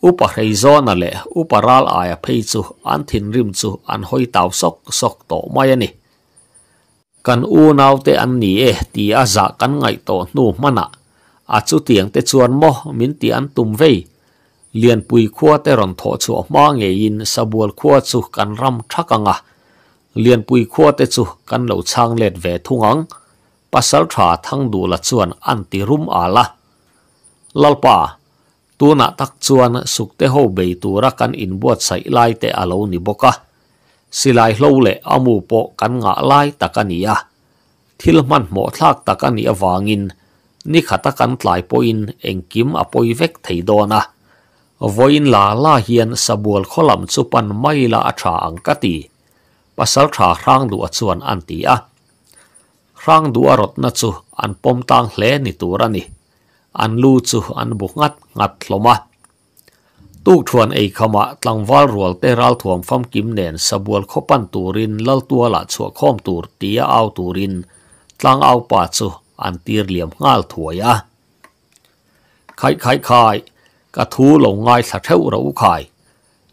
Speaker 1: อุปภัยจอนั่นแหละอุปราลอายเพยจูอันถิ่นริมจูอันห้อยตาวสกสกโตไม่เนี่กันอูนาวเตอันนี้เอตีอาจะกันไงโตนูมัน่ะอาจูเตียงเตชวนมอมินตีอันตุมเวเลียนปุยขัดเตรนทอชัวมาเงยินสบวลขั้วจูกันรำชักกังะเลียนปุยขัดเตจูกันเหล่าช่างเล็ดเวทุงอังปัสสาวะทั้งดูละชวนอันติรุมอาละลลปาตัวนักทักชวนสุขเทโฮเบตัวรักกันอินบวชใส่ไล่แต่อาลูนิบกะสิไลโลเล่อมูปกันงะไล่ตะกันีะทิลมันหมอทักตะกันียวางินนี่ขัดตะกันไลายปอินเองกิมอปอยเวกไทยดอนะวอินลาลาเฮียนสบวลขลำสุปันไม่ละอัชาอังกติปัสสาวะร่างดูอัชวนอันตีอะครั้งดัวรถนั่งอันปมตังเลนิตัวรนีอันลู่จูอันบุกงัดงัดลมะตูกทวนไอขมาตั้งวอลรวลเตอร์ัลทวมฟังกิมเนนสบวลขปันตูรินลัลตัวละชัวข้อมตูตียเอาตูรินตั้งเอาปัาจูอันตีรเหลี่ยมงาลถวยะไข่ไข่ไข่กระทูหลงง่ายสะเทวระอุไข่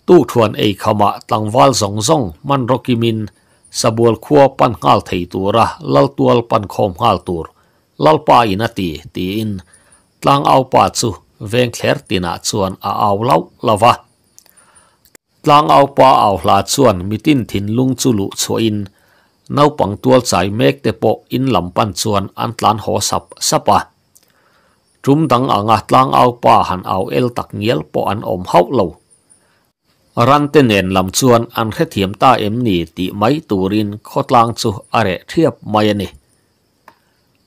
Speaker 1: ตู้ทวนไอขมาตั้งวอลสองซ่งมันรกิมิน sabol khuo pan ngal thei tura lal tual pan khom ngal tur lal pa ina ti ti in tlang au pa chu veng kher tina chuan a au lau lava tlang au pa au chuan mitin thin lung chu lu cho in no pang tual chai mek te po in lam pan chuan an tlan ho sap sapa trum dang anga tlang au pa han aw el tak ngiel po an om hau lau รันเตเนนลำชวนอันแค่เทียมตาเอ็มนี่ติไมตูรินโคตลางสุอะไรเทียบไม่นี่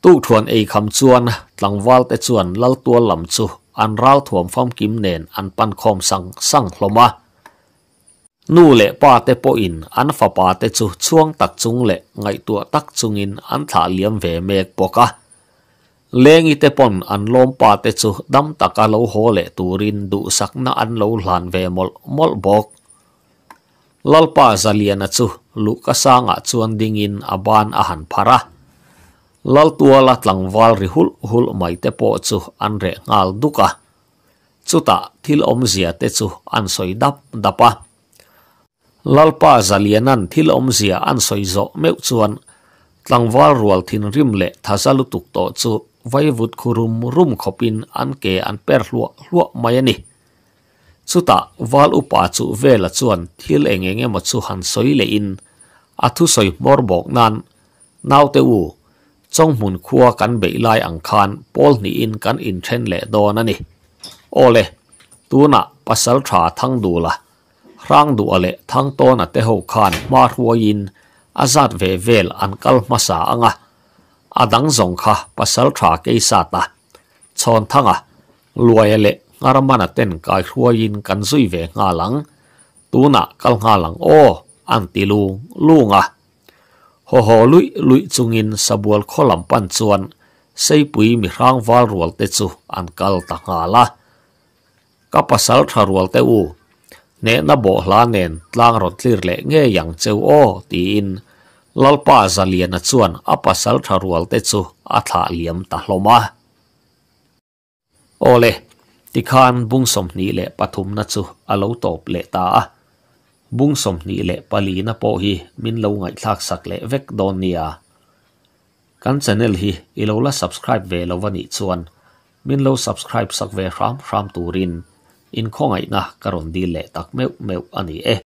Speaker 1: ตู้ทวนเอคำชวนหลังวาลแต่ชวนลลตัวลำสุอันร้าวถ่วมฟ้อมกิมเนนอันปันคอมสังสังลมานู่เละป้าเตปอินอันฝาป้าเตจุช่วงตัดจุงเละไงตัวตักจุงอินอันถาเลียมเวเมกปกะ lengi te pon an lom pa te chu dam taka lo hole turin du sakna an lo hlan ve mol mol bok lalpa zaliana chu lu ka sanga chuan dingin aban a han hul hul mai po chu an re duka chuta thil om zia dap dapa lalpa zalianan thil om zia an soi zo le thasalu tuk ไว้วุดคุรุมรุ่มขบินอันเกอันเปรลวกัวไม่นี่สุตาวาลอุปาจุเวลจวนที่เลงเงี้ยมาสุหันสอยเลยอินอาทุสอยมอร์บอกนั้นนาวเตวูจงมุนขัวกันเบลายอังคารพอลนี่อินกันอินเทนเลดอนนี่โอเลตัวน่ะปัสสาวะทั้งดูละร่างดูอะไรทั้งตัวน่ะเตหูคานมาหัวยินอาจาดเวเวลอันกัลมาสาอังอ่ะอดังสงค์ะภาษาทากิสาตาชนทั้งอ่ะรวยเละงารมันเต้นกายรัวยินกันซุยเวงาหลังตูนัะกัลงาหลังโออันติลูลุงอ่ะโหโหลุยลุยจุงินสบวลขลัมปันชวนใส่ปุ๋ยมีร่างวาลรวลเตจูอันกัลตังาละก็ภาษาทารวลเตอูเนนบอลานเนนลางรถลิรเละเงยยังเจ้าโอตีอิน lalpa zalian na chuan apasal pasal tharual te chu atha liam ta hloma ole tikhan bungsom ni le pathum na chu alo top le ta bungsom ni le pali na po hi min lo ngai thak sak le vek don nia kan channel hi ilo la subscribe ve lo wani chuan min lo subscribe sak ve ram ram turin in khongai na karon di le tak meu meu ani e